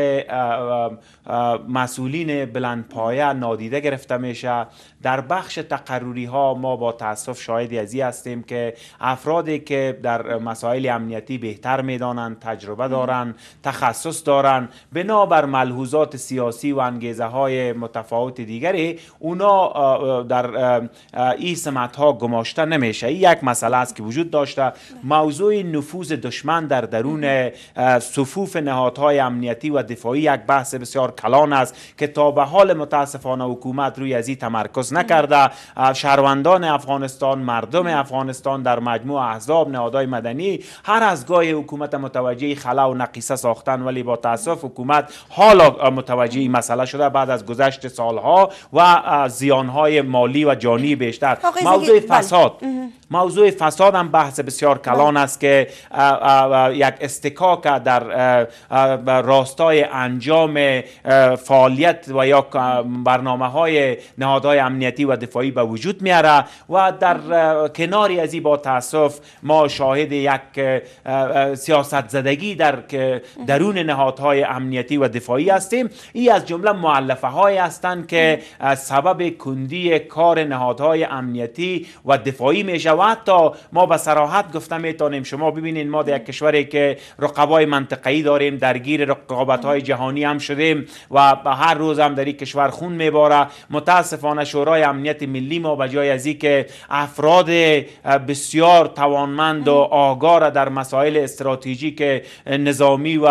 مسئولین بلندپایه نادیده گرفته میشه در بخش تقرری ها ما با تاسف شاهد ازی هستیم که افرادی که در مسائل امنیتی بهتر میدانند تجربه دارند تخصص دارند هستند بنابر ملحوظات سیاسی و انگیزه های متفاوت دیگری اونا در این سمت ها گماشته نمیشه یک مسئله است که وجود داشته موضوع نفوذ دشمن در درون صفوف نهادهای امنیتی و دفاعی یک بحث بسیار کلان است که تا به حال متاسفانه حکومت روی از این تمرکز نکرده شهروندان افغانستان مردم افغانستان در مجموع احزاب نهادهای مدنی هر از گاهی حکومت متوجه خلا و نقیصه ساختن ولی با تاسف انصاف حکومت حالا متوجه این مسئله شده بعد از گذشت سالها و زیانهای مالی و جانی بیشتر موضوع بله. فساد موضوع فساد هم بحث بسیار کلان بله. است که یک استکاک در راستای انجام فعالیت و یا برنامه های نهادهای امنیتی و دفاعی به وجود میاره و در کناری از این با تاسف ما شاهد یک سیاست زدگی در درون نهادهای امنیتی و دفاعی هستیم ای از جمله معلفه های هستند که سبب کندی کار نهادهای امنیتی و دفاعی می شود تا ما به سراحت گفته میتونیم شما ببینید ما در یک کشوری که رقبای منطقی داریم درگیر رقابت های جهانی هم شدیم و به هر روز هم در این کشور خون میباره متاسفانه شورای امنیت ملی ما به جای از که افراد بسیار توانمند و آگاه در مسائل استراتژیک نظامی و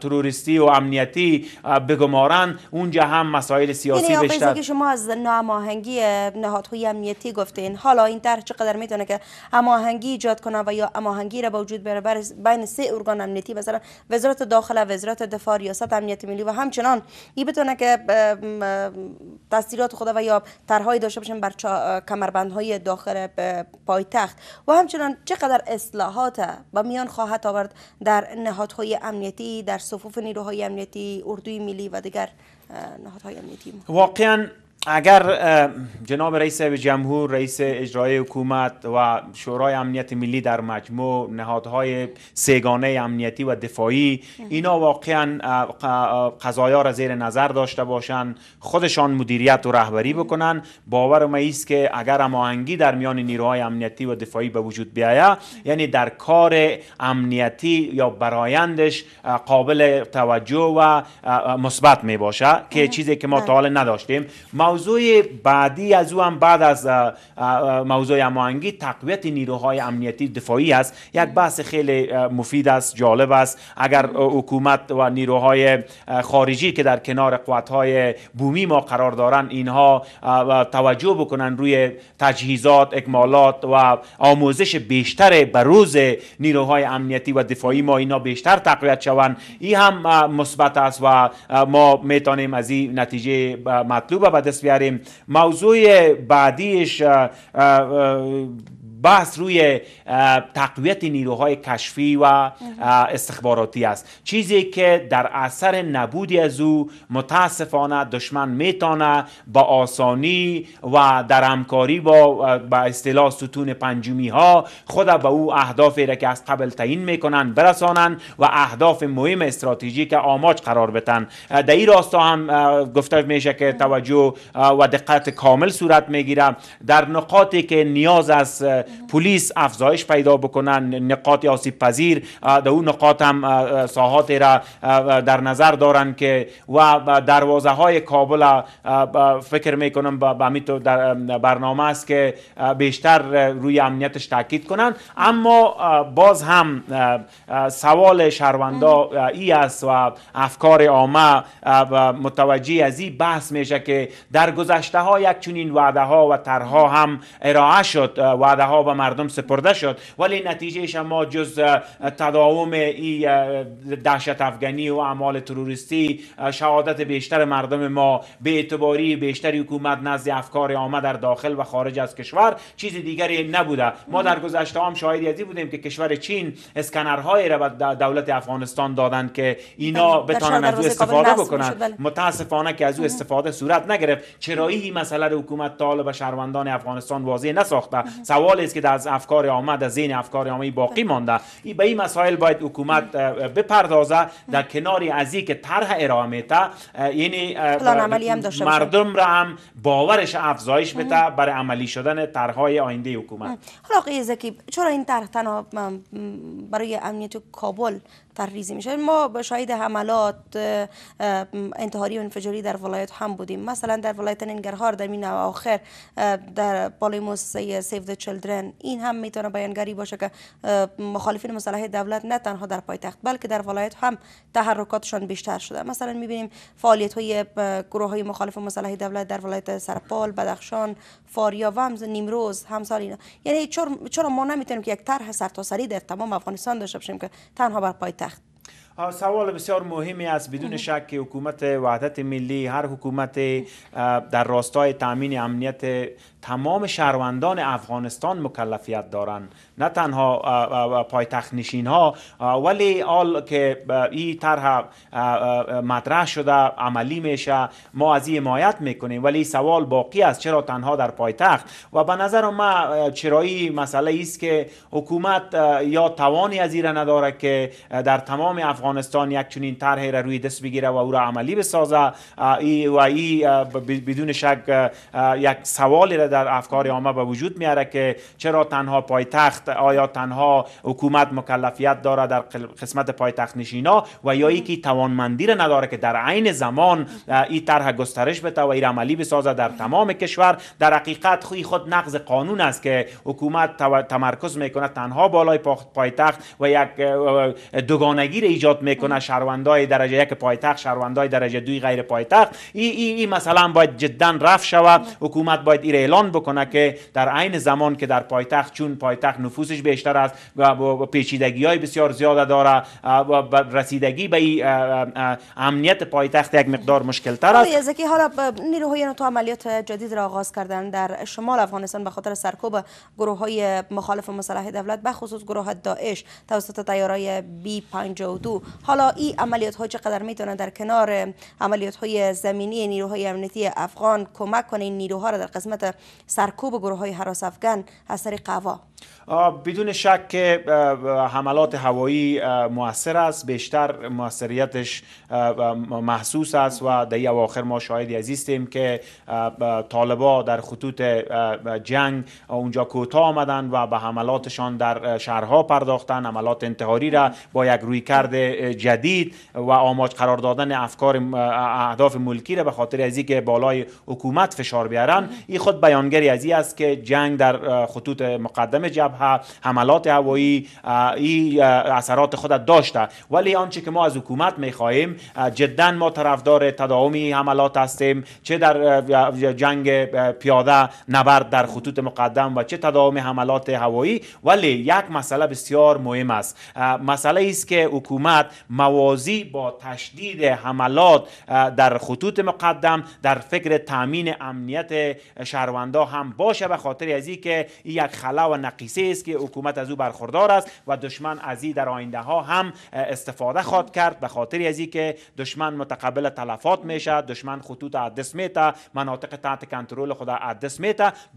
تروری توریستی و امنیتی بگمارن اونجا هم مسائل سیاسی یعنی بیشتر که شما از ناهماهنگی نهادهای امنیتی گفتین حالا این طرح چقدر میتونه که هماهنگی ایجاد کنه و یا هماهنگی را با وجود بر بین سه ارگان امنیتی مثلا وزارت داخله وزارت دفاع ریاست امنیت ملی و همچنان این بتونه که تاثیرات خود و یا طرحهای داشته باشن بر کمربندهای داخل پایتخت و همچنان چقدر اصلاحات با میان خواهد آورد در نهادهای امنیتی در صفوف نیروهای امنیتی اردوی ملی و دیگر نهادهای امنیتی واقعا اگر جناب رئیس جمهور رئیس اجرای حکومت و شورای امنیت ملی در مجموع نهادهای سیگانه امنیتی و دفاعی اینا واقعا قضایا را زیر نظر داشته باشند خودشان مدیریت و رهبری بکنن باور ما است که اگر هماهنگی در میان نیروهای امنیتی و دفاعی به وجود بیاید یعنی در کار امنیتی یا برایندش قابل توجه و مثبت می باشه که چیزی که ما تا بله. حال نداشتیم موضوع بعدی از او هم بعد از موضوع اماهنگی تقویت نیروهای امنیتی دفاعی است یک بحث خیلی مفید است جالب است اگر حکومت و نیروهای خارجی که در کنار قوتهای بومی ما قرار دارند اینها توجه بکنن روی تجهیزات اکمالات و آموزش بیشتر بروز نیروهای امنیتی و دفاعی ما اینا بیشتر تقویت شوند این هم مثبت است و ما میتونیم از این نتیجه مطلوب به دست کردیم موضوع بعدیش بحث روی تقویت نیروهای کشفی و استخباراتی است چیزی که در اثر نبودی از او متاسفانه دشمن میتانه با آسانی و در همکاری با با اصطلاح ستون پنجمی ها خود به او اهدافی را که از قبل تعیین میکنن برسانند و اهداف مهم استراتژیک آماج قرار بتن در این راستا هم گفته میشه که توجه و دقت کامل صورت میگیره در نقاطی که نیاز از پلیس افزایش پیدا بکنن نقاط آسیب پذیر در اون نقاط هم ساحاتی را در نظر دارن که و دروازه های کابل فکر میکنم به همین برنامه است که بیشتر روی امنیتش تاکید کنن اما باز هم سوال شهروندا ای است و افکار عامه متوجه از این بحث میشه که در گذشته ها یک چنین وعده ها و طرها هم ارائه شد وعده ها و مردم سپرده شد ولی نتیجه ما جز تداوم این دهشت افغانی و اعمال تروریستی شهادت بیشتر مردم ما به اعتباری بیشتر حکومت نزد افکار آمد در داخل و خارج از کشور چیز دیگری نبوده ما در گذشته هم شاهدی ازی بودیم که کشور چین اسکنرهایی را به دولت افغانستان دادن که اینا بله. بتانن از استفاده بکنن بله. متاسفانه که از او استفاده صورت نگرفت چرایی این مسئله حکومت طالب و شهروندان افغانستان واضح نساخته سوال که از افکار آمد از ذهن افکار عامه باقی بله. مانده این به این مسائل باید حکومت بپردازه در بله. کنار از که طرح ارائه میته یعنی مردم را هم باورش افزایش بده برای عملی شدن طرحهای آینده حکومت حالا آقای چرا این طرح تنها برای امنیت کابل طرحریزی میشه ما شاید حملات انتحاری و انفجاری در ولایت هم بودیم مثلا در ولایت ننگرهار در این آخر در بالای موسسه سیو د چلدرن این هم میتونه بیانگری باشه که مخالفین مسلح دولت نه تنها در پایتخت بلکه در ولایت هم تحرکاتشان بیشتر شده مثلا میبینیم فعالیت های گروه های مخالف مسلح دولت در ولایت سرپال بدخشان فاریا و نیمروز همسال اینا یعنی چرا ما نمیتونیم که یک طرح سرتاسری در تمام افغانستان داشته باشیم که تنها بر پایتخت سوال بسیار مهمی است بدون شک که حکومت وحدت ملی هر حکومت در راستای تامین امنیت تمام شهروندان افغانستان مکلفیت دارند نه تنها پایتخت نشین ها ولی آل که این طرح مطرح شده عملی میشه ما از این حمایت میکنیم ولی سوال باقی است چرا تنها در پایتخت و به نظر ما چرایی مسئله است که حکومت یا توانی از را نداره که در تمام افغانستان یک چنین طرح را روی دست بگیره و او را عملی بسازه ای و ای بدون شک یک سوال را در افکار عامه به وجود میاره که چرا تنها پایتخت آیا تنها حکومت مکلفیت داره در قسمت پایتخت نشینا و یا که توانمندی را نداره که در عین زمان این طرح گسترش بده و این عملی بسازه در تمام کشور در حقیقت خوی خود نقض قانون است که حکومت تمرکز میکنه تنها بالای پایتخت و یک دوگانگی را ایجاد میکنه شهروندای درجه یک پایتخت شهروندای درجه دوی غیر پایتخت این ای, ای, مثلا باید جدا رفت شود حکومت باید این بکنه که در عین زمان که در پایتخت چون پایتخت نفوسش بیشتر است و پیچیدگی های بسیار زیاده داره و رسیدگی به امنیت پایتخت یک مقدار مشکل تر است حالا نیروهای ناتو عملیات جدید را آغاز کردن در شمال افغانستان به خاطر سرکوب گروه های مخالف مسلح دولت به خصوص گروه داعش توسط تیارای بی 52 حالا این عملیات ها چقدر میتونه در کنار عملیات های زمینی نیروهای امنیتی افغان کمک کنه این نیروها را در قسمت سرکوب گروه های حراس افغان از طریق بدون شک که حملات هوایی موثر است بیشتر موثریتش محسوس است و در اواخر ما شاهدی هستیم که طالبا در خطوط جنگ اونجا کوتا آمدن و به حملاتشان در شهرها پرداختن حملات انتحاری را با یک روی کرده جدید و آماج قرار دادن افکار اهداف ملکی را به خاطر از که بالای حکومت فشار بیارن این خود بیانگری از است که جنگ در خطوط مقدمه به جبهه حملات هوایی ای اثرات خود داشته ولی آنچه که ما از حکومت میخواهیم جدا ما طرفدار تداوم حملات هستیم چه در جنگ پیاده نبرد در خطوط مقدم و چه تداوم حملات هوایی ولی یک مسئله بسیار مهم است مسئله است که حکومت موازی با تشدید حملات در خطوط مقدم در فکر تامین امنیت شهروندا هم باشه به خاطر از که یک خلا و نقیصه است که حکومت از او برخوردار است و دشمن از این در آینده ها هم استفاده خواد کرد به خاطر از که دشمن متقبل تلفات میشه دشمن خطوط عدس میتا مناطق تحت کنترل خود عدس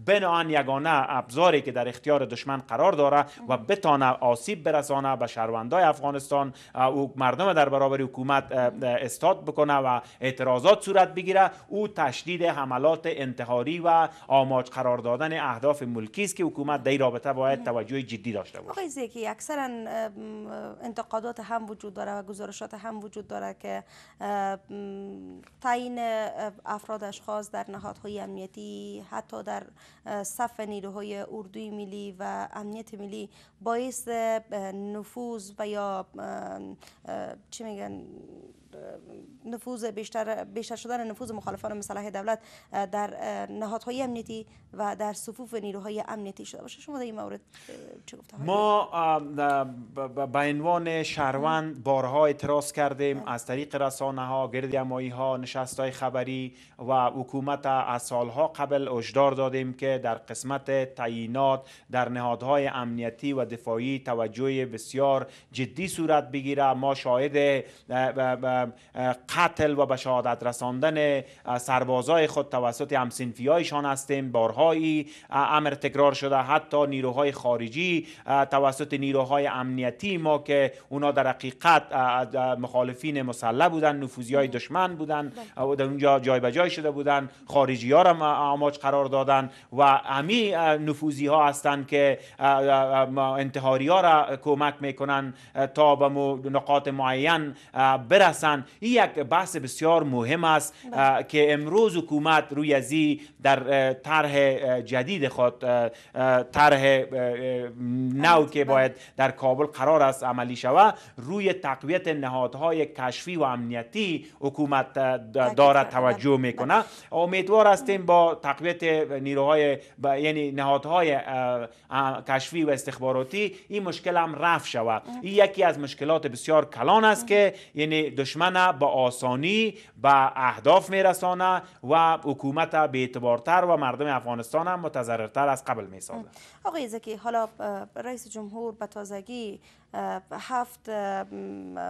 بنا آن یگانه ابزاری که در اختیار دشمن قرار داره و بتانه آسیب برسانه به شهروندای افغانستان او مردم در برابر حکومت استاد بکنه و اعتراضات صورت بگیره او تشدید حملات انتحاری و آماج قرار دادن اهداف ملکی است که حکومت در رابطه باید توجه جدی داشته باشه آقای زیکی اکثرا انتقادات هم وجود داره و گزارشات هم وجود داره که تعیین افراد اشخاص در نهادهای امنیتی حتی در صف نیروهای اردوی ملی و امنیت ملی باعث نفوذ و یا چی میگن نفوذ بیشتر بیشتر شدن نفوذ مخالفان مصالح دولت در نهادهای امنیتی و در صفوف نیروهای امنیتی شده باشه شما در این مورد چه گفته ما به عنوان شهروند بارها اعتراض کردیم از طریق رسانه ها گردیمایی ها نشست های خبری و حکومت از سالها قبل هشدار دادیم که در قسمت تعیینات در نهادهای امنیتی و دفاعی توجه بسیار جدی صورت بگیره ما شاهد قتل و به شهادت رساندن سربازای خود توسط هایشان هستیم بارهایی امر تکرار شده حتی نیروهای خارجی توسط نیروهای امنیتی ما که اونا در حقیقت مخالفین مسلح بودن نفوزی های بله. دشمن بودن بله. و در اونجا جای به شده بودن خارجی ها را آماج قرار دادن و امی نفوزی ها هستند که انتحاری ها را کمک میکنن تا به نقاط معین برسن این یک بحث بسیار مهم است بله. که امروز حکومت روی ازی در طرح جدید خود طرح نو که بله. باید در کابل قرار است عملی شود روی تقویت نهادهای کشفی و امنیتی حکومت دارد بله. توجه میکنه امیدوار هستیم با تقویت نیروهای یعنی نهادهای کشفی و استخباراتی این مشکل هم رفع شود این یکی از مشکلات بسیار کلان است که یعنی دشمن دشمن به آسانی به اهداف میرسانه و حکومت اعتبارتر و مردم افغانستان هم متضررتر از قبل میسازه آقای زکی حالا رئیس جمهور به تازگی هفت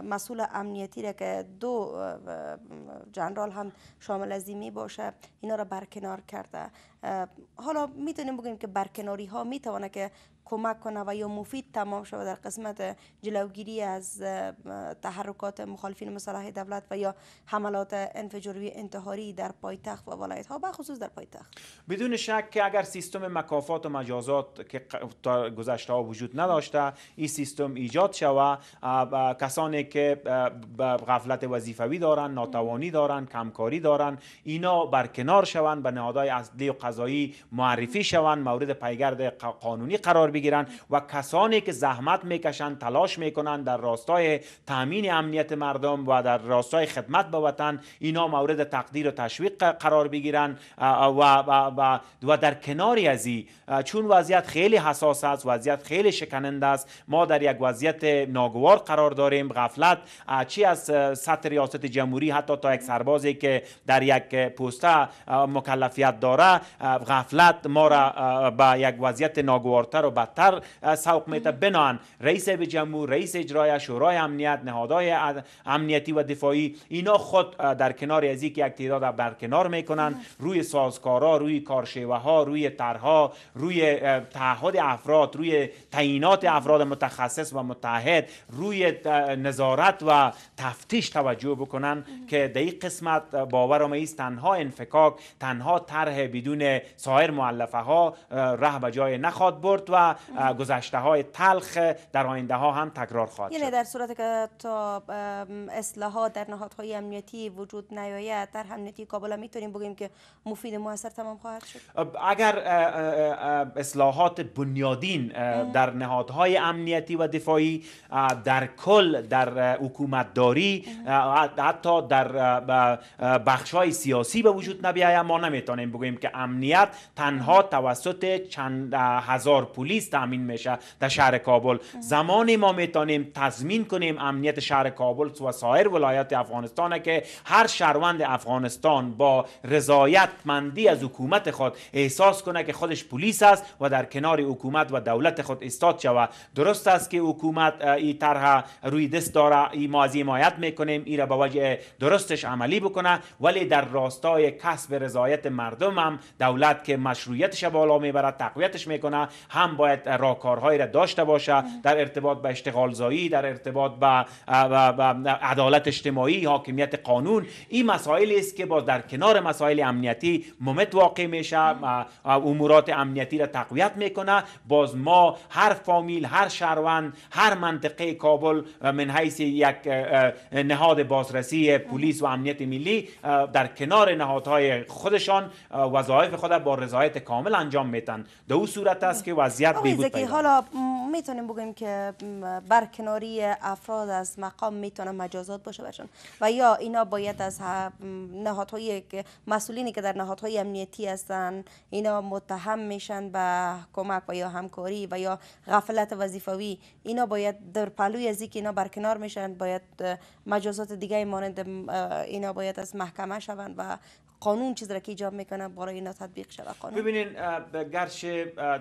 مسئول امنیتی را که دو جنرال هم شامل از می باشه اینا را برکنار کرده حالا میتونیم بگیم که برکناری ها میتونه که کمک کنه و یا مفید تمام شود در قسمت جلوگیری از تحرکات مخالفین مصالح دولت و یا حملات انفجاری انتحاری در پایتخت و ولایت ها بخصوص در پایتخت بدون شک که اگر سیستم مکافات و مجازات که گذشته ها وجود نداشته این سیستم ایجاد شود کسانی که غفلت وظیفوی دارند ناتوانی دارن کمکاری دارند اینا بر کنار شوند به نهادهای اصلی و قضایی معرفی شوند مورد پیگرد قانونی قرار بگیرن و کسانی که زحمت میکشند تلاش میکنند در راستای تامین امنیت مردم و در راستای خدمت به وطن اینا مورد تقدیر و تشویق قرار بگیرن و و در کناری از چون وضعیت خیلی حساس است وضعیت خیلی شکننده است ما در یک وضعیت ناگوار قرار داریم غفلت چی از سطح ریاست جمهوری حتی تا یک سربازی که در یک پوسته مکلفیت داره غفلت ما را به یک وضعیت ناگوارتر و بدتر سوق بنان رئیس به جمهور رئیس اجرای شورای امنیت نهادهای امنیتی و دفاعی اینا خود در کنار از یک تعداد برکنار کنار میکنن روی سازکارا روی کارشیوه ها روی طرها روی تعهد افراد روی تعیینات افراد متخصص و متحد روی نظارت و تفتیش توجه بکنن که در قسمت باورم ایست تنها انفکاک تنها طرح بدون سایر معلفه ها ره به جای نخواد برد و گذشته های تلخ در آینده ها هم تکرار خواهد یعنی در صورت که تا اصلاحات در نهادهای امنیتی وجود نیاید در امنیتی کابل میتونیم بگیم که مفید موثر تمام خواهد شد اگر اصلاحات بنیادین در نهادهای امنیتی و دفاعی در کل در حکومتداری حتی در بخش های سیاسی به وجود نبیاید ما نمیتونیم بگیم که امنیت تنها توسط چند هزار پلیس پلیس تامین میشه در شهر کابل زمانی ما میتونیم تضمین کنیم امنیت شهر کابل و سایر ولایات افغانستان که هر شهروند افغانستان با رضایت مندی از حکومت خود احساس کنه که خودش پلیس است و در کنار حکومت و دولت خود استاد شود درست است که حکومت این طرح روی دست داره ای ما حمایت میکنیم این را به وجه درستش عملی بکنه ولی در راستای کسب رضایت مردم هم دولت که مشروعیتش بالا میبره تقویتش میکنه هم باید باید راهکارهایی را داشته باشه در ارتباط به اشتغال زایی در ارتباط به عدالت اجتماعی حاکمیت قانون این مسائلی است که با در کنار مسائل امنیتی ممت واقع میشه امورات امنیتی را تقویت میکنه باز ما هر فامیل هر شهروند هر منطقه کابل من حیث یک نهاد بازرسی پلیس و امنیت ملی در کنار نهادهای خودشان وظایف خود با رضایت کامل انجام میتن در صورت است که وضعیت آقای حالا میتونیم بگیم که برکناری افراد از مقام میتونه مجازات باشه برشون و یا اینا باید از نهادهای مسئولینی که در نهادهای امنیتی هستن اینا متهم میشن به کمک و یا همکاری و یا غفلت وظیفوی اینا باید در پلوی از اینا برکنار میشن باید مجازات دیگه مانند اینا باید از محکمه شوند و قانون چیز را که ایجاب میکنه برای اینا تطبیق شده قانون ببینین گرش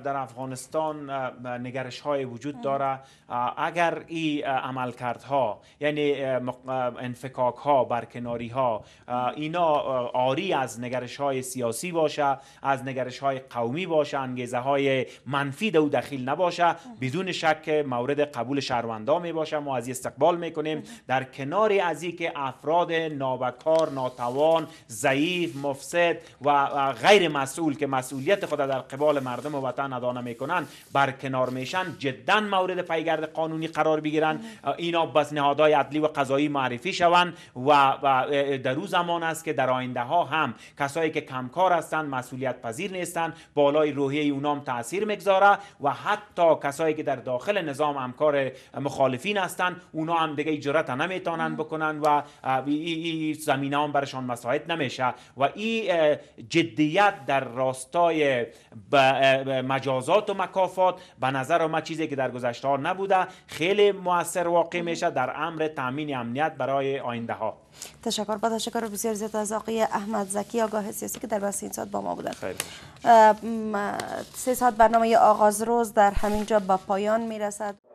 در افغانستان نگرش های وجود داره اگر این عملکردها یعنی انفکاک ها برکناری ها اینا آری از نگرش های سیاسی باشه از نگرش های قومی باشه انگیزه های منفی او دخیل نباشه بدون شک مورد قبول شهروندا می باشه ما از استقبال میکنیم در کنار از که افراد نابکار ناتوان ضعیف ضعیف مفسد و غیر مسئول که مسئولیت خود در قبال مردم و وطن ادا بر کنار میشن جدا مورد پیگرد قانونی قرار بگیرن اینا بس نهادهای عدلی و قضایی معرفی شوند و, در او زمان است که در آینده ها هم کسایی که کمکار هستند مسئولیت پذیر نیستند بالای روحیه اونام تاثیر میگذاره و حتی کسایی که در داخل نظام همکار مخالفین هستند اونا هم دیگه جرات نمیتونن بکنن و زمینه هم برشان مساعد نمیشه و این جدیت در راستای مجازات و مکافات به نظر ما چیزی که در گذشته ها نبوده خیلی موثر واقع میشه در امر تامین امنیت برای آینده ها تشکر با تشکر بسیار زیاد از آقای احمد زکی آگاه سیاسی که در بحث این ساعت با ما بودن خیلی سه ساعت برنامه آغاز روز در همین جا با پایان میرسد